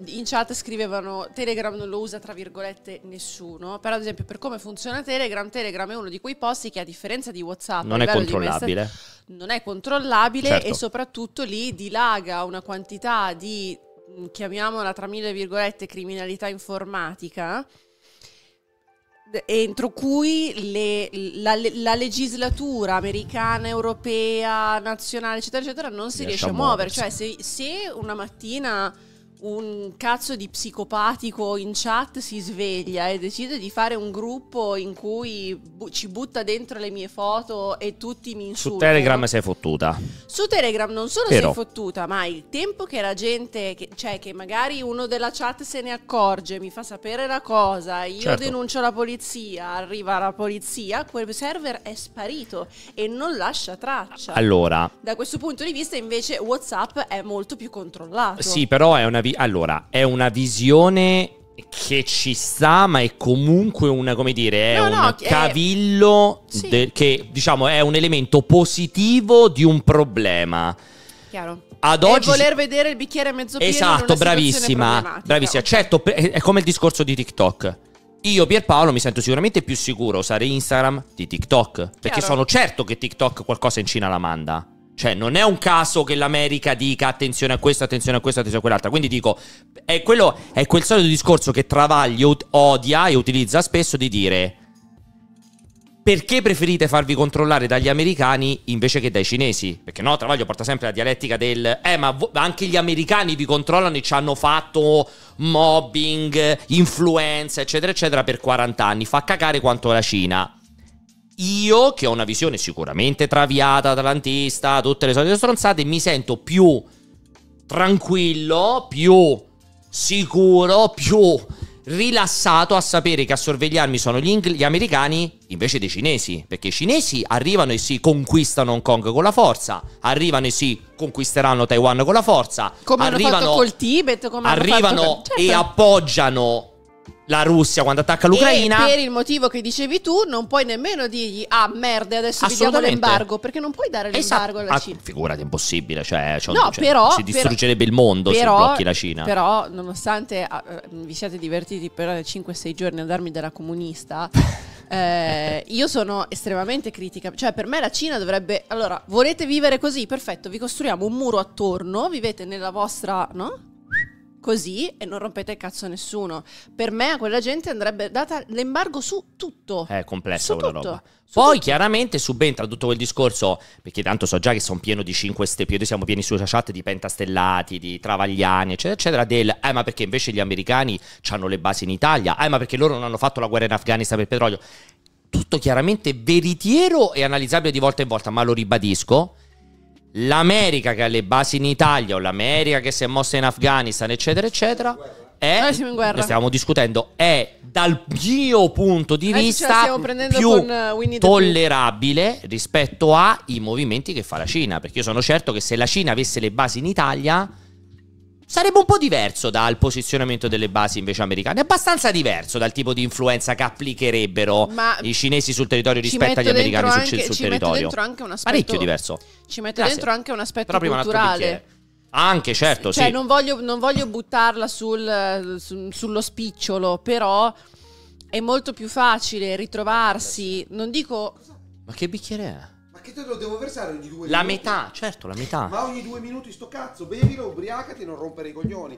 in chat scrivevano Telegram non lo usa tra virgolette nessuno, però ad esempio per come funziona Telegram, Telegram è uno di quei posti che a differenza di WhatsApp non è controllabile. Messa, non è controllabile certo. e soprattutto lì dilaga una quantità di chiamiamola tra mille virgolette criminalità informatica entro cui le, la, la, legislatura americana, europea, nazionale, eccetera, eccetera, non si riesce, riesce a muovere. Cioè, se, se, una mattina un cazzo di psicopatico in chat si sveglia e decide di fare un gruppo in cui bu- ci butta dentro le mie foto e tutti mi insultano. Su Telegram sei fottuta. Su Telegram non solo Però. sei fottuta, ma il tempo che la gente, che, cioè che magari uno della chat se ne accorge, mi fa sapere la cosa, io certo. denuncio la polizia, arriva la polizia, quel server è sparito e non lascia traccia. Allora, da questo punto di vista invece WhatsApp è molto più controllato. Sì, però è una vi- allora, è una visione che ci sta, ma è comunque una, come dire, è no, un no, cavillo è... Sì. che diciamo è un elemento positivo di un problema. Chiaro. Ad e oggi voler vedere il bicchiere mezzo pieno. Esatto, bravissima. Bravissima. Certo, è come il discorso di TikTok. Io Pierpaolo mi sento sicuramente più sicuro usare Instagram di TikTok, perché sono certo che TikTok qualcosa in Cina la manda. Cioè, non è un caso che l'America dica attenzione a questo, attenzione a questo, attenzione a quell'altra. Quindi dico, è, quello, è quel solito discorso che Travaglio odia e utilizza spesso di dire perché preferite farvi controllare dagli americani invece che dai cinesi? Perché no, Travaglio porta sempre la dialettica del eh, ma vo- anche gli americani vi controllano e ci hanno fatto mobbing, influenza, eccetera, eccetera, per 40 anni. Fa cagare quanto la Cina io, che ho una visione sicuramente traviata, atlantista, tutte le solite stronzate, mi sento più tranquillo, più sicuro, più rilassato a sapere che a sorvegliarmi sono gli, ingl- gli, americani invece dei cinesi, perché i cinesi arrivano e si conquistano Hong Kong con la forza, arrivano e si conquisteranno Taiwan con la forza, come arrivano col Tibet, come arrivano fatto... certo. e appoggiano la Russia quando attacca l'Ucraina. E per il motivo che dicevi tu, non puoi nemmeno dirgli ah merda, adesso vi diamo l'embargo, perché non puoi dare esatto. l'embargo alla ah, Cina. Figurati, è impossibile, cioè, cioè, no, cioè però, si distruggerebbe però, il mondo però, se blocchi la Cina. Però, nonostante uh, vi siate divertiti per 5-6 giorni a darmi della comunista, eh, io sono estremamente critica, cioè per me la Cina dovrebbe Allora, volete vivere così? Perfetto, vi costruiamo un muro attorno, vivete nella vostra, no? così e non rompete il cazzo a nessuno. Per me a quella gente andrebbe data l'embargo su tutto. È complessa quella roba. Su Poi tutto. chiaramente subentra tutto quel discorso, perché tanto so già che sono pieno di 5 stelle, siamo pieni sulla chat di pentastellati, di travagliani, eccetera, eccetera, del, eh ma perché invece gli americani hanno le basi in Italia, eh ma perché loro non hanno fatto la guerra in Afghanistan per petrolio. Tutto chiaramente veritiero e analizzabile di volta in volta, ma lo ribadisco, l'America che ha le basi in Italia o l'America che si è mossa in Afghanistan, eccetera, eccetera, è, noi siamo in guerra. stiamo discutendo, è dal mio punto di vista più uh, tollerabile rispetto ai movimenti che fa la Cina, perché io sono certo che se la Cina avesse le basi in Italia sarebbe un po' diverso dal posizionamento delle basi invece americane, abbastanza diverso dal tipo di influenza che applicherebbero Ma i cinesi sul territorio rispetto agli americani anche, sul, sul ci territorio. Metto aspetto, Parecchio diverso. Ci mette Grazie. dentro anche un aspetto Però culturale. Anche certo, cioè, sì. Non voglio, non voglio buttarla sul, su, sullo spicciolo, però è molto più facile ritrovarsi, non dico... Ma che bicchiere è? che te lo devo versare ogni due la minuti. La metà, certo, la metà. Ma ogni due minuti sto cazzo, bevilo, ubriacati e non rompere i coglioni.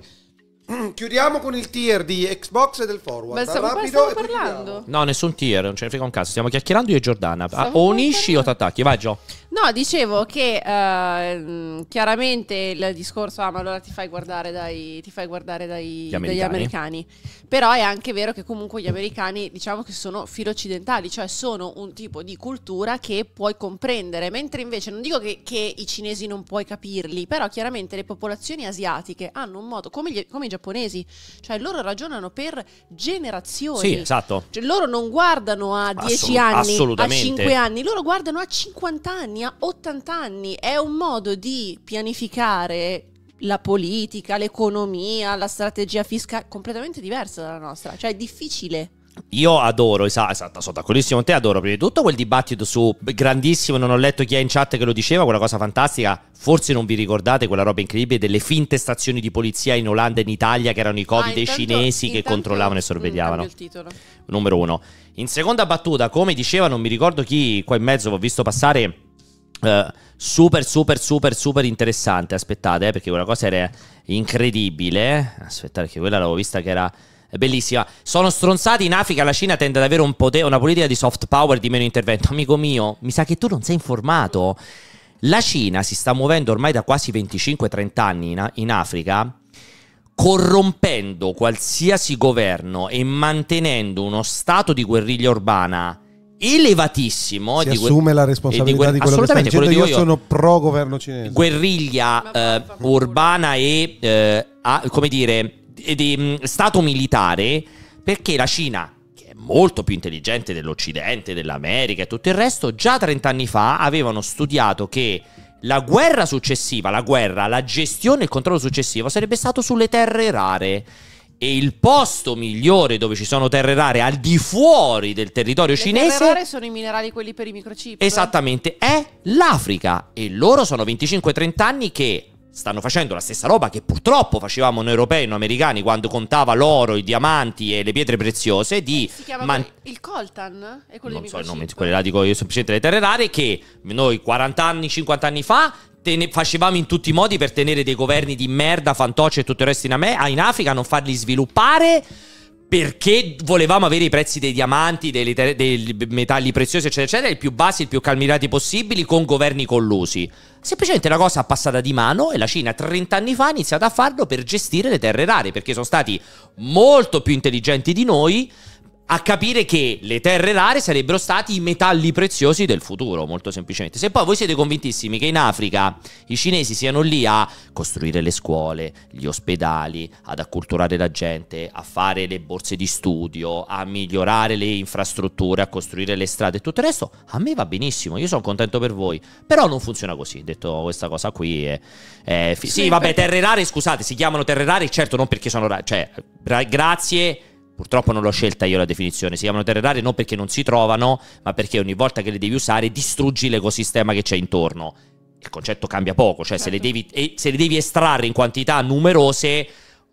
Mm, chiudiamo con il tier di Xbox e del forward. Ma stavo, Rapido stavo parlando. No, nessun tier, non ce ne frega un cazzo. Stiamo chiacchierando io e Giordana. Stavo ah, o unisci o t'attacchi. Vai, Gio. No, dicevo che eh, chiaramente il discorso, ah, ma allora ti fai guardare, dai, fai guardare dai, americani. dagli americani. Però è anche vero che comunque gli americani, diciamo che sono filo occidentali, cioè sono un tipo di cultura che puoi comprendere, mentre invece non dico che, che i cinesi non puoi capirli, però chiaramente le popolazioni asiatiche hanno un modo, come, gli, come i giapponesi, cioè loro ragionano per generazioni. Sì, esatto. Cioè loro non guardano a 10 Assolut- anni, a 5 anni, loro guardano a 50 anni 80 anni, è un modo di pianificare la politica, l'economia, la strategia fiscale completamente diversa dalla nostra, cioè è difficile. Io adoro, esatto, esatto, sono d'accordissimo con te, adoro prima di tutto quel dibattito su grandissimo, non ho letto chi è in chat che lo diceva, quella cosa fantastica, forse non vi ricordate quella roba incredibile delle finte stazioni di polizia in Olanda e in Italia che erano i covid ah, intanto, cinesi intanto, che controllavano e sorvegliavano. Mm, Numero uno. In seconda battuta, come diceva, non mi ricordo chi qua in mezzo, ho visto passare eh, super, super, super, super interessante. Aspettate, eh, perché quella cosa era incredibile. Aspettate, che quella l'avevo vista che era. Bellissima. Sono stronzati in Africa. La Cina tende ad avere un pote- una politica di soft power di meno intervento. Amico mio, mi sa che tu non sei informato. La Cina si sta muovendo ormai da quasi 25-30 anni in, in Africa corrompendo qualsiasi governo e mantenendo uno stato di guerriglia urbana elevatissimo. Si di assume la responsabilità di, di quello che sta dicendo. Io, io, sono pro governo cinese. Guerriglia eh, urbana e, eh, a, come dire, di, di, mm, stato militare, perché la Cina che è molto più intelligente dell'Occidente, dell'America e tutto il resto, già 30 anni fa avevano studiato che la guerra successiva, la guerra, la gestione e il controllo successivo sarebbe stato sulle terre rare e il posto migliore dove ci sono terre rare al di fuori del territorio Le cinese. Le terre rare sono i minerali quelli per i microchip. Esattamente, è l'Africa e loro sono 25-30 anni che stanno facendo la stessa roba che purtroppo facevamo noi europei, noi americani, quando contava l'oro, i diamanti e le pietre preziose. Di eh, si chiama man- il coltan? È eh? quello non so il nome, quelle là dico io semplicemente le terre rare che noi 40 anni, 50 anni fa facevamo in tutti i modi per tenere dei governi di merda, fantocce e tutto il resto in, Am- in Africa, non farli sviluppare perché volevamo avere i prezzi dei diamanti, dei, dei, metalli preziosi, eccetera, eccetera, il più bassi, il più calmirati possibili, con governi collusi. Semplicemente la cosa è passata di mano e la Cina 30 anni fa ha iniziato a farlo per gestire le terre rare, perché sono stati molto più intelligenti di noi a capire che le terre rare sarebbero stati i metalli preziosi del futuro, molto semplicemente. Se poi voi siete convintissimi che in Africa i cinesi siano lì a costruire le scuole, gli ospedali, ad acculturare la gente, a fare le borse di studio, a migliorare le infrastrutture, a costruire le strade e tutto il resto, a me va benissimo, io sono contento per voi, però non funziona così, detto questa cosa qui. È, eh. è eh, fi- sì, sì, vabbè, terre rare, scusate, si chiamano terre rare, certo non perché sono rare, cioè, ra- grazie purtroppo non l'ho scelta io la definizione, si chiamano terre rare non perché non si trovano, ma perché ogni volta che le devi usare distruggi l'ecosistema che c'è intorno. Il concetto cambia poco, cioè se le certo. devi, se le devi estrarre in quantità numerose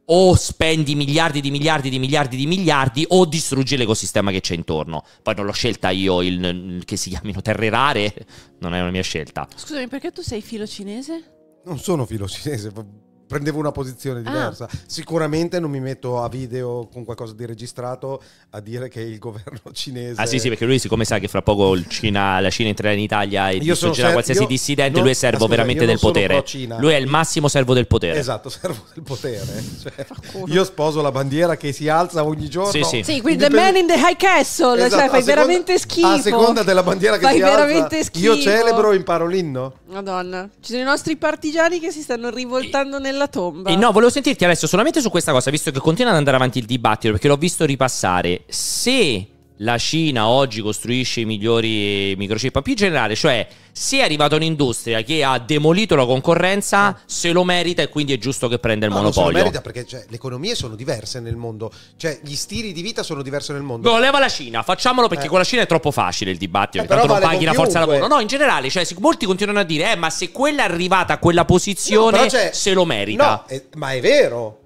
o spendi miliardi di miliardi di miliardi di miliardi o distruggi l'ecosistema che c'è intorno. Poi non l'ho scelta io il, il, che si chiamino terre rare, non è una mia scelta. Scusami, perché tu sei filo cinese? Non sono filo cinese, prendevo una posizione ah. diversa. Ah. Sicuramente non mi metto a video con qualcosa di registrato a dire che il governo cinese. Ah, sì, sì, perché lui, siccome sa che fra poco Cina, la Cina entrerà in Italia e distruggerà qualsiasi io, dissidente, non, lui è servo scusa, veramente del potere. Lui è il massimo servo del potere. Esatto, servo del potere. Cioè, io sposo la bandiera che si alza ogni giorno. Sì, sì. sì quindi The Man in the High Castle. Cioè, esatto, cioè, fai seconda, veramente schifo. A seconda della bandiera che fai si alza, schifo. io celebro, imparo l'inno. Madonna, ci sono i nostri partigiani che si stanno rivoltando e- nella tomba. E eh, no, volevo sentirti adesso solamente su questa cosa, visto che continua ad andare avanti il dibattito, perché l'ho visto ripassare. Se la Cina oggi costruisce i migliori microchip, più in generale, cioè se è arrivata un'industria che ha demolito la concorrenza, eh. se lo merita e quindi è giusto che prenda il no, monopolio. se lo merita perché cioè, le economie sono diverse nel mondo, cioè gli stili di vita sono diversi nel mondo. No, leva la Cina, facciamolo perché eh. con la Cina è troppo facile il dibattito, eh, tanto non paghi la forza lavoro. No, in generale, cioè, molti continuano a dire, eh, ma se quella è arrivata a quella posizione, no, se lo merita. No, eh, ma è vero.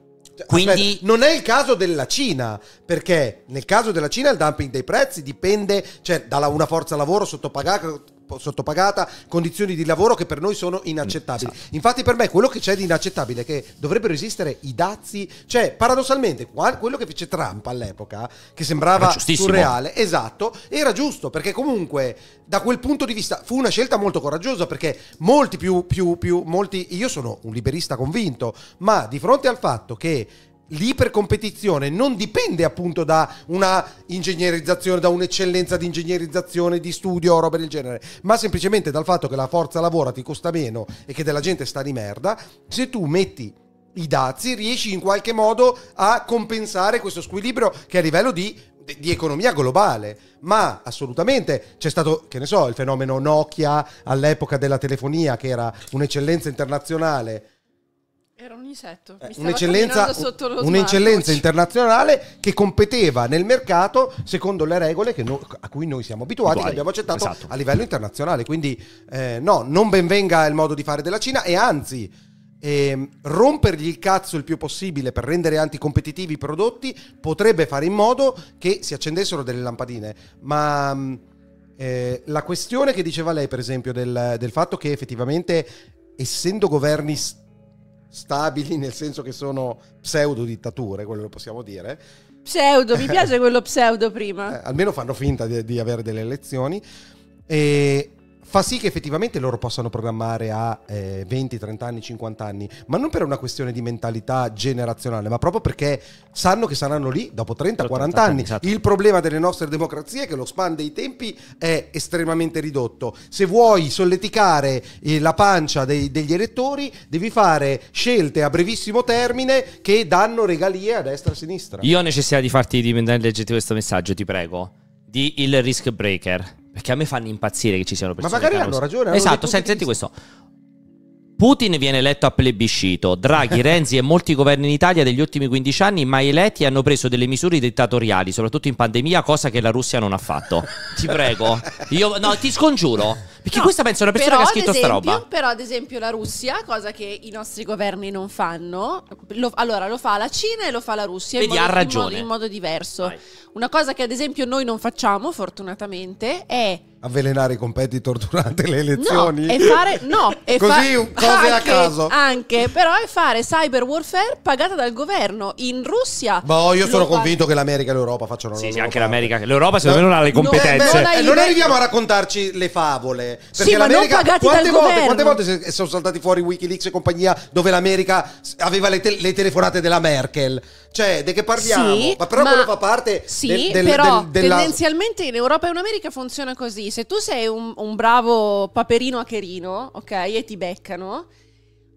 Quindi aspetta, non è il caso della Cina, perché nel caso della Cina il dumping dei prezzi dipende, cioè, dalla una forza lavoro sottopagata sottopagata, condizioni di lavoro che per noi sono inaccettabili. Esatto. Infatti per me quello che c'è di inaccettabile è che dovrebbero esistere i dazi, cioè paradossalmente quello che fece Trump all'epoca, che sembrava surreale, esatto, era giusto perché comunque da quel punto di vista fu una scelta molto coraggiosa perché molti più, più, più, molti, io sono un liberista convinto, ma di fronte al fatto che l'ipercompetizione non dipende appunto da una ingegnerizzazione, da un'eccellenza di ingegnerizzazione, di studio o roba del genere, ma semplicemente dal fatto che la forza lavora ti costa meno e che della gente sta di merda, se tu metti i dazi riesci in qualche modo a compensare questo squilibrio che a livello di di economia globale, ma assolutamente c'è stato, che ne so, il fenomeno Nokia all'epoca della telefonia, che era un'eccellenza internazionale, era un insetto. Eh, un'eccellenza, un'eccellenza internazionale che competeva nel mercato secondo le regole no, a cui noi siamo abituati, Uguai. che abbiamo accettato esatto. a livello internazionale. Quindi eh, no, non benvenga il modo di fare della Cina e anzi eh, rompergli il cazzo il più possibile per rendere anticompetitivi i prodotti potrebbe fare in modo che si accendessero delle lampadine. Ma mm, eh, la questione che diceva lei, per esempio, del, del fatto che effettivamente essendo governi... St- stabili nel senso che sono pseudo dittature, quello lo possiamo dire. Pseudo, mi piace quello pseudo prima. Eh, almeno fanno finta di, di avere delle elezioni. E fa sì che effettivamente loro possano programmare a eh, 20, 30 anni, 50 anni, ma non per una questione di mentalità generazionale, ma proprio perché sanno che saranno lì dopo 30, 40 anni. Esatto. Il problema delle nostre democrazie è che lo span dei tempi è estremamente ridotto. Se vuoi solleticare eh, la pancia dei, degli elettori, devi fare scelte a brevissimo termine che danno regalie a destra e a sinistra. Io ho necessità di farti diventare leggete questo messaggio, ti prego, di il risk breaker perché a me fanno impazzire che ci siano persone. Ma magari hanno ragione. Hanno esatto, senti, senti questo. Putin viene eletto a plebiscito, Draghi, Renzi e molti governi in Italia degli ultimi 15 anni mai eletti hanno preso delle misure dittatoriali, soprattutto in pandemia, cosa che la Russia non ha fatto. Ti prego, io no, ti scongiuro. Perché no, questa penso è una persona che ha scritto esempio, sta roba. Però, ad esempio, la Russia, cosa che i nostri governi non fanno, lo, allora lo fa la Cina e lo fa la Russia. Vedi, modo, ha ragione. In modo, in modo diverso. Vai. Una cosa che, ad esempio, noi non facciamo, fortunatamente, è avvelenare i competitor durante le elezioni. No, e fare no, e così fa- cose anche, a caso. Anche, però è fare cyber warfare pagata dal governo in Russia. Ma io sono convinto fa- che l'America e l'Europa facciano Sì, sì anche l'America, l'Europa secondo me non ha le competenze. No, non, non arriviamo a raccontarci le favole, perché sì, l'America quante volte, quante volte, sono saltati fuori WikiLeaks e compagnia dove l'America aveva le, te- le telefonate della Merkel. Cioè, di che parliamo? Sì, ma però ma quello fa parte sì, del, del, però del, della... tendenzialmente in Europa e in America funziona così se tu sei un, un bravo paperino acherino, ok, e ti beccano,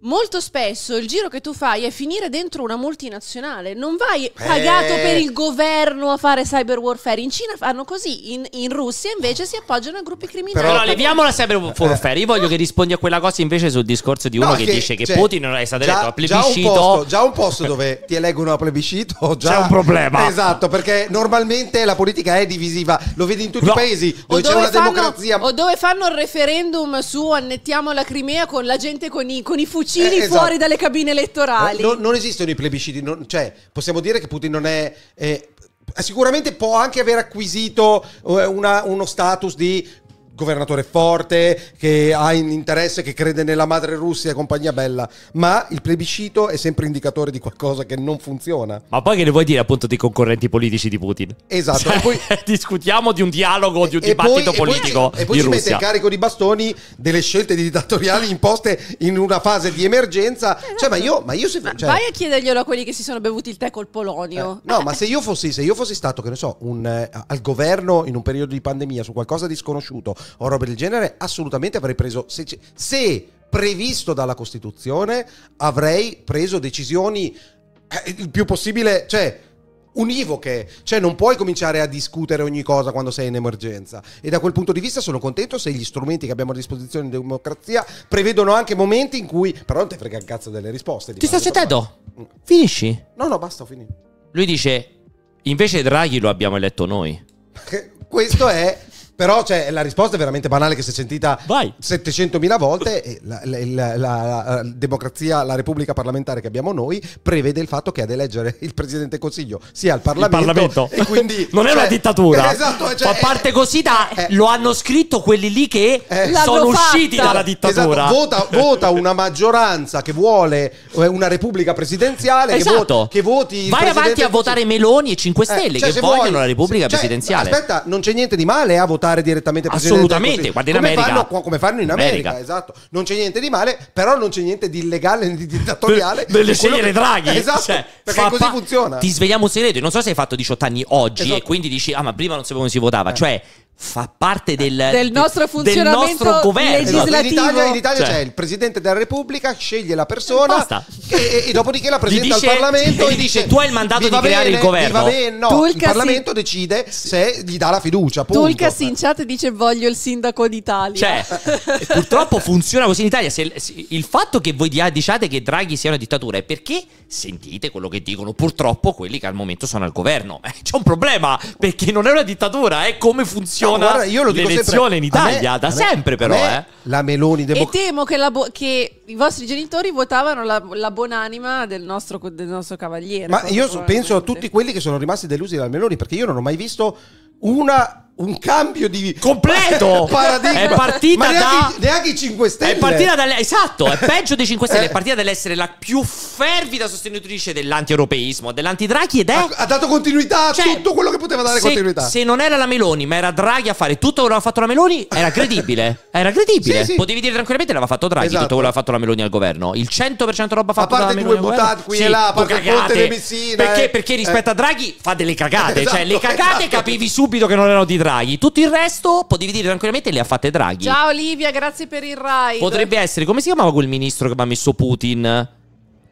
Molto spesso il giro che tu fai è finire dentro una multinazionale, non vai pagato eh. per il governo a fare cyber warfare. In Cina fanno così, in, in Russia invece si appoggiano a gruppi criminali. Però, leviamo la cyber eh. warfare. Io voglio che rispondi a quella cosa invece sul discorso di uno no, che, che, dice che cioè, Putin è stato eletto a plebiscito. Già un, posto, già un posto dove ti eleggono a plebiscito, già, c'è un problema. Esatto, perché normalmente la politica è divisiva, lo vedi in tutti no. i paesi dove, dove c'è una fanno, democrazia. O dove fanno il referendum su annettiamo la Crimea con la gente con i, con i fucili piccini eh, esatto. fuori dalle cabine elettorali. No, no, non esistono i plebisciti, non, cioè possiamo dire che Putin non è... Eh, sicuramente può anche aver acquisito eh, una, uno status di governatore forte, che ha interesse, che crede nella madre Russia e compagnia bella, ma il plebiscito è sempre indicatore di qualcosa che non funziona. Ma poi che ne vuoi dire appunto dei concorrenti politici di Putin? Esatto. Cioè, poi... discutiamo di un dialogo, di un dibattito poi, politico. E poi, e poi ci mette in carico di bastoni delle scelte dittatoriali imposte in una fase di emergenza. Eh, cioè, ma io, ma io se... Cioè... Vai a chiederglielo a quelli che si sono bevuti il tè col Polonio. Eh, no, ma se io, fossi, se io fossi stato, che ne so, un, eh, al governo in un periodo di pandemia su qualcosa di sconosciuto, o roba del genere, assolutamente avrei preso... se, se previsto dalla Costituzione avrei preso decisioni eh, il più possibile, cioè univoche, cioè non puoi cominciare a discutere ogni cosa quando sei in emergenza e da quel punto di vista sono contento se gli strumenti che abbiamo a disposizione in democrazia prevedono anche momenti in cui però non ti frega il cazzo delle risposte. Ti sto sentendo? Mm. Finisci? No, no, basta, ho finito. Lui dice "Invece Draghi lo abbiamo eletto noi". Questo è però cioè, la risposta è veramente banale che si è sentita Vai. 700.000 volte. La, la, la, la, democrazia, la repubblica parlamentare che abbiamo noi prevede il fatto che ad eleggere il Presidente del Consiglio sia al Parlamento. Il Parlamento. E quindi, non cioè, è una cioè, dittatura. Esatto, cioè, a parte eh, così da, eh, eh, lo hanno scritto quelli lì che eh, sono usciti dalla esatto, dittatura. Esatto, vota, vota, una maggioranza che vuole eh, una repubblica presidenziale. Esatto. Che, voti, che voti Vai avanti a votare Meloni e 5 Stelle eh, cioè, che vogliono vuoi, la repubblica cioè, presidenziale. Aspetta, non c'è niente di male a votare votare direttamente Assolutamente, guarda in come America. Fanno, come fanno in America, America, esatto. Non c'è niente di male, però non c'è niente di illegale né di dittatoriale. Delle scegliere che... Draghi. Esatto, cioè, perché così pa- funziona. Ti svegliamo un segreto, non so se hai fatto 18 anni oggi esatto. e quindi dici "Ah, ma prima non sapevo come si votava". Eh. Cioè fa parte del, eh, del nostro funzionamento del nostro governo. legislativo. In Italia, in Italia cioè. c'è il Presidente della Repubblica, sceglie la persona e, e, dopodiché la presenta dice, al Parlamento e dice tu hai il mandato di creare bene, il governo. bene, no, il Parlamento si... decide se gli dà la fiducia. Punto. Tulcas in chat dice voglio il sindaco d'Italia. Cioè, purtroppo funziona così in Italia. Se, se, il fatto che voi diciate che Draghi sia una dittatura è perché sentite quello che dicono purtroppo quelli che al momento sono al governo. Eh, c'è un problema perché non è una dittatura, è come funziona funziona no, guarda, io lo l'elezione sempre, in Italia, me, da me, sempre però. Eh. La Meloni democratica. E temo che, bo- che, i vostri genitori votavano la, la buonanima del nostro, del nostro, cavaliere. Ma io penso a tutti quelli che sono rimasti delusi dalla Meloni, perché io non ho mai visto una un cambio di completo paradigma. È partita Ma neanche, da i 5 Stelle. È partita dalle, esatto, è peggio dei 5 Stelle, è eh. partita dall'essere la più fervida sostenitrice dell'anti-europeismo, dell'anti-Draghi ed è ha, ha dato continuità a cioè, tutto quello che poteva dare se, continuità. Se non era la Meloni, ma era Draghi a fare tutto quello che aveva fatto la Meloni, era credibile. Era credibile. Sì, sì. Potevi dire tranquillamente l'aveva fatto Draghi esatto. tutto quello che aveva fatto la Meloni al governo. Il 100% roba fatta da Meloni. A parte due votate qui sì, e là, a Conte e Messina. Perché, eh. perché rispetto a eh. Draghi fa delle cagate, esatto, cioè le esatto, cagate esatto. capivi subito che non erano di Draghi. Draghi. Tutto il resto, potevi dire tranquillamente, le ha fatte Draghi. Ciao Olivia, grazie per il Rai. Potrebbe essere, come si chiamava quel ministro che mi ha messo Putin?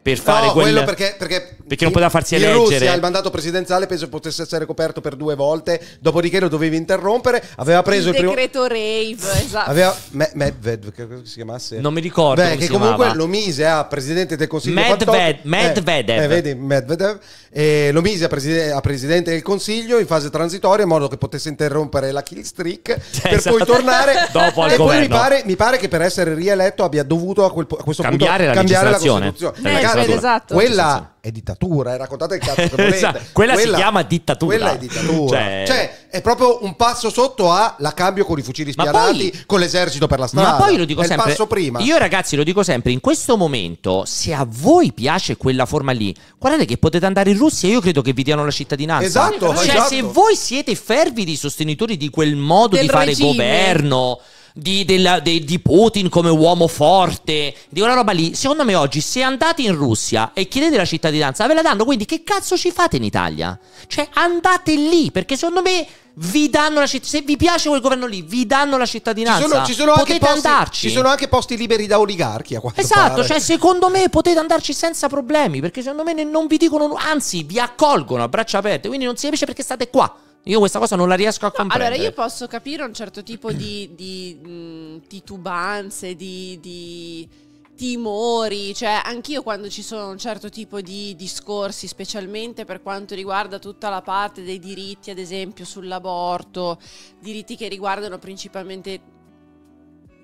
per fare no, quel... quello perché, perché, perché non poteva farsi eleggere. In il mandato presidenziale penso potesse essere coperto per due volte, dopodiché lo dovevi interrompere. Aveva preso il, il decreto primo... rave, esatto. Aveva Me- Medved, che si chiamasse? Non mi ricordo. Beh, che comunque chiamava. lo mise a presidente del Consiglio Medved, Medvedev. Eh, eh, vedi, Medvedev e lo mise a, preside- a, presidente del consiglio in fase transitoria in modo che potesse interrompere la kill streak cioè, per poi esatto. tornare dopo al e governo. poi mi pare, mi pare, che per essere rieletto abbia dovuto a, quel, a questo cambiare punto la cambiare la Costituzione. La eh, esatto. esatto. Quella è dittatura, è raccontate il cazzo che esatto. quella, quella, si chiama dittatura. Quella è dittatura. Cioè... cioè... è proprio un passo sotto a la cambio con i fucili spianati, poi... con l'esercito per la strada. Ma poi lo dico è sempre. passo prima. Io ragazzi lo dico sempre, in questo momento, se a voi piace quella forma lì, guardate che potete andare in Russia, io credo che vi diano la cittadinanza. Esatto, cioè esatto. se voi siete fervidi sostenitori di quel modo Del di fare regime. governo di, della, de, di, Putin come uomo forte, di una roba lì. Secondo me oggi, se andate in Russia e chiedete la cittadinanza, ve la danno. Quindi, che cazzo ci fate in Italia? Cioè, andate lì, perché secondo me vi danno la cittadinanza. Se vi piace quel governo lì, vi danno la cittadinanza. Ci sono, ci sono potete posti, andarci. Ci sono anche posti liberi da oligarchia. Esatto, pare. cioè, secondo me potete andarci senza problemi, perché secondo me non vi dicono, nulla. anzi, vi accolgono a braccia aperte. Quindi non si capisce perché state qua. Io questa cosa non la riesco a no, Allora, io posso capire un certo tipo di, di mh, mm, titubanze, di, di timori, cioè anch'io quando ci sono un certo tipo di discorsi, specialmente per quanto riguarda tutta la parte dei diritti, ad esempio sull'aborto, diritti che riguardano principalmente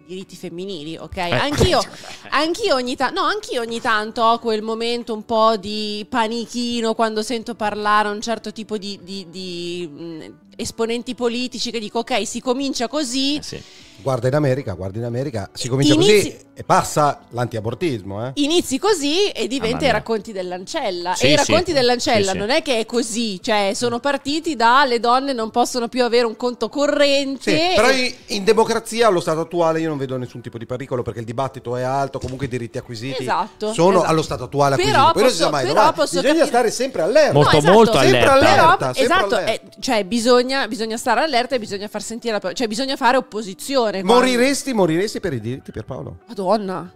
diritti femminili, ok? Eh. Anch'io, anch'io, ogni ta- no, anch'io ogni tanto ho quel momento un po' di panichino quando sento parlare a un certo tipo di, di, di mh, esponenti politici che dico ok, si comincia così. Eh sì guarda in America, guarda in America, si comincia Inizi... così e passa l'antiabortismo. Eh? Inizi così e diventa ah, i racconti dell'ancella. Sì, e i racconti sì, dell'ancella sì, non è che è così, cioè sono partiti da le donne non possono più avere un conto corrente. però e... in democrazia allo stato attuale io non vedo nessun tipo di pericolo perché il dibattito è alto, comunque i diritti acquisiti esatto, sono esatto. allo stato attuale acquisiti. Però, Poi posso, mai, però bisogna capire... stare sempre allerta. Molto, no, esatto. molto allerta. Però, sempre esatto, allerta. Eh, cioè bisogna, bisogna stare allerta e bisogna far sentire la... cioè bisogna fare opposizione dolore. Moriresti, moriresti per i diritti, Pierpaolo? Madonna.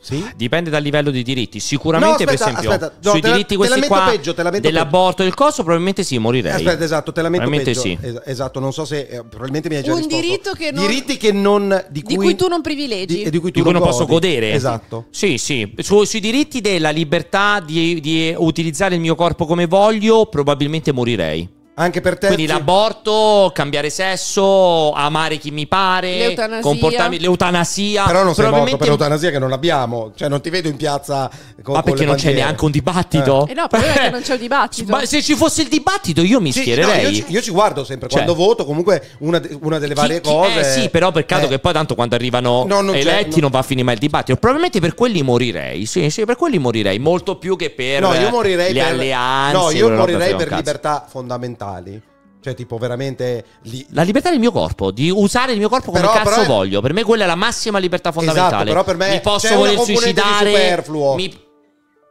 Sì? Ah, dipende dal livello dei diritti. Sicuramente, no, aspetta, per esempio, aspetta, no, sui te diritti la, questi qua peggio, dell'aborto e del coso, probabilmente sì, morirei. Aspetta, esatto, te la metto probabilmente peggio. Sì. esatto, non so se eh, probabilmente mi hai già Un risposto. diritto che non diritti che non di cui, di cui tu non privilegi di, di cui tu di non, cui non posso godere. Esatto. Sì, sì, Su, sui diritti della libertà di, di utilizzare il mio corpo come voglio, probabilmente morirei. Anche per te. Quindi l'aborto, cambiare sesso, amare chi mi pare, l'eutanasia. comportarmi l'eutanasia. Però non sei Probabilmente... morto per l'eutanasia che non abbiamo, cioè non ti vedo in piazza con Ma perché non c'è neanche un dibattito? Eh. eh no, però è che non c'è un dibattito. Ma se ci fosse il dibattito io mi sì, schiererei. No, io, ci, io, ci, guardo sempre cioè. quando voto, comunque una, una delle varie chi, chi, cose. Eh sì, però peccato eh. che poi tanto quando arrivano no, non eletti non... non va a finire mai il dibattito. Probabilmente per quelli morirei. Sì, sì, per quelli morirei molto più che per No, io morirei le per... alleanze. No, io morirei per libertà fondamentale mentali. Cioè, tipo, veramente. Li... La libertà del mio corpo, di usare il mio corpo come però, cazzo però voglio. Per me, quella è la massima libertà fondamentale. Esatto, però per me mi posso voler suicidare. Mi...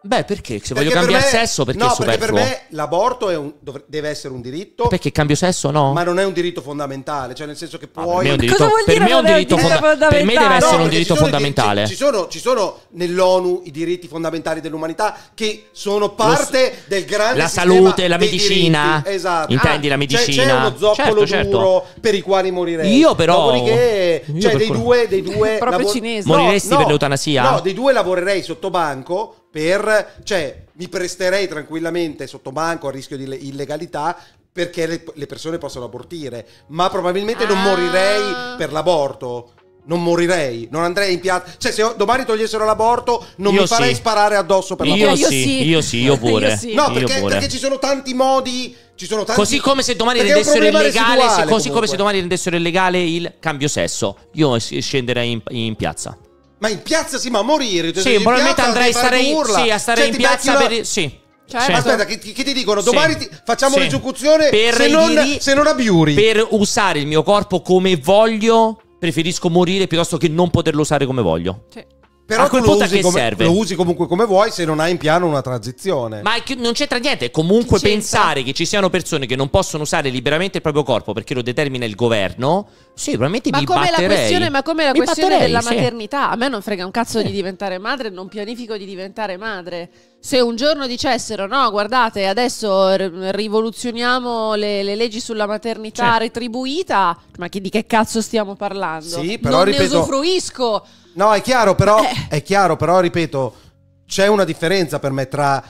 Beh, perché? Se perché voglio cambiare me, sesso, perché no, è superfluo? perché per me l'aborto un, deve essere un diritto. Perché cambio sesso no? Ma non è un diritto fondamentale, cioè nel senso che puoi... Ah, per me è un diritto, per me è un diritto fonda- fondamentale. Per me deve essere no, un diritto ci fondamentale. Ci sono, ci sono, nell'ONU i diritti fondamentali dell'umanità che sono parte Lo, del grande... La salute, la medicina. Esatto. Intendi ah, la medicina. C'è, c'è uno zoccolo certo, certo. duro certo. per i quali morirei. Io però... Dopodiché, cioè dei, due, dei due... Proprio lavor- cinese. Moriresti per l'eutanasia? No, dei due lavorerei sotto banco per, cioè, mi presterei tranquillamente sotto banco a rischio di illegalità perché le, le persone possono abortire, ma probabilmente ah. non morirei ah. per l'aborto. Non morirei, non andrei in piazza. Cioè, se domani togliessero l'aborto, non io mi farei sì. sparare addosso per l'aborto. Io, sì, io sì, io pure. Io sì. No, perché, pure. perché ci sono tanti modi Tanti... Così come se domani rendessero illegale, se, così comunque. come se domani rendessero illegale il cambio sesso, io scenderei in, in piazza. Ma in piazza sì, ma a morire. Sì, probabilmente andrei a stare, in, sì, a stare cioè, in piazza una... Sì. Certo. Cioè, Aspetta, che, che, ti dicono? Domani sì. ti facciamo sì. l'esecuzione per se, non, diri... se non abiuri. Per usare il mio corpo come voglio, preferisco morire piuttosto che non poterlo usare come voglio. Sì. Però a quel punto a che come, serve? Lo usi comunque come vuoi se non hai in piano una transizione. Ma non c'entra niente. Comunque c'entra. pensare che ci siano persone che non possono usare liberamente il proprio corpo perché lo determina il governo, sì, probabilmente ma mi come batterei. La questione, ma come la mi questione batterei, della sì. maternità? A me non frega un cazzo sì. di diventare madre, non pianifico di diventare madre. Se un giorno dicessero no, guardate, adesso rivoluzioniamo le, le leggi sulla maternità certo. retribuita, ma che, di che cazzo stiamo parlando? Sì, però non ripeto... ne usufruisco No, è chiaro, però, eh. è chiaro, però ripeto, c'è una differenza per me tra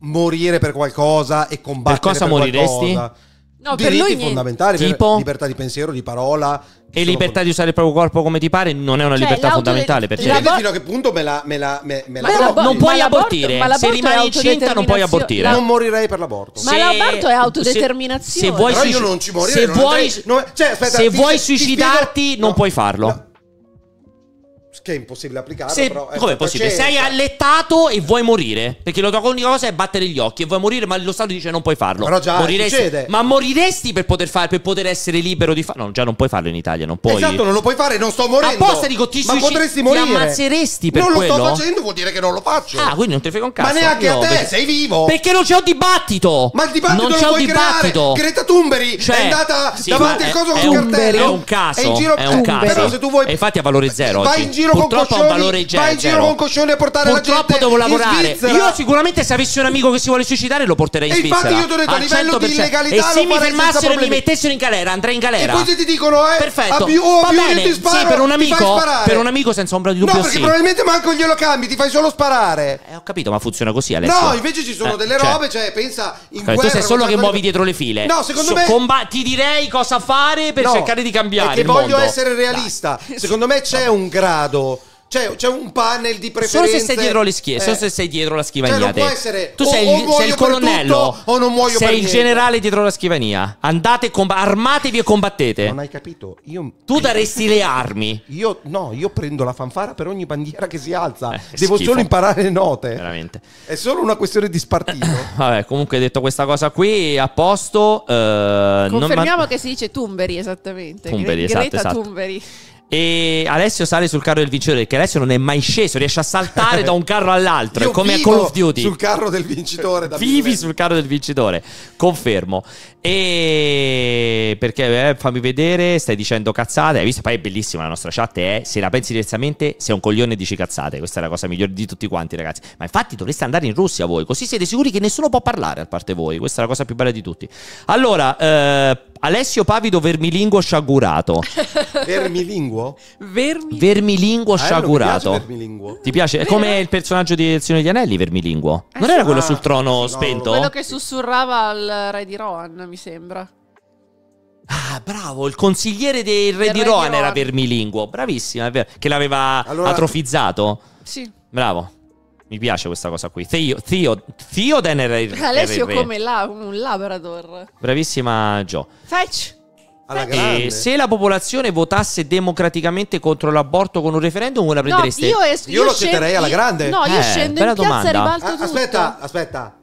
morire per qualcosa e combattere per cosa per moriresti? Qualcosa. No, diritti per lui fondamentali, tipo? libertà di pensiero, di parola. E libertà di usare il proprio corpo come ti pare non è una cioè, libertà fondamentale per te. Certo. Bo- fino a che punto me la, me la, me, me ma la bo- non puoi abortire. Se rimani incinta non puoi abortire. Non morirei per l'aborto. Ma se, l'aborto è autodeterminazione. Se, se vuoi Però io non ci morirei. Se vuoi, cioè, se vuoi suicidarti non puoi farlo. No che è impossibile applicare. Se, però come è possibile? Certo. Sei allettato e vuoi morire. Perché la tua unica cosa è battere gli occhi e vuoi morire, ma lo Stato dice non puoi farlo. Però già moriresti, succede. Ma moriresti per poter, fare, per poter essere libero di farlo. No, già non puoi farlo in Italia. Non puoi. Esatto, non lo puoi fare, non sto morendo. Apposta dico, ti, ma potresti morire. ti ammazzeresti per non quello. Non lo sto facendo, vuol dire che non lo faccio. Ah, quindi non ti frega un cazzo. Ma neanche no, a te, perché... sei vivo. Perché non c'è un dibattito. Ma il dibattito non, non c'è lo un dibattito. Creare. Greta Thunberry cioè, è andata sì, davanti al coso con un cartello. È un caso. È un caso. Però se tu vuoi. Infatti, a valore zero. Vai in giro giro Purtroppo con coscioni, valore vai in giro con coscioni a portare Purtroppo la gente devo lavorare. Io sicuramente se avessi un amico che si vuole suicidare lo porterei in e Svizzera. Infatti io ti ho detto a livello di illegalità e se mi fermassero e mi mettessero in galera, andrei in galera. E poi se ti dicono "Eh, perfetto. Abbi- oh, va bene, ti sparo, sì, per un amico, per un amico senza ombra di dubbio No, perché sì. probabilmente manco glielo cambi, ti fai solo sparare. Eh, ho capito, ma funziona così Alessio. No, invece ci sono eh, delle cioè, robe, cioè pensa in guerra. Questo cioè, è solo che muovi dietro le file. No, secondo me ti direi cosa fare per cercare di cambiare Perché voglio essere realista. Secondo me c'è un grado grado. Cioè, c'è un panel di preferenze. Solo se sei dietro, le schie- eh. solo se sei dietro la scrivania. Cioè, non può essere. Tu o, sei, o il, sei il colonnello. Tutto, o non muoio Sei il niente. generale dietro la scrivania. Andate, comb- armatevi e combattete. Non hai capito. Io... Tu daresti le armi. Io, no, io prendo la fanfara per ogni bandiera che si alza. Eh, Devo schifo. solo imparare le note. Veramente. È solo una questione di spartito. Vabbè, comunque, detto questa cosa qui, a posto. Eh, Confermiamo man- che si dice Tumberi esattamente. Tumberi, Gre- esatto, Greta esatto. Tumberi. E Alessio sale sul carro del vincitore perché Alessio non è mai sceso, riesce a saltare da un carro all'altro. Io è come a Call of Duty. Sul carro del vincitore. Da Vivi sul carro del vincitore, confermo. E perché eh, fammi vedere, stai dicendo cazzate. Hai visto? Poi è bellissima la nostra chat. È eh. se la pensi diversamente, sei un coglione e dici cazzate. Questa è la cosa migliore di tutti quanti, ragazzi. Ma infatti dovreste andare in Russia voi, così siete sicuri che nessuno può parlare a parte voi. Questa è la cosa più bella di tutti. Allora, eh, Alessio Pavido Vermilinguo sciagurato. vermilinguo? Vermi... Vermilinguo ah, sciagurato. Ah, vermilinguo. Ti piace? È come il personaggio di Elezione degli Anelli, Vermilinguo. Non eh, era quello sul ah. trono no, spento? Quello che sussurrava al re di Rohan, mi sembra. Ah, bravo, il consigliere del re, di Rohan era vermilinguo. Bravissima, è vero. Che l'aveva allora... atrofizzato. Sì. Bravo. Mi piace questa cosa qui. Theo, Theo, Theoden era il Alessio era il come la, un Labrador. Bravissima Joe. Fetch. E eh, se la popolazione votasse democraticamente contro l'aborto con un referendum, voi la prendereste? No, io, es- io, io lo chiederei alla grande. No, io eh, scendo in piazza e ribalto ah, Aspetta, aspetta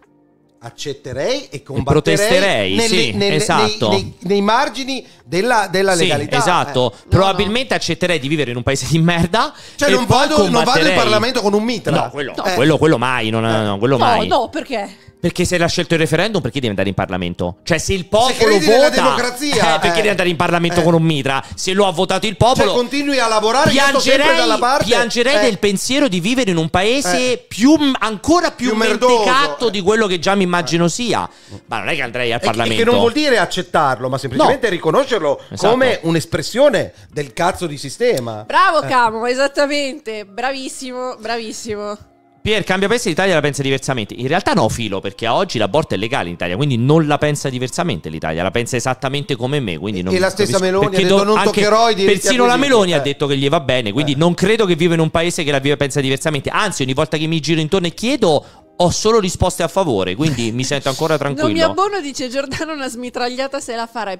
accetterei e combatterei protesterei nelle, sì, nelle, esatto. nei, nei, nei, margini della, della sì, legalità esatto eh, probabilmente no, no. accetterei di vivere in un paese di merda cioè non vado, non vado, in Parlamento con un mitra no quello, eh. quello, quello mai non, no, quello mai no perché perché se l'ha scelto il referendum, perché devi andare in Parlamento? Cioè, se il popolo se vota. democrazia, eh, perché eh, deve andare in Parlamento eh. con un mitra? Se lo ha votato il popolo. Cioè, continui a lavorare piangerei, dalla parte. Piangerei eh. del pensiero di vivere in un paese eh. più, ancora più, più merdoso, di quello che già mi immagino eh. sia. Ma non è che andrei al Parlamento. che non vuol dire accettarlo, ma semplicemente no. riconoscerlo esatto. come un'espressione del cazzo di sistema. Bravo, Camo, esattamente. Bravissimo, bravissimo. Pier, cambia paese l'Italia la pensa diversamente. In realtà no, Filo, perché oggi l'aborto è legale in Italia, quindi non la pensa diversamente l'Italia, la pensa esattamente come me. Quindi non e la stessa capisco. Meloni perché ha detto non toccherò i diritti Persino la Meloni eh. ha detto che gli va bene, quindi eh. non credo che viva in un paese che la vive pensa diversamente. Anzi, ogni volta che mi giro intorno e chiedo, ho solo risposte a favore, quindi mi sento ancora tranquillo. non mio abbono, dice Giordano, una smitragliata se la farei.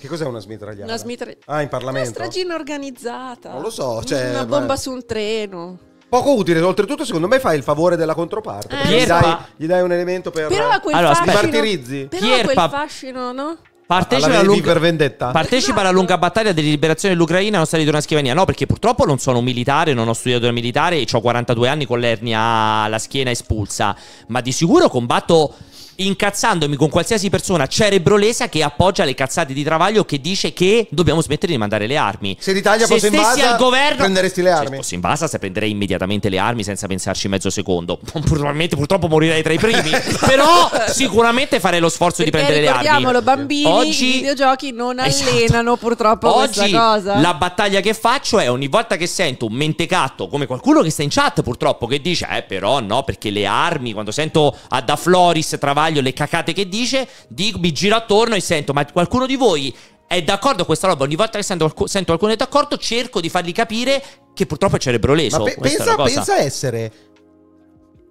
Che cos'è una smitragliata? Una smitra... Ah, in Parlamento? Una stragina organizzata. Non lo so, cioè... Una bomba beh... su un treno. Poco utile, oltretutto, secondo me fai il favore della controparte. Eh. Gli, dai, gli, dai, un elemento per. Però ha quel allora, fascino. martirizzi. Però Pierpa... quel fascino, no? Partecipa alla, lunga... partecipa alla lunga battaglia di liberazione dell'Ucraina non salito una scrivania. No, perché purtroppo non sono un militare, non ho studiato da militare e ho 42 anni con l'ernia alla schiena espulsa. Ma di sicuro combatto incazzandomi con qualsiasi persona cerebrolesa che appoggia le cazzate di Travaglio che dice che dobbiamo smettere di mandare le armi. Se l'Italia se fosse in base, al governo, prenderesti le armi. Se fossi in se prenderei immediatamente le armi senza pensarci mezzo secondo. Probabilmente, purtroppo morirei tra i primi, esatto. però sicuramente farei lo sforzo Perché di prendere le armi. Ricordiamolo, bambini, Oggi, i videogiochi non esatto. allenano purtroppo Oggi, cosa. La battaglia che faccio è ogni volta che sento un mentecatto come qualcuno che sta in chat purtroppo che dice "Eh, però no, perché le armi, quando sento a Da Floris Travaglio sbaglio le cacate che dice, di, mi giro attorno e sento, ma qualcuno di voi è d'accordo con questa roba? Ogni volta che sento, sento qualcuno è d'accordo, cerco di fargli capire che purtroppo è cerebro Ma pe- pensa, pensa essere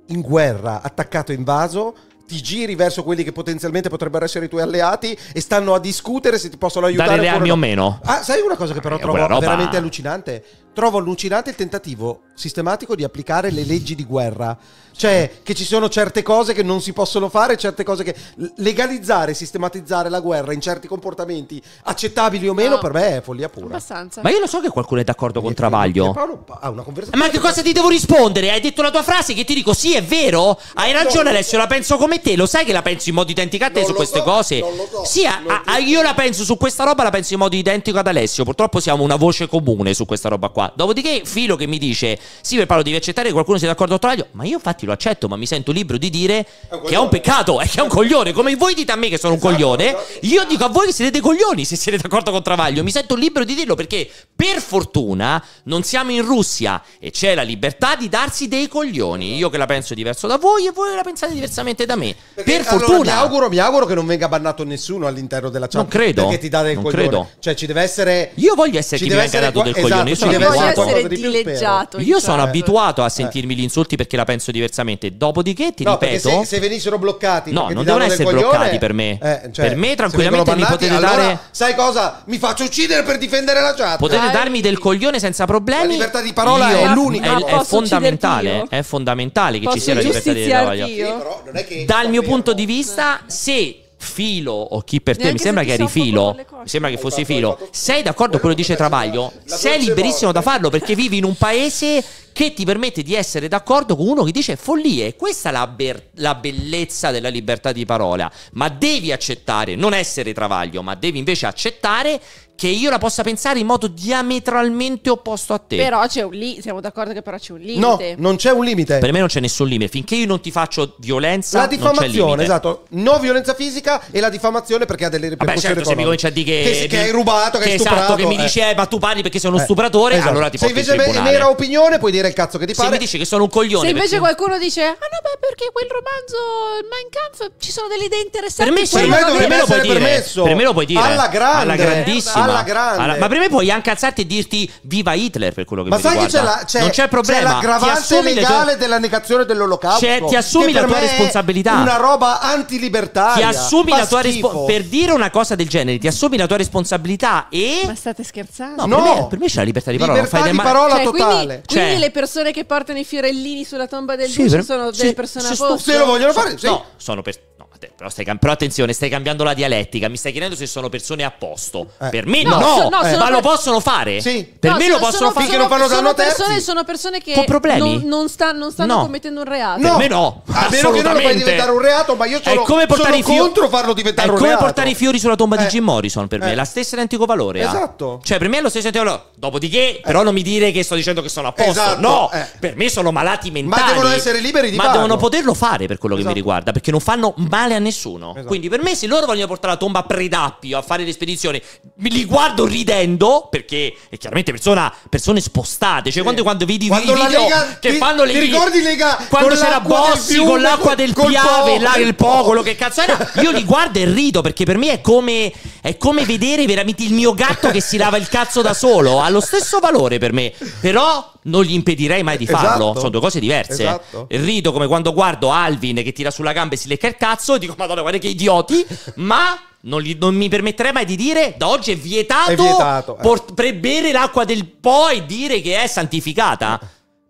in guerra, attaccato, invaso, ti giri verso quelli che potenzialmente potrebbero essere i tuoi alleati e stanno a discutere se ti possono aiutare. Dare le armi o meno. Ah, sai una cosa che però eh, trovo veramente allucinante? trovo allucinante il tentativo sistematico di applicare le leggi di guerra, cioè che ci sono certe cose che non si possono fare, certe cose che legalizzare, sistematizzare la guerra in certi comportamenti accettabili o meno no. per me è follia pura. Abbastanza. Ma io lo so che qualcuno è d'accordo e con eh, Travaglio. Eh, ha una conversazione. Ma che cosa ti devo rispondere? Hai detto la tua frase che ti dico "Sì, è vero, hai ragione no, Alessio, la penso come te, lo sai che la penso in modo identico a te non su queste so, cose". Non lo so. Sì, a, a, io la penso su questa roba la penso in modo identico ad Alessio. Purtroppo siamo una voce comune su questa roba qua qua. Dopodiché Filo che mi dice, sì, per Paolo devi accettare che qualcuno sia d'accordo con Travaglio, ma io infatti lo accetto, ma mi sento libero di dire è che è un peccato, è eh, che è un coglione, come voi dite a me che sono esatto, un coglione, esatto. io dico a voi che siete dei coglioni se siete d'accordo con Travaglio, mi sento libero di dirlo perché per fortuna non siamo in Russia e c'è la libertà di darsi dei coglioni, io che la penso diverso da voi e voi la pensate diversamente da me, perché, per allora, fortuna. Mi auguro, mi auguro che non venga bannato nessuno all'interno della chat, non credo, perché ti dà del non coglione, credo. cioè ci deve essere... Io voglio essere ci chi venga dato del esatto, coglione, io esatto, sono abituato essere dileggiato. Io sono certo. abituato a sentirmi eh. gli insulti perché la penso diversamente. Dopodiché ti no, ripeto. Se, se venissero bloccati, no, non devono essere coglione, bloccati per me. Eh, cioè, per me, tranquillamente mi potete allora, dare. Sai cosa? Mi faccio uccidere per difendere la chat. Potete Dai. darmi del coglione senza problemi. La libertà di parola io, è l'unica. È, è fondamentale. È fondamentale che ci sia la libertà di parola. Dal mio punto di vista, se filo o chi per te, Neanche mi sembra che eri filo, mi sembra che fossi filo. Sei d'accordo con quello che dice Travaglio? Sei liberissimo morte. da farlo perché vivi in un paese che ti permette di essere d'accordo con uno che dice follie. Questa è la, ber- la bellezza della libertà di parola. Ma devi accettare, non essere Travaglio, ma devi invece accettare che io la possa pensare in modo diametralmente opposto a te. Però c'è un limite, siamo d'accordo che però c'è un limite. No, non c'è un limite. Per me non c'è nessun limite. Finché io non ti faccio violenza, la diffamazione, esatto. No violenza fisica e la diffamazione perché ha delle ripercussioni Beh, certo, se mi cominci a dire che, che, che hai rubato, che, che hai esatto, che mi eh. dici eh, ma tu parli perché sei uno eh, stupratore, esatto. allora ti dire... Se invece in è nera opinione puoi dire il cazzo che ti pare. Se mi dici che sono un coglione. Se invece perché... qualcuno dice "Ah no, beh, perché quel romanzo Mein Kampf ci sono delle idee interessanti". Per me, per me, lo puoi Permesso. Per me lo puoi dire. Alla grande. Alla grandissima alla grande. Alla... Ma prima puoi anche alzarti e dirti viva Hitler per quello che ma mi riguarda. Ma sai che c'è, la, c'è, non c'è problema. C'è l'aggravante legale tue... della negazione dell'olocausto. Cioè, ti assumi la tua responsabilità. Una roba antilibertà. Ti assumi la tua responsabilità. Per dire una cosa del genere, ti assumi la tua responsabilità e... Ma state scherzando? No, no. Per, me, per me c'è la libertà di parola. Libertà di parola cioè, totale. Quindi, cioè... quindi, le persone che portano i fiorellini sulla tomba del sì, duce sono delle persone a posto? Se lo vogliono fare, sì. No, sono persone forte. Però, stai, però, attenzione, stai cambiando la dialettica. Mi stai chiedendo se sono persone a posto. Eh. Per me no, no, so, no eh. ma per... lo possono fare. Sì. Per no, me sono, lo possono fare. Finché non fanno danno sono, persone, sono persone che non, non, sta, non, stanno no. commettendo un reato. Per me no. A meno che non lo fai diventare un reato, ma io sono, è come portare i fiori, contro farlo diventare un reato. È come portare i fiori sulla tomba di eh. Jim Morrison per me. È eh. la stessa identico valore. Ah. Esatto. Cioè, per me è lo stesso identico valore. Dopodiché, eh. però non mi dire che sto dicendo che sono a posto. Esatto, no, per me sono malati mentali. Ma devono essere liberi di farlo. Ma devono poterlo fare per quello che mi esatto. riguarda, perché non fanno male male a nessuno. Esatto. Quindi per me se loro vogliono portare la tomba a Predappio a fare le spedizioni, li guardo ridendo, perché è chiaramente persona, persone spostate, cioè quando, quando vedi quando i video lega, che ti, fanno le ti ricordi lega, quando c'era Bossi con l'acqua del Piave, là il Po, quello che cazzo era, io li guardo e rido perché per me è come è come vedere veramente il mio gatto che si lava il cazzo da solo. Ha lo stesso valore per me. Però non gli impedirei mai di esatto. farlo. Esatto. Sono due cose diverse. Esatto. Rido come quando guardo Alvin che tira sulla gamba e si lecca il cazzo e dico, madonna, guarda che idioti. Ma... Non, gli, non, mi permetterei mai di dire da oggi è vietato, è vietato eh. per bere l'acqua del Po e dire che è santificata.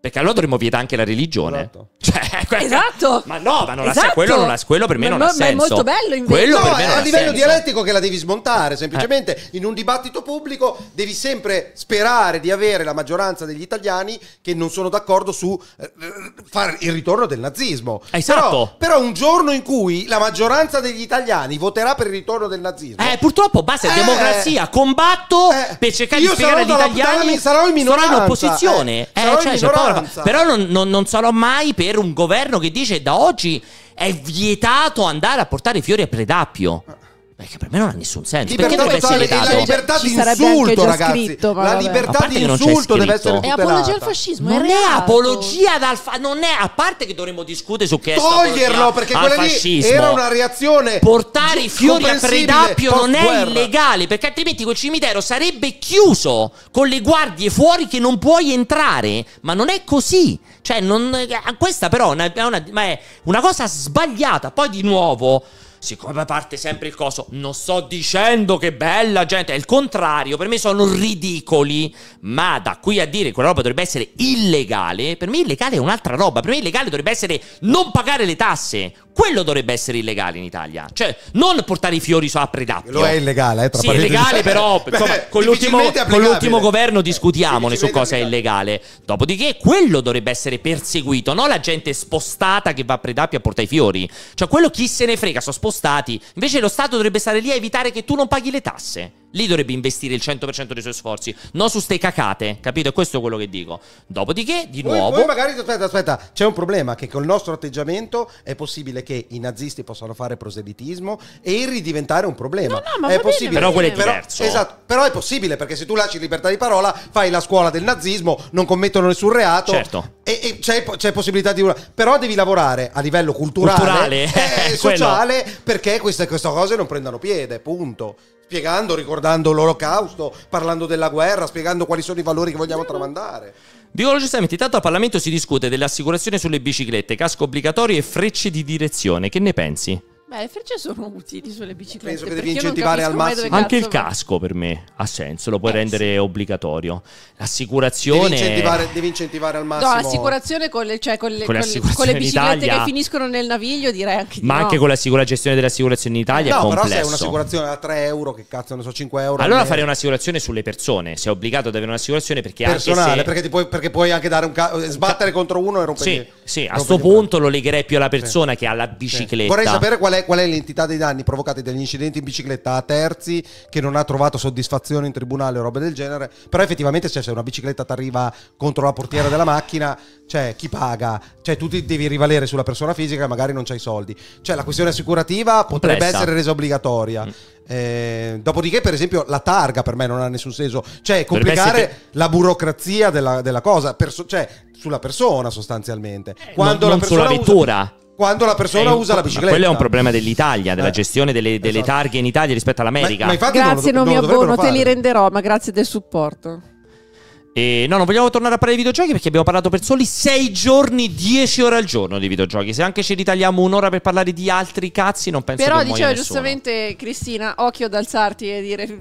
Perché allora dovremmo vietare anche la religione. Esatto. Cioè, que- esatto. Ma no, ma non esatto. ha, quello, non ha, quello per me ma, non ma, ha senso. Ma è molto bello invece. Quello no, è a livello senso. dialettico che la devi smontare. Semplicemente eh. in un dibattito pubblico devi sempre sperare di avere la maggioranza degli italiani che non sono d'accordo su eh, fare il ritorno del nazismo. Esatto. Però, però, un giorno in cui la maggioranza degli italiani voterà per il ritorno del nazismo. Eh, purtroppo basta, è eh, democrazia. Combatto eh. per cercare di spiegare agli italiani. Sarò in minoranza. Eh. Eh, sarò in opposizione. Eh, sarò cioè, in minoranza però, però non, non, non sarò mai per un governo che dice da oggi è vietato andare a portare fiori a Predappio. Perché per me non ha nessun senso. Libertà totale, la libertà di insulto, ragazzi. Scritto, la libertà di insulto deve essere tutelata. È apologia al fascismo. Non è, è apologia ad fascismo. Non è. A parte che dovremmo discutere su che Toglierlo, perché quella lì era una reazione. Portare i fiori a Predappio non è illegale. Perché altrimenti quel cimitero sarebbe chiuso con le guardie fuori che non puoi entrare. Ma non è così. Cioè, non, eh, questa però è una, una, è una cosa sbagliata. Poi di nuovo siccome parte sempre il coso, non sto dicendo che bella gente, è il contrario, per me sono ridicoli, ma da qui a dire che quella roba dovrebbe essere illegale, per me illegale è un'altra roba, per me illegale dovrebbe essere non pagare le tasse, quello dovrebbe essere illegale in Italia. Cioè, non portare i fiori sopra a Predappio. Lo è oh. illegale, eh, tra Sì, è legale, cioè, però Beh, insomma, con, l'ultimo, con, l'ultimo, governo discutiamone su cosa è illegale. Dopodiché, quello dovrebbe essere perseguito, non la gente spostata che va a Predappio a portare i fiori. Cioè, quello chi se ne frega, sono spostati. Invece lo Stato dovrebbe stare lì a evitare che tu non paghi le tasse. Lì dovrebbe investire il 100% dei suoi sforzi, non su ste cacate, capito? E questo è quello che dico. Dopodiché, di poi, nuovo. Poi magari, aspetta, aspetta, c'è un problema che col nostro atteggiamento è possibile che i nazisti possano fare proselitismo e ridiventare un problema. No, no, ma è possibile. Bene, però quello è diverso. Però, esatto, però è possibile perché se tu lasci libertà di parola, fai la scuola del nazismo, non commettono nessun reato. Certo. E, e c'è, c'è, possibilità di Però devi lavorare a livello culturale, culturale. e eh, sociale perché queste, queste cose non prendano piede, punto spiegando, ricordando l'olocausto, parlando della guerra, spiegando quali sono i valori che vogliamo tramandare. Dicono giustamente, intanto al Parlamento si discute delle assicurazioni sulle biciclette, casco obbligatorio e frecce di direzione. Che ne pensi? Beh, le frecce sono utili sulle biciclette. Penso che devi incentivare al massimo. Anche il casco per me ha senso, lo puoi eh, rendere sì. obbligatorio. L'assicurazione. Devi incentivare, devi incentivare, al massimo. No, l'assicurazione con le, cioè con le, con le, con con le biciclette che finiscono nel naviglio, direi anche di Ma no. anche con la gestione dell'assicurazione in Italia. No, è complesso. però se è un'assicurazione a 3 euro, che cazzo, non so, 5 euro. Allora farei un'assicurazione sulle persone. Sei obbligato ad avere un'assicurazione perché Personale, se... perché, puoi, perché, puoi, anche dare un ca- sbattere un ca- contro uno e rompere. Sì, sì, a questo punto lo legherei più alla persona sì. che alla bicicletta. Sì. Vorrei sapere qual è qual è l'entità dei danni provocati dagli incidenti in bicicletta a terzi che non ha trovato soddisfazione in tribunale o roba del genere. Però effettivamente cioè, se una bicicletta ti arriva contro la portiera della macchina, cioè chi paga? Cioè tu ti devi rivalere sulla persona fisica e magari non c'hai soldi. Cioè la questione assicurativa potrebbe essere resa obbligatoria. Mm. Eh, dopodiché, per esempio, la targa per me non ha nessun senso. Cioè, complicare per... la burocrazia della, della cosa, perso- cioè, sulla persona sostanzialmente. Eh, Quando non, la persona sulla vettura. Usa quando la persona eh, usa la bicicletta. Quello è un problema dell'Italia, della eh, gestione delle, delle esatto. targhe in Italia rispetto all'America. Ma, ma grazie, non, non mi abbono, fare. te li renderò, ma grazie del supporto. E no, non vogliamo tornare a parlare di videogiochi perché abbiamo parlato per soli 6 giorni, 10 ore al giorno di videogiochi. Se anche ci ritagliamo un'ora per parlare di altri cazzi, non penso Però che Però diceva giustamente Cristina, occhio ad alzarti e dire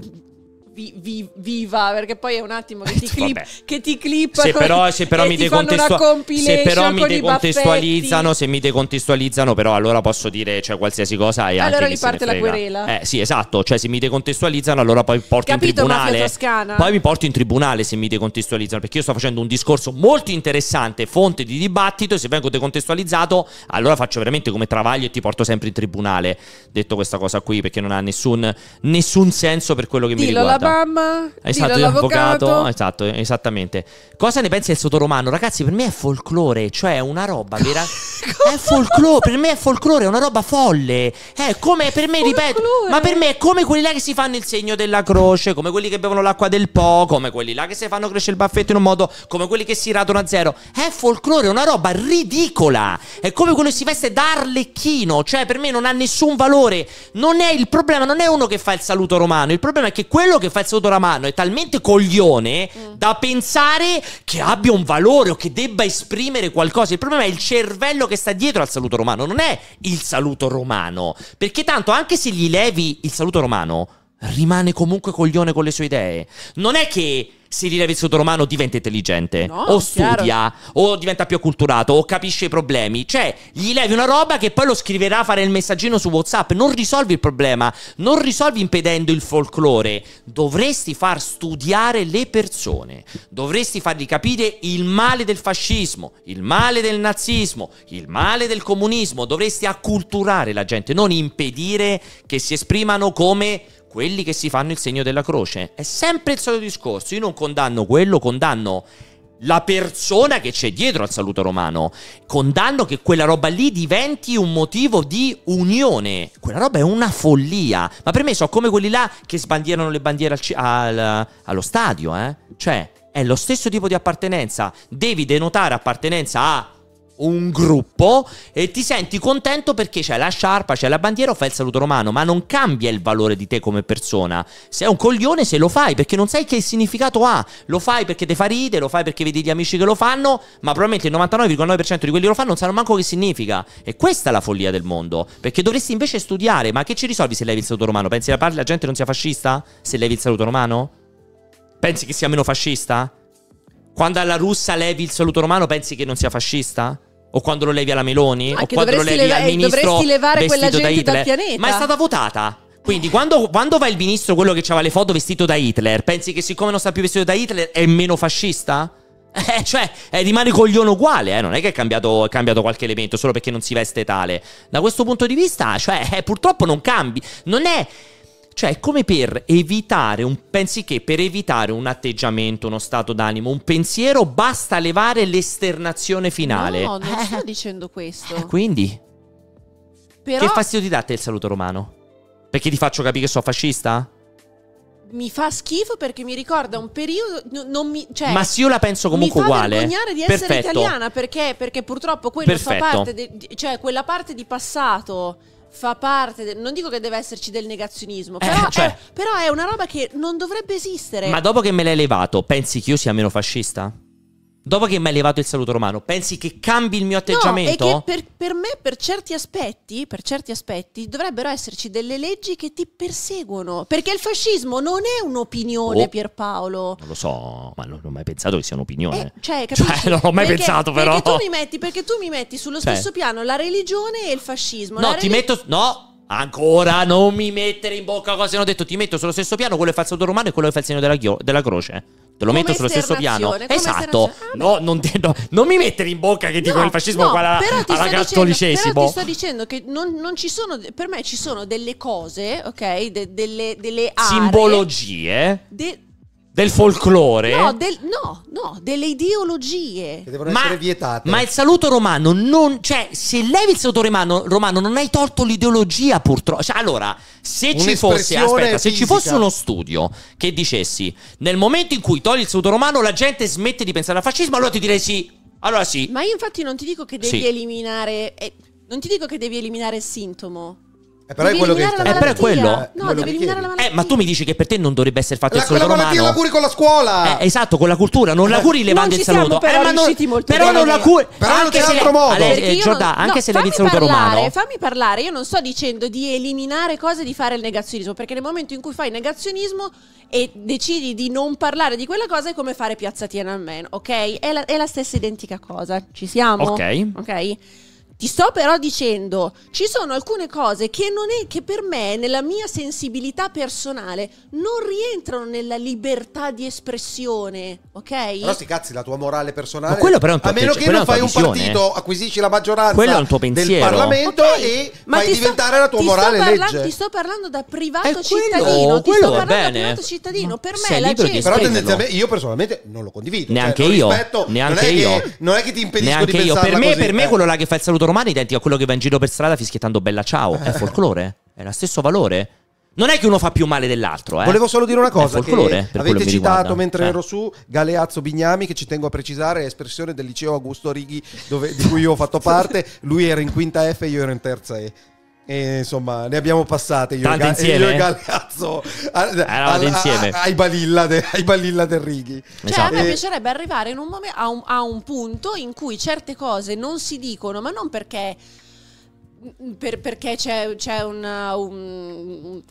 vi, vi, viva, perché poi è un attimo che ti, clip, che ti clippa. Se però, se però mi decontestualizzano, se però mi decontestualizzano, se mi decontestualizzano, però allora posso dire cioè, qualsiasi cosa. E allora anche riparte la querela. Eh, sì, esatto. Cioè, se mi decontestualizzano, allora poi porto Capito, in tribunale. Poi mi porto in tribunale se mi decontestualizzano, perché io sto facendo un discorso molto interessante, fonte di dibattito. E se vengo decontestualizzato, allora faccio veramente come travaglio e ti porto sempre in tribunale. Detto questa cosa qui, perché non ha nessun, nessun senso per quello che Dillo, mi riguarda mamma, è stato l'avvocato. Esatto, esattamente. Cosa ne pensi del sotoromano? Ragazzi, per me è folklore, cioè una roba vera. è folklore, per me è folklore, è una roba folle. È come per me, folklore. ripeto, ma per me è come quelli là che si fanno il segno della croce, come quelli che bevono l'acqua del Po, come quelli là che si fanno crescere il baffetto in un modo, come quelli che si radono a zero. È folklore, è una roba ridicola. È come quello che si veste da arlecchino, cioè per me non ha nessun valore. Non è il problema, non è uno che fa il saluto romano, il problema è che quello che fa il saluto alla mano è talmente coglione mm. da pensare che abbia un valore o che debba esprimere qualcosa. Il problema è il cervello che sta dietro al saluto romano, non è il saluto romano. Perché tanto anche se gli levi il saluto romano, rimane comunque coglione con le sue idee. Non è che se rileva il suo romano diventa intelligente, no, o studia, chiaro. o diventa più acculturato, o capisce i problemi. Cioè, gli levi una roba che poi lo scriverà a fare il messaggino su WhatsApp. Non risolvi il problema, non risolvi impedendo il folklore. Dovresti far studiare le persone, dovresti fargli capire il male del fascismo, il male del nazismo, il male del comunismo. Dovresti acculturare la gente, non impedire che si esprimano come quelli che si fanno il segno della croce. È sempre il solito discorso. Io non condanno quello, condanno la persona che c'è dietro al saluto romano. Condanno che quella roba lì diventi un motivo di unione. Quella roba è una follia. Ma per me sono come quelli là che sbandierano le bandiere al al, allo stadio, eh? Cioè, è lo stesso tipo di appartenenza. Devi denotare appartenenza a un gruppo e ti senti contento perché c'è la sciarpa, c'è la bandiera o fai il saluto romano, ma non cambia il valore di te come persona. Sei un coglione se lo fai perché non sai che significato ha. Lo fai perché ti fa ridere, lo fai perché vedi gli amici che lo fanno, ma probabilmente il 99,9% di quelli che lo fanno non sanno manco che significa. E questa è la follia del mondo, perché dovresti invece studiare, ma che ci risolvi se levi il saluto romano? Pensi che la gente non sia fascista se levi il saluto romano? Pensi che sia meno fascista? Quando alla russa levi il saluto romano pensi che non sia fascista? o quando lo levi alla Meloni, ah, o quando lo levi leva- al eh, ministro levare quella gente da Hitler, ma è stata votata. Quindi quando, quando, va il ministro, quello che aveva le foto vestito da Hitler, pensi che siccome non sta più vestito da Hitler è meno fascista? Eh, cioè, eh, rimane coglione uguale, eh? non è che è cambiato, è cambiato, qualche elemento solo perché non si veste tale. Da questo punto di vista, cioè, eh, purtroppo non cambi. Non è... Cioè, come per evitare un... pensi che per evitare un atteggiamento, uno stato d'animo, un pensiero, basta levare l'esternazione finale. No, non sto eh. dicendo questo. Eh, quindi? Però... Che fastidio ti dà te il saluto romano? Perché ti faccio capire che sono fascista? mi fa schifo perché mi ricorda un periodo. No, mi, cioè, Ma se io la penso comunque uguale. Mi fa uguale. di essere italiana perché, perché purtroppo quello Perfetto. fa parte, de, cioè quella parte di passato fa parte, del, non dico che deve esserci del negazionismo, eh, però, eh, cioè, eh, però, è una roba che non dovrebbe esistere. Ma dopo che me l'hai levato, pensi che io sia meno fascista? dopo che mi hai levato il saluto romano, pensi che cambi il mio atteggiamento? No, per, per, me, per certi, aspetti, per certi aspetti, dovrebbero esserci delle leggi che ti perseguono. Perché il fascismo non è un'opinione, oh, Pierpaolo. Non lo so, ma non, non ho mai pensato che sia un'opinione. Eh, cioè, cioè capisci? cioè, non ho mai perché, pensato, però. Perché tu, metti, tu mi metti sullo cioè. stesso piano la religione e il fascismo. No, ti re... metto. No! Ancora non mi mettere in bocca cose. ho detto ti metto sullo stesso piano quello che fa il soldo romano e quello che fa il segno della, ghio- della croce. Te lo come metto sullo stesso piano. Esatto. Ah, no, non te, no, non, mi mettere in bocca che dico no, il fascismo no, qua alla, alla cattolicesimo. Dicendo, ti sto dicendo che non, non, ci sono. Per me ci sono delle cose, ok? De, delle, delle aree. Simbologie. De, del folklore? No, del, no, no, delle ideologie. Che devono ma, essere vietate. Ma il saluto romano non. Cioè, se levi il saluto romano, romano non hai tolto l'ideologia, purtroppo. Cioè, allora, se ci fosse. Aspetta, fisica. se ci fosse uno studio che dicessi: nel momento in cui togli il saluto romano, la gente smette di pensare al fascismo, allora ti direi sì. Allora sì. Ma io infatti non ti dico che devi sì. eliminare. Eh, non ti dico che devi eliminare il sintomo. Eh, però devi è quello che è eh, però è quello. Eh, no, quello devi eliminare la malattia. Eh, ma tu mi dici che per te non dovrebbe essere fatto il solito romano. La malattia la curi con la scuola. Eh, esatto, con la cultura, non la curi levando il saluto. Però, eh, ma non, molto però non la curi. Però anche c'è altro modo. Ale, eh, Giordà, anche se levi il saluto romano. Fammi parlare, io non sto dicendo di eliminare cose, di fare il negazionismo, perché nel momento in cui fai negazionismo e decidi di non parlare di quella cosa è come fare piazza Tiananmen, ok? È la, è la stessa identica cosa. Ci siamo? Ok. Ok. Ti sto però dicendo, ci sono alcune cose che, non è, che per me, nella mia sensibilità personale, non rientrano nella libertà di espressione, ok? Però sti cazzi, la tua morale personale. Ma quello però è un tuo A meno che non fai un eh. partito, acquisisci la maggioranza del Parlamento okay. e Ma fai diventare sto, la tua morale parla- legge. Ti sto parlando da privato è cittadino, quello, ti sto parlando da privato cittadino. Per me la gente Però tendenzialmente io personalmente non lo condivido, neanche cioè, io, rispetto, neanche non io. Che, non è che ti impedisco neanche di io. Per me, per me quello là che fa il saluto romano identico a quello che va in giro per strada fischiettando bella ciao. È eh. folklore. È lo stesso valore. Non è che uno fa più male dell'altro, eh. Volevo solo dire una cosa: è che colore, avete citato mentre eh. ero su Galeazzo Bignami, che ci tengo a precisare, è espressione del liceo Augusto Righi, dove, di cui io ho fatto parte. Lui era in quinta F e io ero in terza E. E, insomma, ne abbiamo passate io, Tante e, io e Galeazzo Eravate insieme ai balilla, de, ai balilla del Righi. Esatto. Cioè, esatto. a me piacerebbe arrivare un mom- a, un, a un punto in cui certe cose non si dicono, ma non perché mm, per, perché c'è, c'è una, un,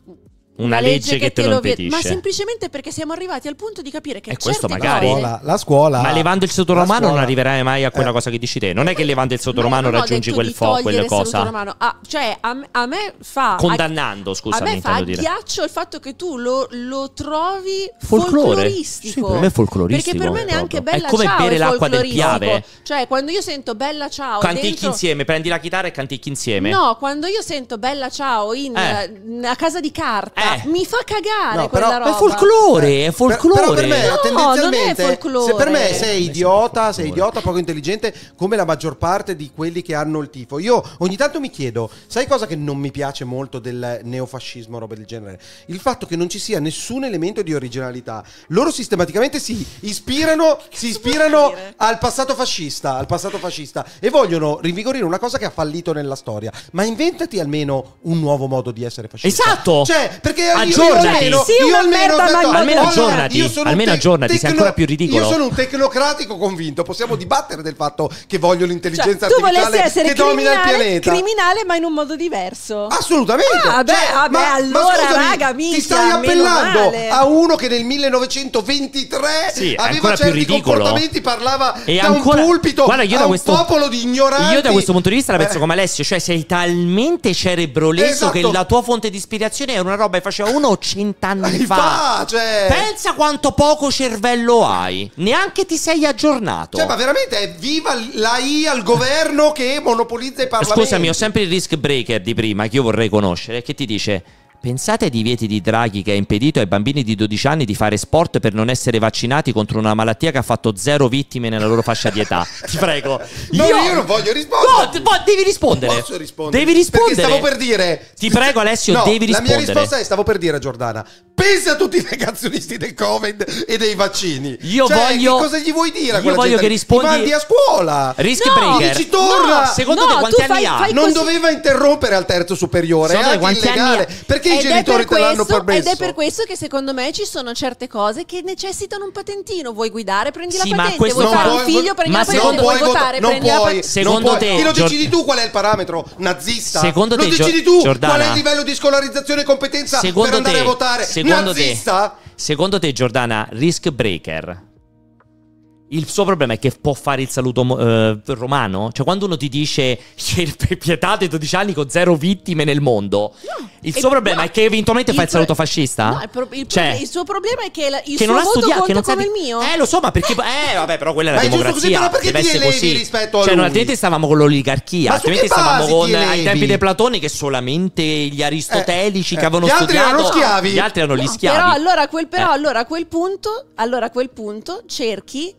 una, legge, legge, che, te, te lo impedisce. ma cioè. semplicemente perché siamo arrivati al punto di capire che e questo magari cose... la, la scuola, ma levando il sotoromano non arriverai mai a quella eh. cosa che dici te. Non è che levando il sotoromano raggiungi quel fuoco, quelle cose. Ah, cioè a, a, me fa condannando, scusa, a me fa ghiaccio il fatto che tu lo, lo trovi Folclore. folcloristico. Sì, per me è folcloristico. Perché per me eh, neanche bella ciao è come bere l'acqua del piave. Cioè, quando io sento bella ciao canticchi dentro... insieme, prendi la chitarra e canticchi insieme. No, quando io sento bella ciao in eh. eh a casa di carta eh. Ah, mi fa cagare no, però, roba. È folklore, è folklore. Per, per me, no, tendenzialmente, non è folklore. se per me sei idiota, sei idiota, poco intelligente, come la maggior parte di quelli che hanno il tifo. Io ogni tanto mi chiedo, sai cosa che non mi piace molto del neofascismo, roba del genere? Il fatto che non ci sia nessun elemento di originalità. Loro sistematicamente si ispirano, si ispirano al passato fascista, al passato fascista e vogliono rinvigorire una cosa che ha fallito nella storia. Ma inventati almeno un nuovo modo di essere fascista. Esatto! Cioè, perché aggiornati. Io almeno, sì, io almeno, merda, tanto, almeno aggiornati. almeno aggiornati, tecno- sei ancora più ridicolo. Io sono un tecnocratico convinto. Possiamo dibattere del fatto che voglio l'intelligenza cioè, artificiale che domina il pianeta. criminale, ma in un modo diverso. Assolutamente. Ah, beh, cioè, ah, ma, allora, ma scusami, raga, minchia, ti stai appellando a uno che nel 1923 sì, aveva certi comportamenti, parlava e da ancora, un pulpito guarda, io da questo, popolo di ignoranti. Io da questo punto di vista la penso eh. come Alessio, cioè sei talmente cerebroleso che esatto. la tua fonte di ispirazione è una roba come faceva uno cent'anni fa. fa cioè. Pensa quanto poco cervello hai. Neanche ti sei aggiornato. Cioè, ma veramente è viva l'AI al governo che monopolizza i parlamenti. Scusami, ho sempre il risk breaker di prima che io vorrei conoscere, che ti dice Pensate ai divieti di Draghi che ha impedito ai bambini di 12 anni di fare sport per non essere vaccinati contro una malattia che ha fatto zero vittime nella loro fascia di età. Ti prego. No, io... io, non voglio rispondere. No, devi rispondere. Non posso rispondere. Devi rispondere. Perché stavo per dire. Ti prego, Alessio, no, devi rispondere. La mia risposta è: stavo per dire, Giordana. Pensa a tutti i negazionisti del Covid e dei vaccini. Io cioè, voglio. Che cosa gli vuoi dire? Io voglio gente? che rispondi. Ti mandi a scuola. Rischi no, breaker. Dici, torna. No, secondo no, te quanti anni fai, ha? Fai non doveva interrompere al terzo superiore. Secondo te illegale. Perché i genitori te l'hanno permesso. Ed è per questo che secondo me ci sono certe cose che necessitano un patentino. Vuoi guidare, prendi sì, la patente. Vuoi fare un figlio, prendi la patente. Vuoi votare, prendi la patente. Secondo te... E lo decidi tu qual è il parametro nazista? Secondo te... Lo decidi tu qual è il livello di scolarizzazione e competenza per andare a votare? Nazista? Secondo te, Giordana, risk breaker il suo problema è che può fare il saluto eh, romano? Cioè, quando uno ti dice pietà dei 12 anni con zero vittime nel mondo, no. il suo e problema no. è che eventualmente fa il saluto fascista? No, il, pro- il, cioè, il suo problema è che la, il che suo non ha studiato conta non come di- il mio. Eh, lo so, ma perché... Eh, eh vabbè, però quella è la ma democrazia. Così, perché deve ti essere così. rispetto a Cioè, non altrimenti stavamo con l'oligarchia, altrimenti stavamo con... Ai tempi dei Platone che solamente gli aristotelici eh, che avevano gli studiato... Altri erano schiavi. Gli altri erano gli schiavi. però, allora, eh. a quel punto, allora a quel punto cerchi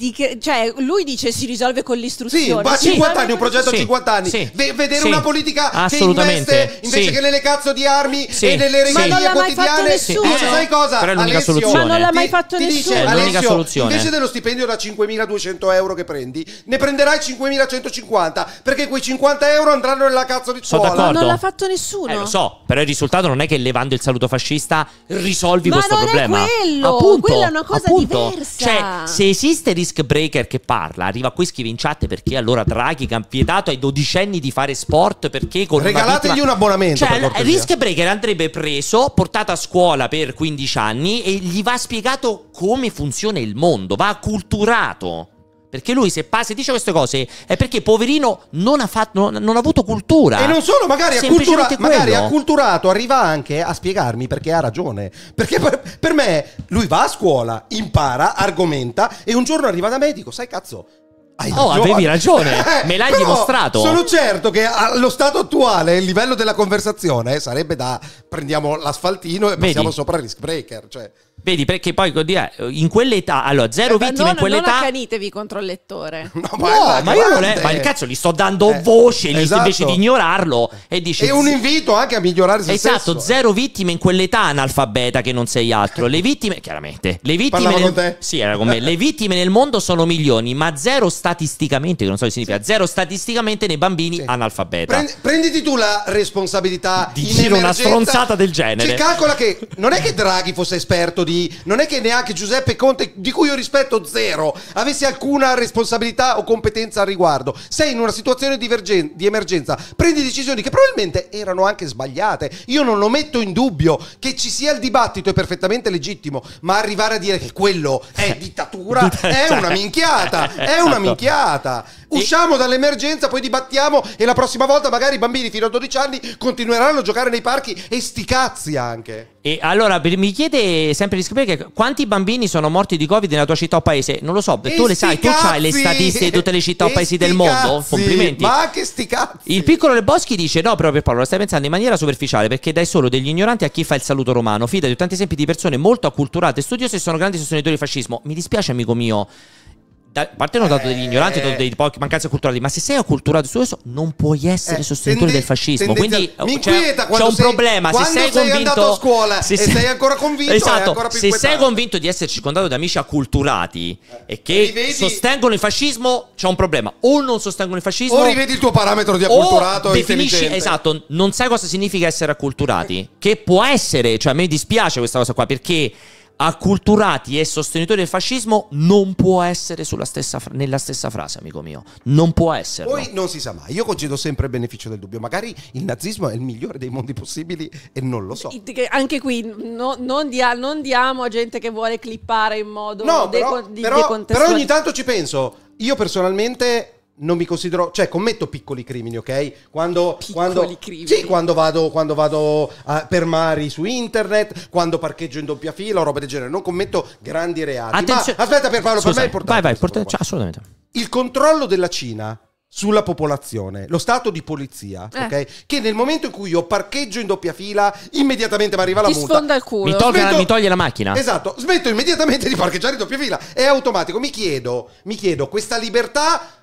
di che, cioè, lui dice si risolve con l'istruzione. Sì, ma 50 sì. anni, un progetto a sì. 50 anni. Sì. V- vedere una politica che investe invece che nelle cazzo di armi e nelle regalie quotidiane. Nessuno. Dice, eh, sai cosa? Però è l'unica Alessio, soluzione. Ma non l'ha mai fatto ti, nessuno. Ti dice, Alessio, soluzione. invece dello stipendio da 5.200 euro che prendi, ne prenderai 5.150 perché quei 50 euro andranno nella cazzo di scuola. Ma non l'ha fatto nessuno. Eh, lo so, però il risultato non è che levando il saluto fascista risolvi ma questo problema. Ma non è quello. Appunto, Quella è una cosa appunto. diversa. Cioè, se esiste risolvimento disc breaker che parla, arriva qui scrive in chat perché allora Draghi che ha vietato ai dodicenni di fare sport perché con regalategli una... un abbonamento. Cioè, il disc breaker andrebbe preso, portato a scuola per 15 anni e gli va spiegato come funziona il mondo, va acculturato. Perché lui se, se, dice queste cose è perché poverino non ha, fatto, non, non ha avuto cultura. E non solo, magari ha, cultura- magari ha culturato, arriva anche a spiegarmi perché ha ragione. Perché per, per, me lui va a scuola, impara, argomenta e un giorno arriva da me e dico, sai cazzo... Hai oh, ragione. avevi ragione, me l'hai dimostrato. Sono certo che allo stato attuale il livello della conversazione eh, sarebbe da prendiamo l'asfaltino e Vedi? passiamo sopra il risk breaker. Cioè. Vedi, perché poi eh, in quell'età, allora, zero eh, vittime non, in quell'età. Non accanitevi contro il lettore. No, ma, no, ma, io non è. Ma il cazzo, gli sto dando eh, voce esatto. invece di ignorarlo. E dice. È un invito anche a migliorare se Esatto, stesso. zero vittime in quell'età analfabeta che non sei altro. Le vittime, chiaramente. Le vittime. nel, con te? Sì, era con me. le vittime nel mondo sono milioni, ma zero statisticamente, che non so che significa, sì. zero statisticamente nei bambini sì. analfabeta. Prendi, prenditi tu la responsabilità di dire una stronzata del genere. Cioè, calcola che non è che Draghi fosse esperto di di... Non è che neanche Giuseppe Conte, di cui io rispetto zero, avesse alcuna responsabilità o competenza al riguardo. Sei in una situazione di, di emergenza, prendi decisioni che probabilmente erano anche sbagliate. Io non lo metto in dubbio che ci sia il dibattito è perfettamente legittimo, ma arrivare a dire che quello è dittatura cioè è una esatto. minchiata, è una minchiata. Usciamo dall'emergenza, poi dibattiamo e la prossima volta magari i bambini fino a 12 anni continueranno a giocare nei parchi e sti cazzi anche. E allora mi chiede sempre di scoprire quanti bambini sono morti di Covid nella tua città o paese? Non lo so, e tu le sai, cazzi! tu hai le statistiche di tutte le città o paesi del mondo? Cazzi! Complimenti. Ma che sti cazzi! Il piccolo Le Boschi dice: No, proprio Paolo, lo stai pensando in maniera superficiale perché dai solo degli ignoranti a chi fa il saluto romano. Fida di tanti esempi di persone molto acculturate e studiose e sono grandi sostenitori del fascismo. Mi dispiace, amico mio da parte hanno dato degli eh, ignoranti, hanno dato eh. dei pochi mancanze culturali, ma se sei acculturato su questo non puoi essere eh, sostenitore del fascismo. Quindi oh, cioè, c'è, c'è un sei, problema. Se sei, sei convinto, andato a scuola se sei, sei ancora convinto, esatto, ancora se sei convinto di essere circondato da amici acculturati eh. e che e sostengono il fascismo, c'è un problema. O non sostengono il fascismo, o rivedi il tuo parametro di acculturato. O definisci, esatto, non sai cosa significa essere acculturati, che può essere, cioè a me dispiace questa cosa qua perché acculturati e sostenitori del fascismo non può essere stessa, nella stessa frase, amico mio. Non può essere. Poi non si sa mai. Io concedo sempre il beneficio del dubbio. Magari il nazismo è il migliore dei mondi possibili e non lo so. Anche qui no, non, dia, non, diamo a gente che vuole clippare in modo no, deco- però, però, però ogni tanto ci penso. Io personalmente non mi considero, cioè commetto piccoli crimini, ok? Quando, piccoli quando, crimini. Sì, quando vado, quando vado a, per mari su internet, quando parcheggio in doppia fila o roba del genere, non commetto grandi reati. Attenzione. Ma aspetta per farlo, per me è importante. Vai, vai, importante, cioè, assolutamente. Il controllo della Cina sulla popolazione, lo stato di polizia, eh. okay? Che nel momento in cui io parcheggio in doppia fila, immediatamente mi arriva Ti la multa. Mi, tolga, smetto, mi, toglie la macchina. Esatto, smetto immediatamente di parcheggiare in doppia fila. È automatico. Mi chiedo, mi chiedo, questa libertà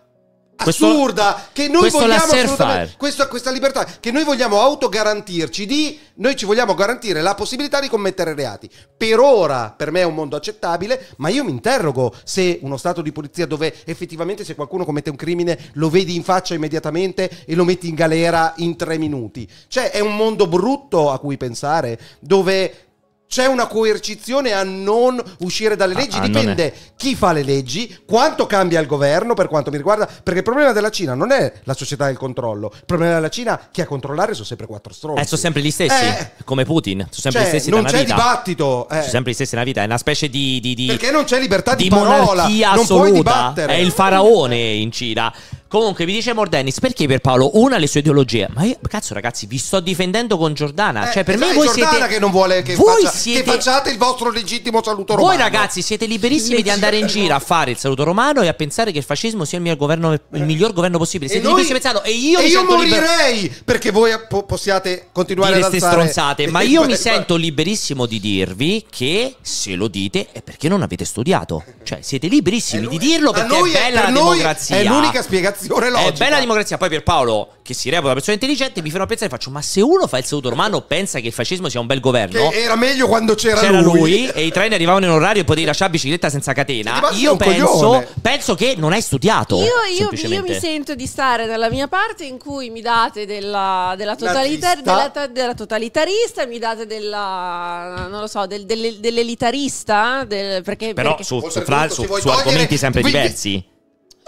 assurda questo, che noi vogliamo questa, questa libertà che noi vogliamo autogarantirci di noi ci vogliamo garantire la possibilità di commettere reati per ora per me è un mondo accettabile ma io mi interrogo se uno stato di polizia dove effettivamente se qualcuno commette un crimine lo vedi in faccia immediatamente e lo metti in galera in tre minuti cioè è un mondo brutto a cui pensare dove c'è una coercizione a non uscire dalle leggi, ah, dipende chi fa le leggi, quanto cambia il governo per quanto mi riguarda, perché il problema della Cina non è la società del controllo, il problema della Cina è chi a controllare sono sempre quattro stronzi. Eh, sono sempre gli stessi, eh, come Putin, sono sempre cioè, gli stessi non c'è vita. dibattito. Eh. Sono sempre gli stessi nella vita, è una specie di... di, di perché non c'è libertà di, di parola, non puoi dibattere. È il faraone in Cina. Comunque, vi dice Mordennis, perché per Paolo una le sue ideologie? Ma io, cazzo, ragazzi, vi sto difendendo con Giordana. Eh, cioè, per eh, me voi Giordana siete. che non vuole che, faccia, siete... che, facciate il vostro legittimo saluto romano. Voi, ragazzi, siete liberissimi di andare in giro a fare il saluto romano e a pensare che il fascismo sia il, governo, il miglior governo possibile. Siete e noi... pensando, e io, e io morirei libero... perché voi po- possiate continuare Dire ad alzare stronzate. Ma io mi sento liberissimo di dirvi che se lo dite è perché non avete studiato. Cioè, siete liberissimi lui... di dirlo perché noi, è bella per la democrazia. È l'unica spiegazione spiegazione logica. È bella democrazia. Poi Pierpaolo, che si reputa una persona intelligente, mi fermo a pensare faccio, ma se uno fa il saluto romano pensa che il fascismo sia un bel governo... Che era meglio quando c'era, c'era lui. lui. e i treni arrivavano in orario e potevi lasciare bicicletta senza catena. Io penso, penso, che non hai studiato. Io, io, io, mi sento di stare dalla mia parte in cui mi date della, della, totalitar- della, della totalitarista, mi date della... non lo so, del, dell'elitarista, del, perché... Però perché... su, su, su, su argomenti sempre diversi.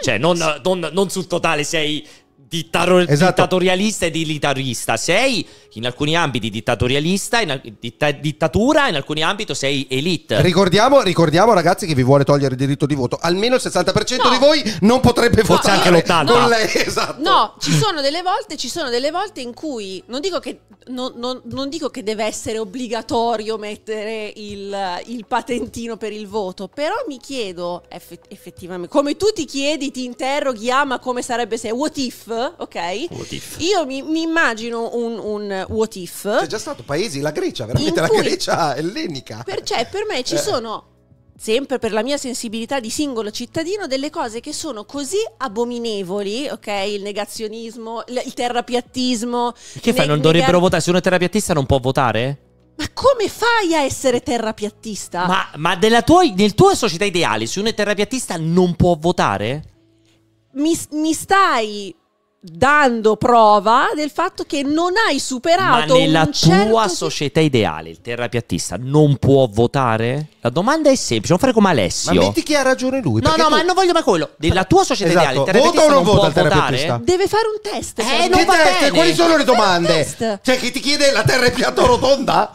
Cioè, non, non, non sul totale sei dittaro- esatto. dittatorialista e utilitarista. Sei in alcuni ambiti dittatorialista, in, ditta- dittatura, in alcuni ambiti sei elite. Ricordiamo, ricordiamo, ragazzi, che vi vuole togliere il diritto di voto. Almeno il 60% no. di voi non potrebbe votare. No, anche l'80%. No, lei, esatto. no, ci sono delle volte, ci sono delle volte in cui non dico che, non, non, non dico che deve essere obbligatorio mettere il, il, patentino per il voto, però mi chiedo effettivamente, come tu ti chiedi, ti interroghi, ah, ma come sarebbe se what if? Uh, ok? What if. Io mi, mi immagino un, un, uh, what if. C'è già stato paesi, la Grecia, veramente la Grecia ellenica. Per, cioè, per me ci eh. sono sempre per la mia sensibilità di singolo cittadino, delle cose che sono così abominevoli, ok? Il negazionismo, il terrapiattismo. Che fai? Ne- non dovrebbero negar- votare? Se uno è terrapiattista non può votare? Ma come fai a essere terrapiattista? Ma, ma della tua, nel tuo società ideale, se uno è terrapiattista non può votare? Mi, mi stai dando prova del fatto che non hai superato Ma nella certo tua società ideale il terrapiattista non può votare? La domanda è semplice, non fare come Alessio. Ma metti che ha ragione lui. No, no, tu... ma non voglio ma quello. Nella tua società esatto. ideale il terrapiattista vota o non, non vota il terrapiattista? Deve fare un test. Eh, non che va test? Bene. Quali sono le domande? Cioè chi ti chiede la terra è piatta o rotonda?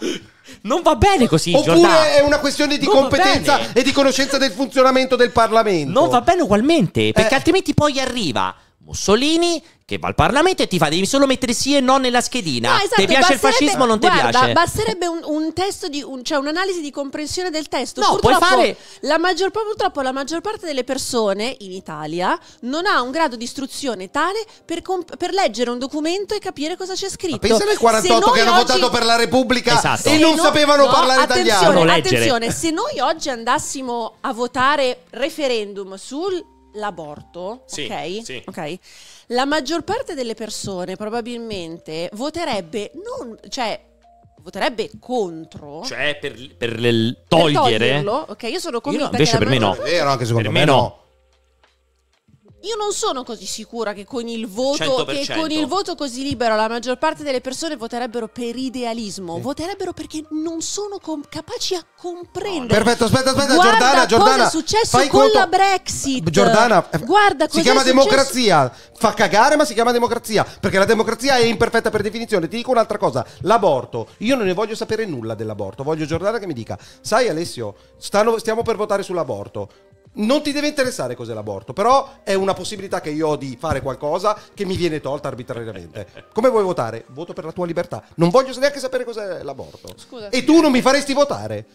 Non va bene così, Oppure Giordano. è una questione di non competenza e di conoscenza del funzionamento del Parlamento. Non va bene ugualmente, perché eh. altrimenti poi arriva Mussolini che va al Parlamento e ti fa devi solo mettere sì e no nella schedina. No, esatto, ti piace il fascismo o non ti piace? Basterebbe un, un testo di un, cioè un'analisi di comprensione del testo. No, purtroppo, puoi fare... la maggior, purtroppo la maggior parte delle persone in Italia non ha un grado di istruzione tale per, comp- per leggere un documento e capire cosa c'è scritto. Ma pensano ai 48 che hanno oggi... votato per la Repubblica esatto. e non no, sapevano no, parlare attenzione, italiano. Attenzione, se noi oggi andassimo a votare referendum sul l'aborto, sì, ok? Sì. ok? La maggior parte delle persone probabilmente voterebbe non, cioè voterebbe contro. Cioè per, per, per togliere. Per toglierlo, ok? Io sono convinta io invece che per me no. È vero, anche secondo per me no. no. Io non sono così sicura che con, voto, che con il voto, così libero la maggior parte delle persone voterebbero per idealismo, sì. voterebbero perché non sono com- capaci a comprendere. Perfetto, aspetta, aspetta, Guarda Giordana, Giordana. Cosa è successo con conto. la Brexit? Giordana, eh, Guarda, si chiama democrazia. Fa cagare, ma si chiama democrazia. Perché la democrazia è imperfetta per definizione. Ti dico un'altra cosa: l'aborto. Io non ne voglio sapere nulla dell'aborto. Voglio Giordana che mi dica, sai, Alessio, stanno, stiamo per votare sull'aborto non ti deve interessare cos'è l'aborto, però è una possibilità che io ho di fare qualcosa che mi viene tolta arbitrariamente. Come vuoi votare? Voto per la tua libertà. Non voglio neanche sapere cos'è l'aborto. Scusa. E tu non mi faresti votare.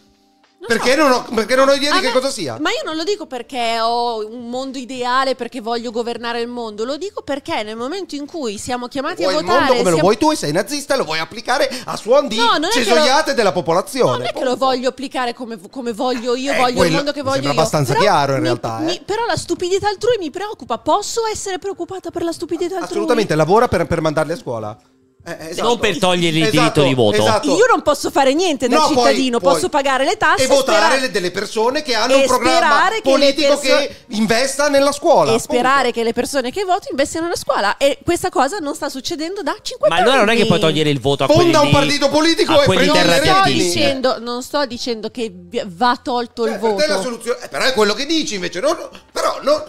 Perché, so. non ho, perché, non ho, idea A di me, che cosa sia. Ma io non lo dico perché ho un mondo ideale, perché voglio governare il mondo, lo dico perché nel momento in cui siamo chiamati vuoi a votare... Il mondo come siamo... lo vuoi tu e sei nazista, lo vuoi applicare a suon di no, cesoiate lo... della popolazione. No, non è che lo voglio applicare come, come voglio io, eh, voglio quello, il mondo che voglio io. È abbastanza chiaro in mi, realtà. Eh. però la stupidità altrui mi preoccupa, posso essere preoccupata per la stupidità altrui? Assolutamente, lavora per, per mandarli a scuola. Eh, eh, esatto. Non per togliergli esatto, il diritto esatto, di voto. Esatto. Io non posso fare niente da no, cittadino, poi, posso poi. pagare le tasse e votare sperare... delle persone che hanno un programma che politico perso... che investa nella scuola. E sperare appunto. che le persone che voto investano nella scuola. E questa cosa non sta succedendo da 50 anni. Ma allora non è che puoi togliere il voto a Fonda quelli un partito politico a e quelli del sto, dicendo, non sto dicendo che va tolto il eh, cioè, voto. Per te la soluzione, eh, però è quello che dici invece. No, no, però no,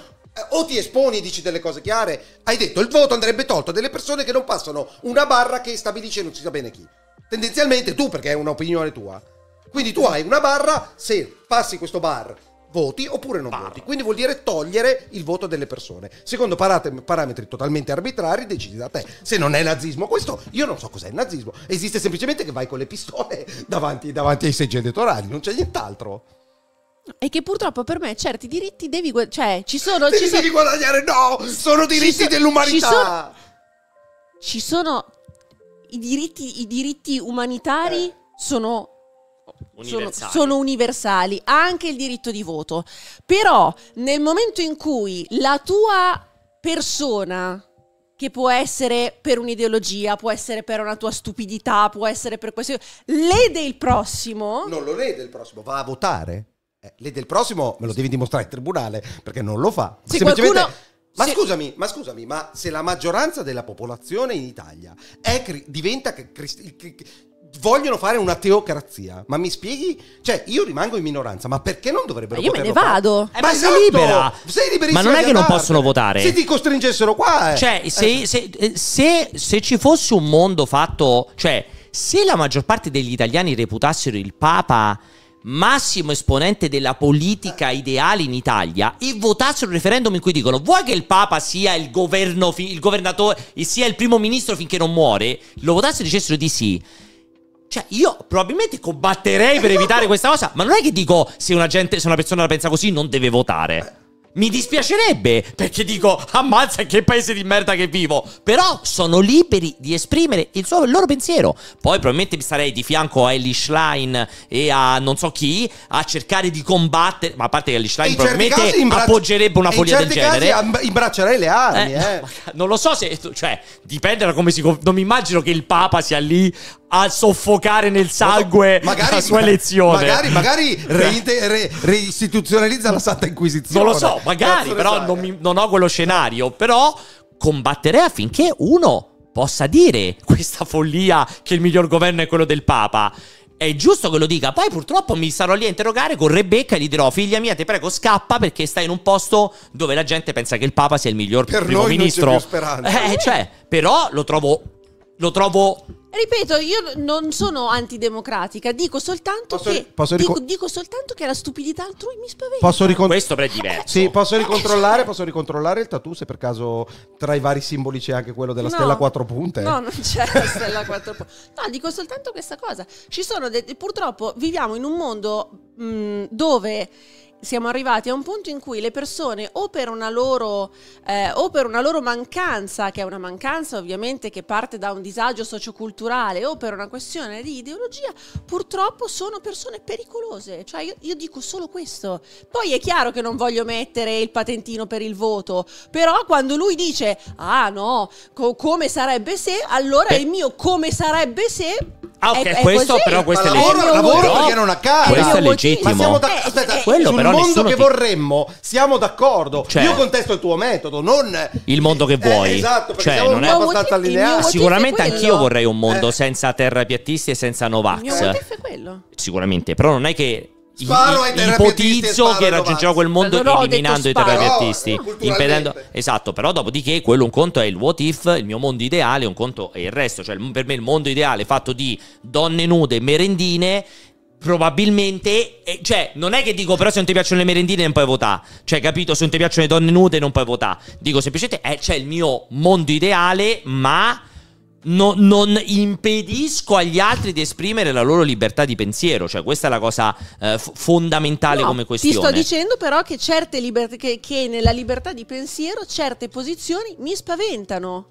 o ti esponi e dici delle cose chiare, hai detto il voto andrebbe tolto a delle persone che non passano una barra che stabilisce non si sa bene chi. Tendenzialmente tu, perché è un'opinione tua. Quindi tu hai una barra, se passi questo bar voti oppure non barra. voti. Quindi vuol dire togliere il voto delle persone. Secondo parate, parametri totalmente arbitrari, decidi da te. Se non è nazismo, questo io non so cos'è il nazismo. Esiste semplicemente che vai con le pistole davanti, davanti ai seggi elettorali, non c'è nient'altro. E che purtroppo per me certi diritti devi guadagnare. Cioè, ci sono. Ci devi so- guadagnare, no! Sono diritti so- dell'umanità! Ci sono, ci sono i, diritti, i diritti, umanitari eh. sono, Sono, sono universali, anche il diritto di voto. Però nel momento in cui la tua persona che può essere per un'ideologia, può essere per una tua stupidità, può essere per questo. Lede il prossimo. Non lo lede il prossimo, va a votare. Eh, lei del prossimo me lo devi dimostrare in tribunale perché non lo fa. Sì, Semplicemente... Qualcuno... Ma sì. scusami, ma scusami, ma se la maggioranza della popolazione in Italia cri- diventa cristi- cri- vogliono fare una teocrazia, ma mi spieghi? Cioè, io rimango in minoranza, ma perché non dovrebbero ma io me ne vado. Eh, ma, ma esatto, sei libera. Sei liberissima. Ma non è che non possono votare. Se ti costringessero qua, eh. Cioè, se, eh. se, eh, se, se ci fosse un mondo fatto, cioè, se la maggior parte degli italiani reputassero il Papa massimo esponente della politica ideale in Italia e votassero un referendum in cui dicono vuoi che il Papa sia il governo il governatore sia il primo ministro finché non muore lo votassero e dicessero di sì cioè, io probabilmente combatterei per evitare questa cosa, ma non è che dico se una, gente, se una persona la pensa così non deve votare. Mi dispiacerebbe perché dico ammazza che paese di merda che vivo. Però sono liberi di esprimere il, suo, il loro pensiero. Poi probabilmente starei di fianco a Ellie Schlein e a non so chi a cercare di combattere. Ma a parte che Ellie Schlein probabilmente imbra- appoggerebbe una follia del genere. Casi imbraccerei le armi. Eh, eh. No, non lo so se. Cioè, dipende da come si. Non mi immagino che il Papa sia lì a soffocare nel sangue magari, la sua elezione. Magari, magari reite, re, reistituzionalizza la Santa Inquisizione. Non lo so, magari, però non, mi, non ho quello scenario. Però combatterei affinché uno possa dire questa follia che il miglior governo è quello del Papa è giusto che lo dica. Poi purtroppo mi sarò lì a interrogare con Rebecca e gli dirò: Figlia mia, ti prego, scappa perché stai in un posto dove la gente pensa che il Papa sia il miglior per primo ministro. Eh, eh, cioè, però lo trovo lo trovo... Ripeto, io non sono antidemocratica, dico soltanto, posso, che, posso dico, dico soltanto che la stupidità altrui mi spaventa. Posso ricon- Questo però è diverso. Sì, posso eh, ricontrollare, posso ricontrollare il tattoo se per caso tra i vari simboli c'è anche quello della no, stella a quattro punte. No, non c'è la stella a quattro punte. No, dico soltanto questa cosa. Ci sono de- purtroppo viviamo in un mondo mh, dove siamo arrivati a un punto in cui le persone o per una loro, eh, o per una loro mancanza, che è una mancanza ovviamente che parte da un disagio socioculturale o per una questione di ideologia, purtroppo sono persone pericolose. Cioè io, io dico solo questo. Poi è chiaro che non voglio mettere il patentino per il voto, però quando lui dice ah no, co- come sarebbe se, allora il mio come sarebbe se Ah, ok, è, questo, così. però questo è legittimo. Lavoro no, perché non accade. Questo è legittimo. Ma siamo da, eh, aspetta, eh, quello sul però mondo che ti... vorremmo siamo d'accordo. Cioè, Io contesto il tuo metodo, non il mondo che eh, vuoi. Eh, esatto, perché cioè, siamo non è abbastanza allineati. Sicuramente anch'io vorrei un mondo eh. senza terrapiattisti e senza Novax. Il mio è quello. Sicuramente, però non è che Sparo I, ipotizzo che raggiungeva quel mondo no, eliminando i terapeutisti, no, impedendo esatto, però dopodiché quello un conto è il what if, il mio mondo ideale, un conto è il resto, cioè per me il mondo ideale fatto di donne nude, merendine probabilmente, eh, cioè, non è che dico però se non ti piacciono le merendine non puoi votare, cioè, capito, se non ti piacciono le donne nude non puoi votare, dico semplicemente, eh, c'è cioè, il mio mondo ideale, ma No, non impedisco agli altri di esprimere la loro libertà di pensiero, cioè questa è la cosa eh, fondamentale no, come questione. Ti sto dicendo però che, liber- che, che nella libertà di pensiero certe posizioni mi spaventano.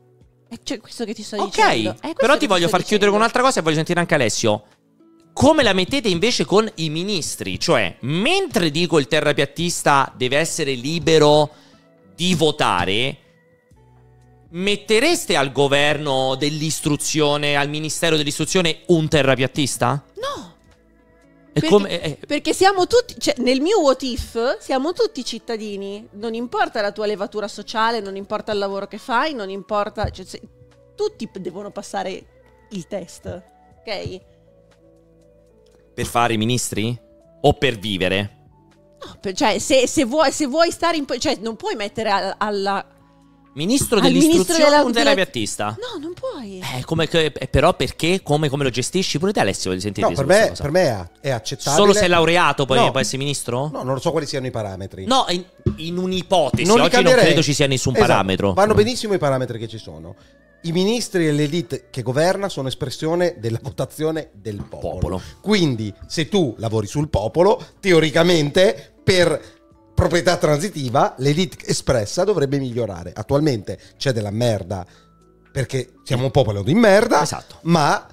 È cioè, questo che ti sto okay, dicendo. Ok, però ti voglio far dicendo. chiudere con un'altra cosa e voglio sentire anche Alessio. Come la mettete invece con i ministri? Cioè, mentre dico il terrapiattista deve essere libero di votare, Mettereste al governo dell'istruzione, al ministero dell'istruzione, un terrapiattista? No. Perché, come, eh, eh, perché, siamo tutti, cioè, nel mio what if, siamo tutti cittadini. Non importa la tua levatura sociale, non importa il lavoro che fai, non importa. Cioè, se, tutti devono passare il test, ok? Per fare i ministri? O per vivere? No, per, cioè, se, se, vuoi, se, vuoi, stare in. Cioè, non puoi mettere alla, alla Ministro dell'istruzione ministro un terapeutista. No, non puoi. Eh, come, eh, però perché? Come, come lo gestisci? Pure te Alessio voglio sentire No, per me, per me è accettabile. Solo se è laureato poi No. può essere ministro? No, non lo so quali siano i parametri. No, in, in un'ipotesi, li oggi non credo ci sia nessun Esatto, parametro. Vanno benissimo i parametri che ci sono. I ministri e l'elite che governa sono espressione della votazione del popolo. Popolo. Quindi, se tu lavori sul popolo, teoricamente per proprietà transitiva, l'elite espressa dovrebbe migliorare. Attualmente c'è della merda perché siamo un popolo di merda, esatto. ma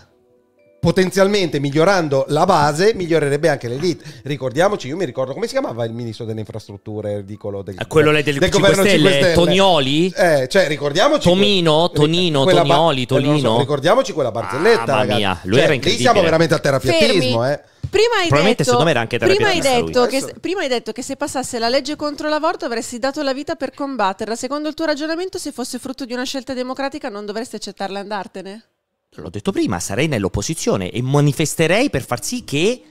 potenzialmente migliorando la base migliorerebbe anche l'elite. Ricordiamoci, io mi ricordo come si chiamava il ministro delle infrastrutture, ridicolo, del, ah, quello del, del, del 5 governo Stelle, 5 Stelle, Tonioli? Eh, cioè ricordiamoci Tomino, Tonino, quella, Tonioli, Tolino. Eh, so, ricordiamoci quella barzelletta, ah, ragazzi. Mia, lui cioè, era incredibile. Lì siamo veramente al terapiatismo, eh. Prima hai, detto, prima, hai che, prima hai, detto, che, se passasse la legge contro l'avorto avresti dato la vita per combatterla. Secondo il tuo ragionamento, se fosse frutto di una scelta democratica, non dovresti accettarla e andartene? Certo. l'ho detto prima, sarei nell'opposizione e manifesterei per far sì che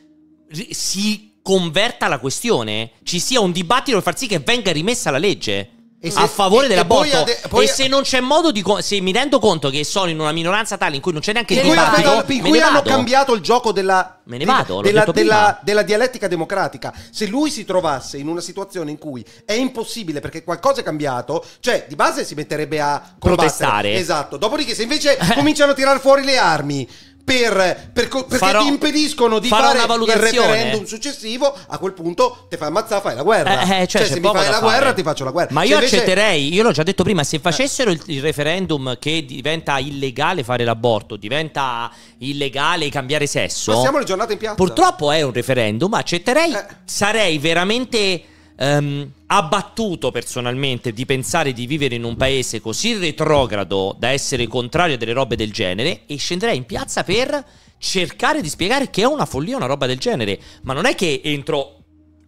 si converta la questione, ci sia un dibattito per far sì che venga rimessa la legge se, a favore dell'aborto. Poi, poi, e se non c'è modo di. Se mi rendo conto che sono in una minoranza tale in cui non c'è neanche il dibattito. In cui hanno cambiato il gioco della, me ne vado, della, della, della, dialettica democratica. Se lui si trovasse in una situazione in cui è impossibile perché qualcosa è cambiato, cioè di base si metterebbe a combattere. protestare. Esatto. Dopodiché, se invece cominciano a tirare fuori le armi per, per, perché farò, ti impediscono di fare una valutazione. il referendum successivo, a quel punto te fai ammazzare, fai la guerra. Eh, eh, cioè, cioè se mi fai la guerra, ti faccio la guerra. Ma cioè, io invece... accetterei, io l'ho già detto prima, se eh. facessero il, il, referendum che diventa illegale fare l'aborto, diventa illegale cambiare sesso. Passiamo le giornate in piazza. Purtroppo è un referendum, accetterei, eh. sarei veramente ehm, abbattuto personalmente di pensare di vivere in un paese così retrogrado da essere contrario a delle robe del genere e scenderei in piazza per cercare di spiegare che è una follia una roba del genere. Ma non è che entro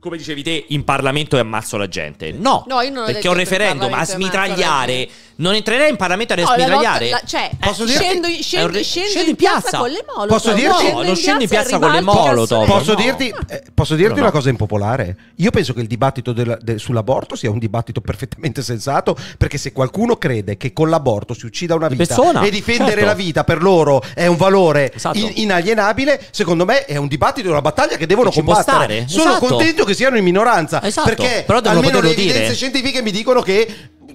come dicevi te, in Parlamento e ammazzo la gente. No, no io non perché ho un referendum. A smitragliare, non entrerei in Parlamento a no, smitragliare. La, cioè, posso dire, scendo, scendo, re, scendo, scendo in piazza, con le molotov. Posso dirti, no, non scendo in piazza con le molotov. Posso dirti, eh, posso dirti no, una cosa impopolare? Io penso che il dibattito del, del, sull'aborto sia un dibattito perfettamente sensato. Perché se qualcuno crede che con l'aborto si uccida una vita Persona, e difendere certo. la vita per loro è un valore esatto. in, inalienabile, secondo me è un dibattito, una battaglia che devono che combattere. Sono esatto. contento che siano in minoranza. Esatto, perché però almeno le dire. scientifiche mi dicono che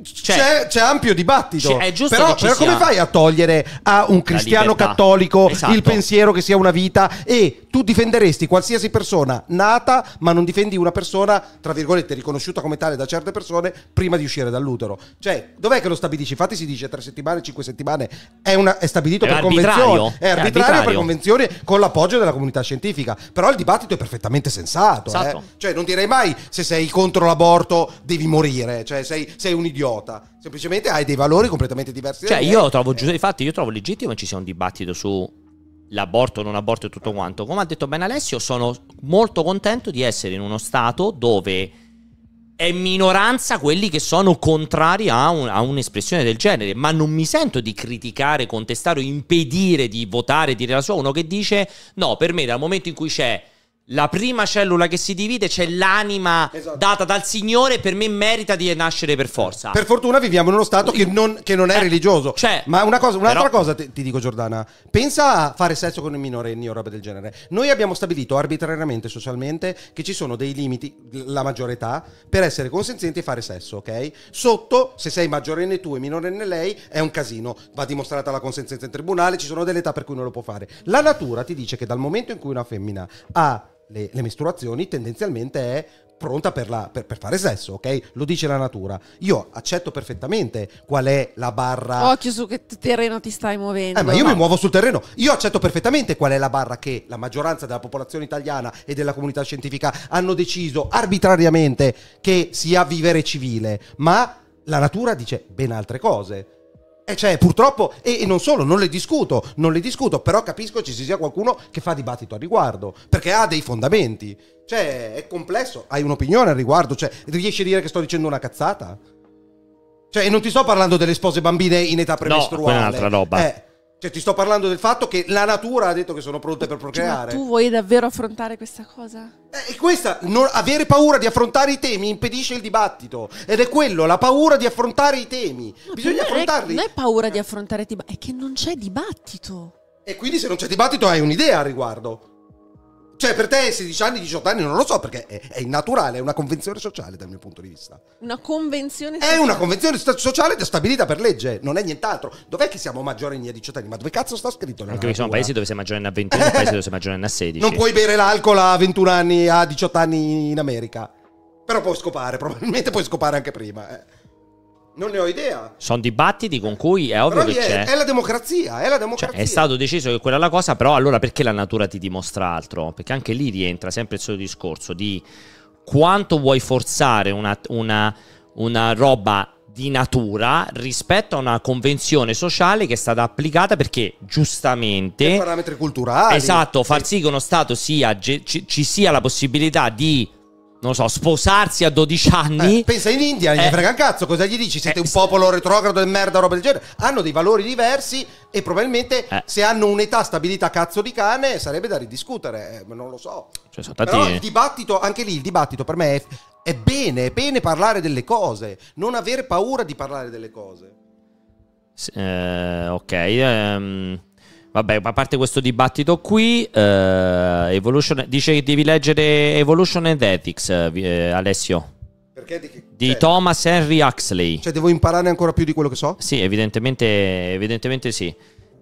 cioè, c'è, c'è, ampio dibattito. C'è, però, però come fai a togliere a un cristiano cattolico esatto. il pensiero che sia una vita e tu difenderesti qualsiasi persona nata, ma non difendi una persona, tra virgolette, riconosciuta come tale da certe persone prima di uscire dall'utero? Cioè, dov'è che lo stabilisci? Infatti si dice tre settimane, cinque settimane. È, una, è stabilito è per convenzione. È, è arbitrario, per convenzione con l'appoggio della comunità scientifica. Però il dibattito è perfettamente sensato. Eh. Esatto. Eh? Cioè, non direi mai se sei contro l'aborto devi morire, cioè sei, sei un idiota idiota, semplicemente hai dei valori completamente diversi. Cioè, io trovo giusto, infatti, io trovo legittimo che ci sia un dibattito su l'aborto, non aborto e tutto quanto. Come ha detto Ben Alessio, sono molto contento di essere in uno stato dove è minoranza quelli che sono contrari a, un, a, un'espressione del genere, ma non mi sento di criticare, contestare o impedire di votare, dire la sua, uno che dice no, per me dal momento in cui c'è la prima cellula che si divide c'è l'anima esatto. data dal Signore per me merita di nascere per forza. Per fortuna viviamo in uno stato che non, che non è eh, religioso. Cioè, Ma una cosa, un'altra però... cosa ti, ti, dico Giordana, pensa a fare sesso con i minorenni o roba del genere. Noi abbiamo stabilito arbitrariamente, socialmente, che ci sono dei limiti, la maggiore età, per essere consenzienti e fare sesso, ok? Sotto, se sei maggiorenne tu e minorenne lei, è un casino. Va dimostrata la consentenza in tribunale, ci sono delle età per cui non lo può fare. La natura ti dice che dal momento in cui una femmina ha le, le mestruazioni tendenzialmente è pronta per, la, per, per, fare sesso, ok? Lo dice la natura. Io accetto perfettamente qual è la barra. Occhio su che terreno ti stai muovendo. Eh, ma io no. mi muovo sul terreno. Io accetto perfettamente qual è la barra che la maggioranza della popolazione italiana e della comunità scientifica hanno deciso arbitrariamente che sia vivere civile, ma la natura dice ben altre cose. E eh, cioè, purtroppo, e, non solo, non le discuto, non le discuto, però capisco ci sia qualcuno che fa dibattito al riguardo, perché ha dei fondamenti. Cioè, è complesso, hai un'opinione al riguardo, cioè, riesci a dire che sto dicendo una cazzata? Cioè, non ti sto parlando delle spose bambine in età premestruale. No, è un'altra roba. Eh, cioè, ti sto parlando del fatto che la natura ha detto che sono pronte per cioè, procreare. Ma tu vuoi davvero affrontare questa cosa? Eh, e questa, non, avere paura di affrontare i temi impedisce il dibattito. Ed è quello, la paura di affrontare i temi. No, Bisogna affrontarli. è, non è paura di affrontare i temi, è che non c'è dibattito. E quindi se non c'è dibattito hai un'idea al riguardo. Cioè, per te 16 anni, 18 anni, non lo so perché è, è innaturale, è una convenzione sociale dal mio punto di vista. Una convenzione sociale? È una convenzione sociale stabilita per legge, non è nient'altro. Dov'è che siamo maggiorenni a 18 anni? Ma dove cazzo sta scritto? Anche perché sono paesi dove sei maggiorenne a 21, paesi dove sei maggiorenne a 16. Non puoi bere l'alcol a 21 anni, a 18 anni in America. Però puoi scopare, probabilmente puoi scopare anche prima. Eh. Non ne ho idea. Sono dibattiti con cui è ovvio però che è, c'è. È la democrazia, è la democrazia. Cioè, è stato deciso che quella è la cosa, però allora perché la natura ti dimostra altro? Perché anche lì rientra sempre il suo discorso di quanto vuoi forzare una, una, una roba di natura rispetto a una convenzione sociale che è stata applicata perché giustamente... Per parametri culturali. Esatto, far sì che uno Stato sia, ci, ci sia la possibilità di non so, sposarsi a 12 anni. Eh, pensa in India, gli eh, frega un cazzo, cosa gli dici? Siete eh, un popolo retrogrado e merda, roba del genere. Hanno dei valori diversi e probabilmente eh. se hanno un'età stabilita cazzo di cane sarebbe da ridiscutere, eh, non lo so. Cioè, sono tanti... Però il dibattito, anche lì il dibattito per me è, è bene, è bene parlare delle cose, non aver paura di parlare delle cose. S- eh, ok, ehm... Um... Vabbè, a parte questo dibattito qui, eh, Evolution, dice che devi leggere Evolution and Ethics, eh, eh, Alessio. Perché di, chi? di cioè, Thomas Henry Huxley. Cioè, devo imparare ancora più di quello che so? Sì, evidentemente, evidentemente sì.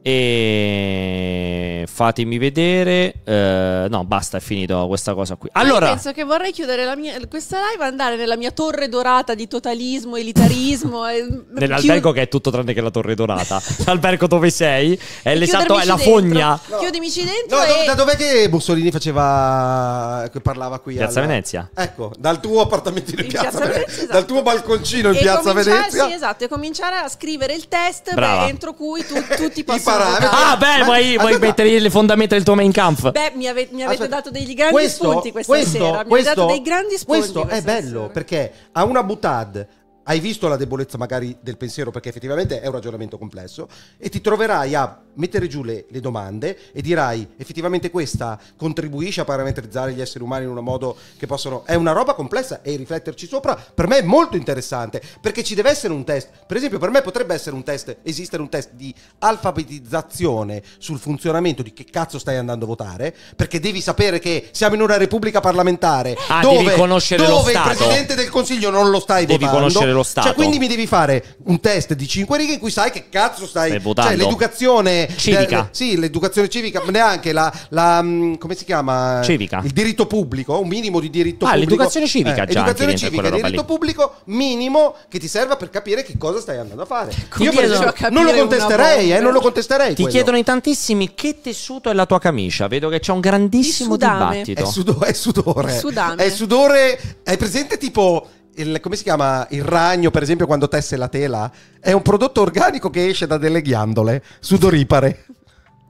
E fatemi vedere. Uh, no, basta, è finito questa cosa qui. Allora, Io penso che vorrei chiudere mia, questa live, andare nella mia torre dorata di totalismo, elitarismo. e, Nell'albergo chiud- che è tutto tranne che la torre dorata. L'albergo dove sei è l'esatto, è la fogna. No. Chiudimici dentro. No, e... da dov'è che Bussolini faceva. Che parlava qui? Piazza alla... Venezia. Ecco, dal tuo appartamento in, in Piazza, Venezia, Venezia esatto. dal tuo balconcino in e Piazza Venezia. Sì, esatto, e cominciare a scrivere il test beh, entro cui tu, tutti possono imparare. Ah, beh, vuoi, vuoi mettere le fondamenta del tuo main camp? Beh, mi, ave, mi avete Aspetta. dato degli grandi questo, spunti questa questo, sera. Mi questo, avete dato dei grandi spunti. Questo è bello sera. perché a una butade hai visto la debolezza magari del pensiero perché effettivamente è un ragionamento complesso e ti troverai a mettere giù le, le domande e dirai effettivamente questa contribuisce a parametrizzare gli esseri umani in un modo che possono... È una roba complessa e rifletterci sopra per me è molto interessante perché ci deve essere un test. Per esempio per me potrebbe essere un test, esistere un test di alfabetizzazione sul funzionamento di che cazzo stai andando a votare perché devi sapere che siamo in una repubblica parlamentare ah, dove, dove il Presidente del Consiglio non lo stai devi votando lo Stato. Cioè, quindi mi devi fare un test di 5 righe in cui sai che cazzo stai. Cioè, votando. Cioè, l'educazione civica. Eh, sì, l'educazione civica, ma neanche la, la, mm, come si chiama? Civica. Il diritto pubblico, un minimo di diritto ah, pubblico. l'educazione eh, civica, eh, già. L'educazione civica, il diritto lì. pubblico minimo che ti serva per capire che cosa stai andando a fare. Ti Io per esempio, non lo contesterei, eh, non lo contesterei. Ti quello. chiedono in tantissimi che tessuto è la tua camicia. Vedo che c'è un grandissimo dibattito. È, sudo- è sudore. Sudame. È sudore. È presente tipo il, come si chiama il ragno, per esempio, quando tesse la tela, è un prodotto organico che esce da delle ghiandole sudoripare.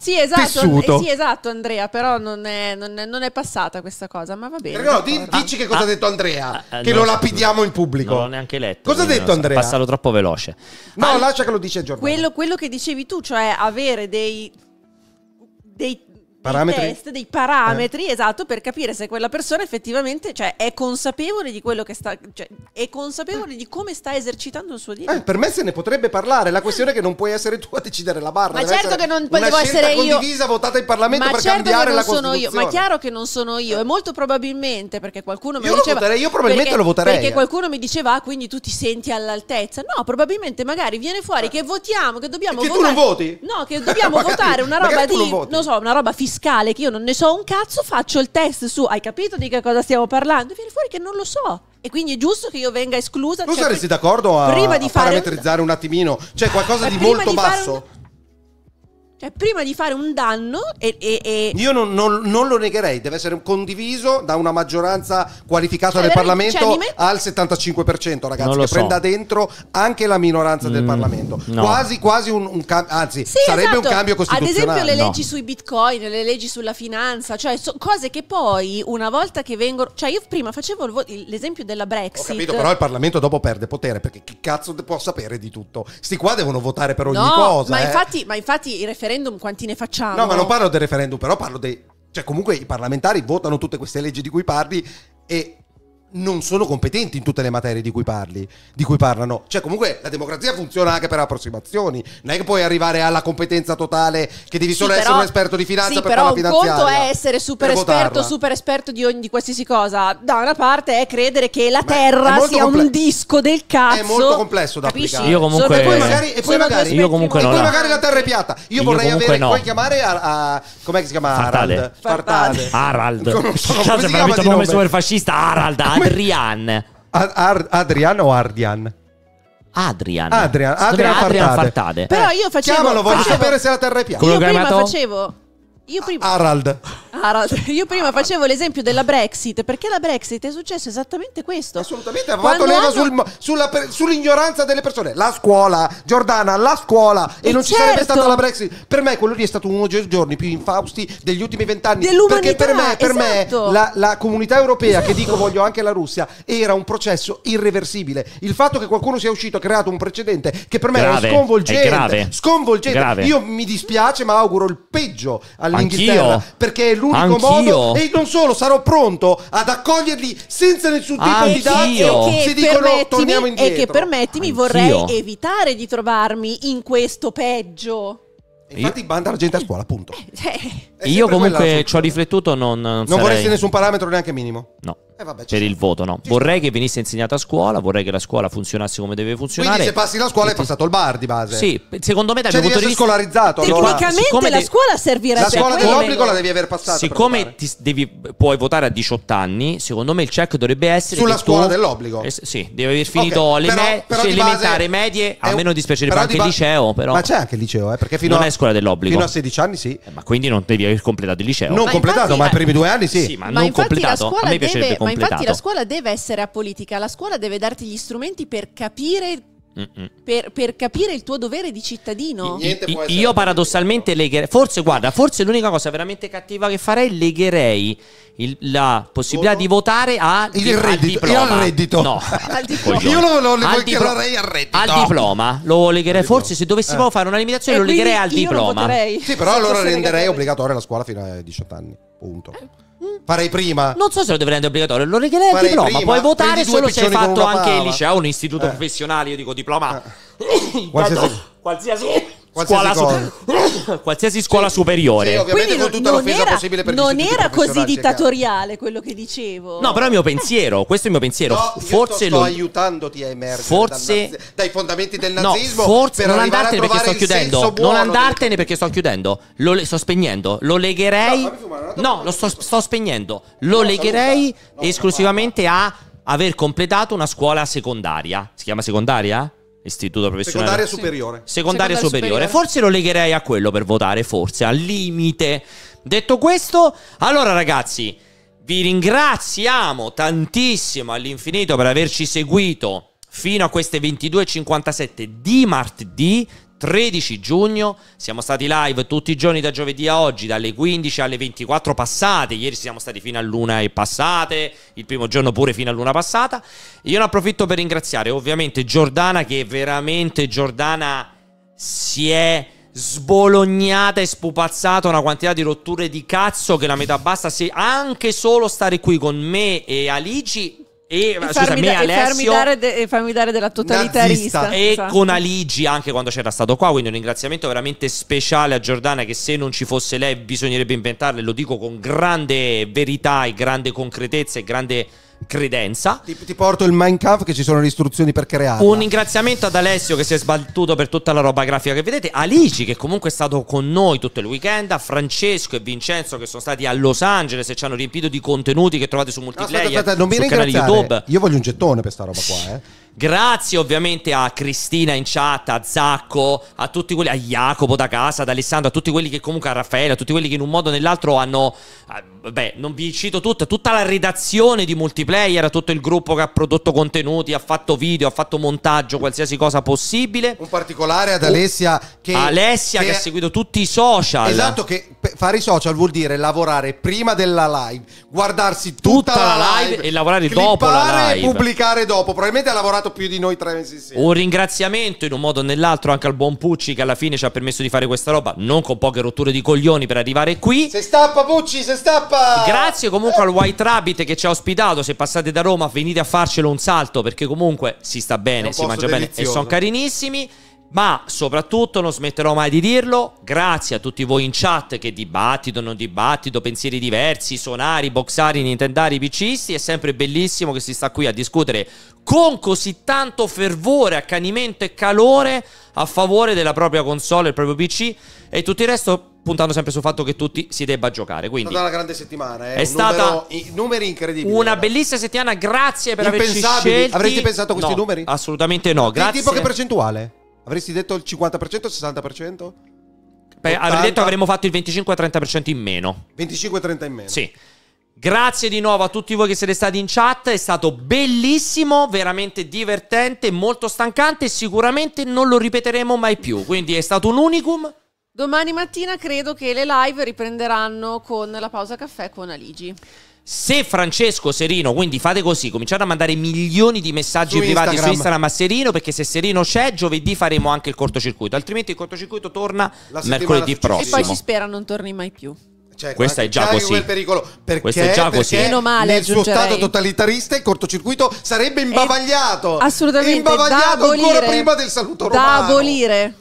Sì esatto, eh, sì, esatto, Andrea, però non è, non, è, non è, passata questa cosa, ma va bene. Perché no, dici che cosa ah, ha detto Andrea, ah, ah che no, lo lapidiamo in pubblico. Non l'ho neanche letto. Cosa ha detto so, Andrea? Passarlo troppo veloce. No, ah, lascia che lo dice Giorgio. Quello, quello, che dicevi tu, cioè avere dei, dei parametri. Dei test, dei parametri, eh. esatto, per capire se quella persona effettivamente cioè, è consapevole di quello che sta, cioè, è consapevole di come sta esercitando il suo diritto. Eh, per me se ne potrebbe parlare, la questione è che non puoi essere tu a decidere la barra. Ma certo che non devo essere io. condivisa votata in Parlamento ma per certo cambiare la sono Costituzione. Io. Ma chiaro che non sono io, e molto probabilmente perché qualcuno mi io diceva... Voterei, io probabilmente perché, lo voterei. Perché eh. qualcuno mi diceva, ah, quindi tu ti senti all'altezza. No, probabilmente magari viene fuori eh. che votiamo, che dobbiamo che votare... tu non voti? No, che dobbiamo votare una roba di... Non so, una roba fissa fiscale che io non ne so un cazzo, faccio il test su hai capito di che cosa stiamo parlando? E viene fuori che non lo so. E quindi è giusto che io venga esclusa. Tu cioè, saresti d'accordo a, prima di a fare parametrizzare un... un attimino? Cioè qualcosa eh, di molto di basso? Un... Cioè, prima di fare un danno e... e, e... Io non, non, non, lo negherei, deve essere condiviso da una maggioranza qualificata cioè, del cioè, Parlamento cioè, met... al 75%, ragazzi, che so. prenda dentro anche la minoranza mm, del Parlamento. No. Quasi, quasi un, un cambio, anzi, sì, sarebbe esatto. un cambio costituzionale. Ad esempio le leggi no. sui bitcoin, le leggi sulla finanza, cioè so, cose che poi una volta che vengono... Cioè io prima facevo vo- l'esempio della Brexit. Ho capito, però il Parlamento dopo perde potere, perché chi cazzo può sapere di tutto? Sti qua devono votare per ogni no, cosa. Ma, eh. infatti, ma infatti i referendum referendum quanti ne facciamo? No, ma non parlo del referendum, però parlo dei... Cioè comunque i parlamentari votano tutte queste leggi di cui parli e non sono competenti in tutte le materie di cui parli, di cui parlano. Cioè, comunque la democrazia funziona anche per approssimazioni. Non è che puoi arrivare alla competenza totale che devi solo sì, essere un esperto di finanza sì, per però un conto è essere super esperto, votarla. super esperto di, ogni, di qualsiasi cosa. Da una parte è credere che la Ma Terra sia compl- un disco del cazzo. È molto complesso da Capisci? applicare. Io comunque e poi magari, e poi magari, io comunque e poi no, magari la Terra è piatta. Io, io vorrei avere no. puoi chiamare a, a com'è che si chiama Fartale. Arald. Fartade. Fartade. Arald. Come, come, come si chiama di nome? super fascista Adrian. Ad- Adrian o Ardian? Adrian. Adrian, Adrian Fartade. Fartade. Però io facevo... Chiamalo, voglio facevo- sapere se la terra è piatta. Quello Io prima facevo io prima... Harald. Harald. Io prima Harald. facevo l'esempio della Brexit, perché la Brexit è successo esattamente questo. Assolutamente, ha fatto leva hanno... sul, sull'ignoranza delle persone. La scuola, Giordana, la scuola. E, e eh, non certo. ci sarebbe stata la certo. Brexit. Per me quello lì è stato uno dei giorni più infausti degli ultimi vent'anni. Perché per me, per esatto. me la, la, comunità europea, esatto. che dico voglio anche la Russia, era un processo irreversibile. Il fatto che qualcuno sia uscito ha creato un precedente che per me grave. era sconvolgente. È grave. Sconvolgente. Grave. Io mi dispiace, ma auguro il peggio al Inghilterra. Perché è l'unico Anch'io. modo. E non solo, sarò pronto ad accoglierli senza nessun tipo Anch'io. di dati. Se dicono torniamo indietro. E che permettimi, Anch'io. vorrei evitare di trovarmi in questo peggio. Infatti, banda la gente a scuola, appunto. Eh, eh. Io comunque ci ho riflettuto, non. Non, non sarei... vorresti nessun parametro neanche minimo? No. Eh vabbè, per il voto, no. Ci vorrei sta. che venisse insegnato a scuola, vorrei che la scuola funzionasse come deve funzionare. Quindi se passi la scuola hai passato il bar di base. Sì, secondo me da cioè, mio punto di vista scolarizzato. Tecnicamente allora. la scuola servirebbe a La scuola dell'obbligo la devi aver passata. Siccome devi, puoi votare a 18 anni, secondo me il check dovrebbe essere sulla scuola tu... dell'obbligo. Eh, sì, devi aver finito okay, le me... però, però elementari, medie, a meno dispiacere anche il liceo, però. Ma c'è anche il liceo, eh, perché fino a Non è scuola dell'obbligo. Fino a 16 anni sì. Eh, ma quindi non devi completato il liceo. Non ma completato, infatti, ma i primi due anni sì. sì ma, ma non completato. A me deve, completato. Ma infatti la scuola deve essere apolitica, la scuola deve darti gli strumenti per capire per, per, capire il tuo dovere di cittadino. Io paradossalmente legherei, forse guarda, forse l'unica cosa veramente cattiva che farei legherei il, la possibilità Volo. di votare a, il al reddito, al reddito. No, al diploma. Io lo, lo, lo al, diplo- al reddito. Al diploma, lo legherei forse se dovessimo eh. fare una limitazione e lo legherei al diploma. Sì, però allora renderei obbligatoria la scuola fino ai 18 anni. Punto. Eh. Farei prima. Non so se lo devi rendere obbligatorio, lo richiede il diploma. Prima. Puoi votare solo se hai fatto anche il liceo, un istituto eh. professionale, io dico diploma. Eh. Qualsiasi. Qualsiasi. Qualsiasi scuola, su- qualsiasi scuola sì. superiore. Sì, ovviamente con tutta non l'offesa era, possibile per Non era così ecco. dittatoriale quello che dicevo. No, però è il mio pensiero, questo è il mio pensiero. No, forse sto lo... aiutandoti a emergere forse... nazi- dai fondamenti del nazismo. No, forse non andartene perché sto chiudendo. Non andartene del... perché sto chiudendo. Lo le- sto spegnendo. Lo legherei. No, fumare, no lo sto, sto, spegnendo. Lo legherei esclusivamente a aver completato una scuola secondaria. Si chiama secondaria? Istituto professionale. Secondaria superiore. Secondaria, Secondaria superiore. superiore. Forse lo legherei a quello per votare, forse, al limite. Detto questo, allora ragazzi, vi ringraziamo tantissimo all'infinito per averci seguito fino a queste 22.57 di martedì. 13 giugno. Siamo stati live tutti i giorni da giovedì a oggi, dalle 15 alle 24 passate. Ieri siamo stati fino a luna e passate, il primo giorno pure fino a luna passata. Io ne approfitto per ringraziare ovviamente Giordana che veramente Giordana si è sbolognata e spupazzata una quantità di rotture di cazzo che la metà basta se anche solo stare qui con me e Alici e, e, scusami, farmi, Alessio, e, farmi, dare de, e dare della totalitarista. Esatto. E con Aligi anche quando c'era stato qua, quindi un ringraziamento veramente speciale a Giordana che se non ci fosse lei bisognerebbe inventarle, lo dico con grande verità e grande concretezza e grande credenza. Ti, ti porto il Minecraft che ci sono le istruzioni per creare. Un ringraziamento ad Alessio che si è sbattuto per tutta la roba grafica che vedete, Alici che comunque è stato con noi tutto il weekend, a Francesco e Vincenzo che sono stati a Los Angeles e ci hanno riempito di contenuti che trovate su multiplayer. No, aspetta, aspetta, non mi ringraziare. YouTube. Io voglio un gettone per sta roba qua, eh. Grazie ovviamente a Cristina in chat, a Zacco, a tutti quelli, a Jacopo da casa, ad Alessandro, a tutti quelli che comunque, a Raffaele, a tutti quelli che in un modo o nell'altro hanno, ah, beh, non vi cito tutto, tutta la redazione di multiplayer, tutto il gruppo che ha prodotto contenuti, ha fatto video, ha fatto montaggio, qualsiasi cosa possibile. Un particolare ad Alessia che... Alessia che, che ha seguito tutti i social. Esatto, che fare i social vuol dire lavorare prima della live, guardarsi tutta, tutta la, live, live e lavorare dopo la live. e pubblicare dopo, probabilmente ha lavorato giocato più di noi tre mesi sì. Un ringraziamento in un modo o nell'altro anche al buon Pucci che alla fine ci ha permesso di fare questa roba, non con poche rotture di coglioni per arrivare qui. Se stappa Pucci, se stappa! Grazie comunque al White Rabbit che ci ha ospitato, se passate da Roma venite a farcelo un salto perché comunque si sta bene, si mangia delizioso. bene e sono carinissimi ma soprattutto non smetterò mai di dirlo, grazie a tutti voi in chat che dibattito, non dibattito, pensieri diversi, sonari, boxari, nintendari, picisti, è sempre bellissimo che si sta qui a discutere con così tanto fervore, accanimento e calore a favore della propria console, del proprio PC e tutto il resto puntando sempre sul fatto che tutti si debba giocare. Quindi, è stata una grande settimana, eh? è stata numero, numeri incredibili. Una guarda. bellissima settimana, grazie per averci scelto. Avresti pensato a questi no, numeri? Assolutamente no, grazie. Di tipo che percentuale? Avresti detto il 50%, o il 60%? Beh, avrei detto che avremmo fatto il 25-30% in meno. 25-30 in meno. Sì. Grazie di nuovo a tutti voi che siete stati in chat, è stato bellissimo, veramente divertente, molto stancante e sicuramente non lo ripeteremo mai più, quindi è stato un unicum. Domani mattina credo che le live riprenderanno con la pausa caffè con Aligi. Se Francesco Serino, quindi fate così, cominciate a mandare milioni di messaggi su privati Instagram. su Instagram a Serino, perché se Serino c'è, giovedì faremo anche il cortocircuito, altrimenti il cortocircuito torna mercoledì prossimo. E poi si spera non torni mai più. Cioè, questo è già così. pericolo. Perché, questo è già così. Meno male, nel suo stato totalitarista il cortocircuito sarebbe imbavagliato. È assolutamente. Imbavagliato ancora prima del saluto romano. Da abolire.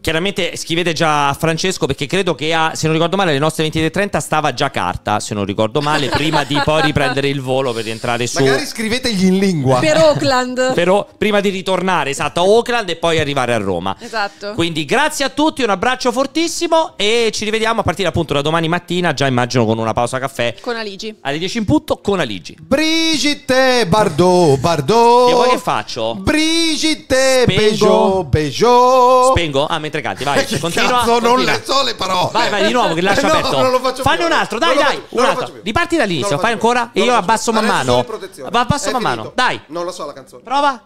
Chiaramente scrivete già a Francesco perché credo che, a, se non ricordo male, alle nostre 23.30 stava già carta se non ricordo male, prima di poi riprendere il volo per rientrare su... Magari scrivetegli in lingua. Per Oakland. Però prima di ritornare, esatto, a Oakland e poi arrivare a Roma. Esatto. Quindi grazie a tutti, un abbraccio fortissimo e ci rivediamo a partire appunto da domani mattina, già immagino con una pausa caffè. Con Aligi. Alle 10 in punto con Aligi. Brigitte Bardot, Bardot. E poi che faccio? Brigitte Spengo. Bejo, Peugeot. Spengo? Ah, mentre canti, vai. Che continua. Cazzo, non le so le parole. Vai, vai di nuovo che lascio no, aperto. Non lo faccio Fanne più. un altro, dai, non dai. Faccio, un altro. Riparti dall'inizio, fai ancora e io abbasso man mano. Abbasso man mano. Dai. Non lo so la canzone. Prova.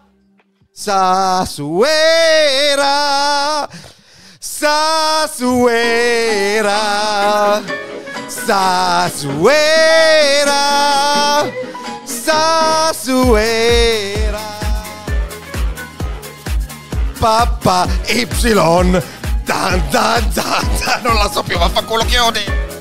Sasuera Sasuera Sasuera Sasuera pappa y. Tan, tan, tan, tan, non la so più, vaffanculo chiodi!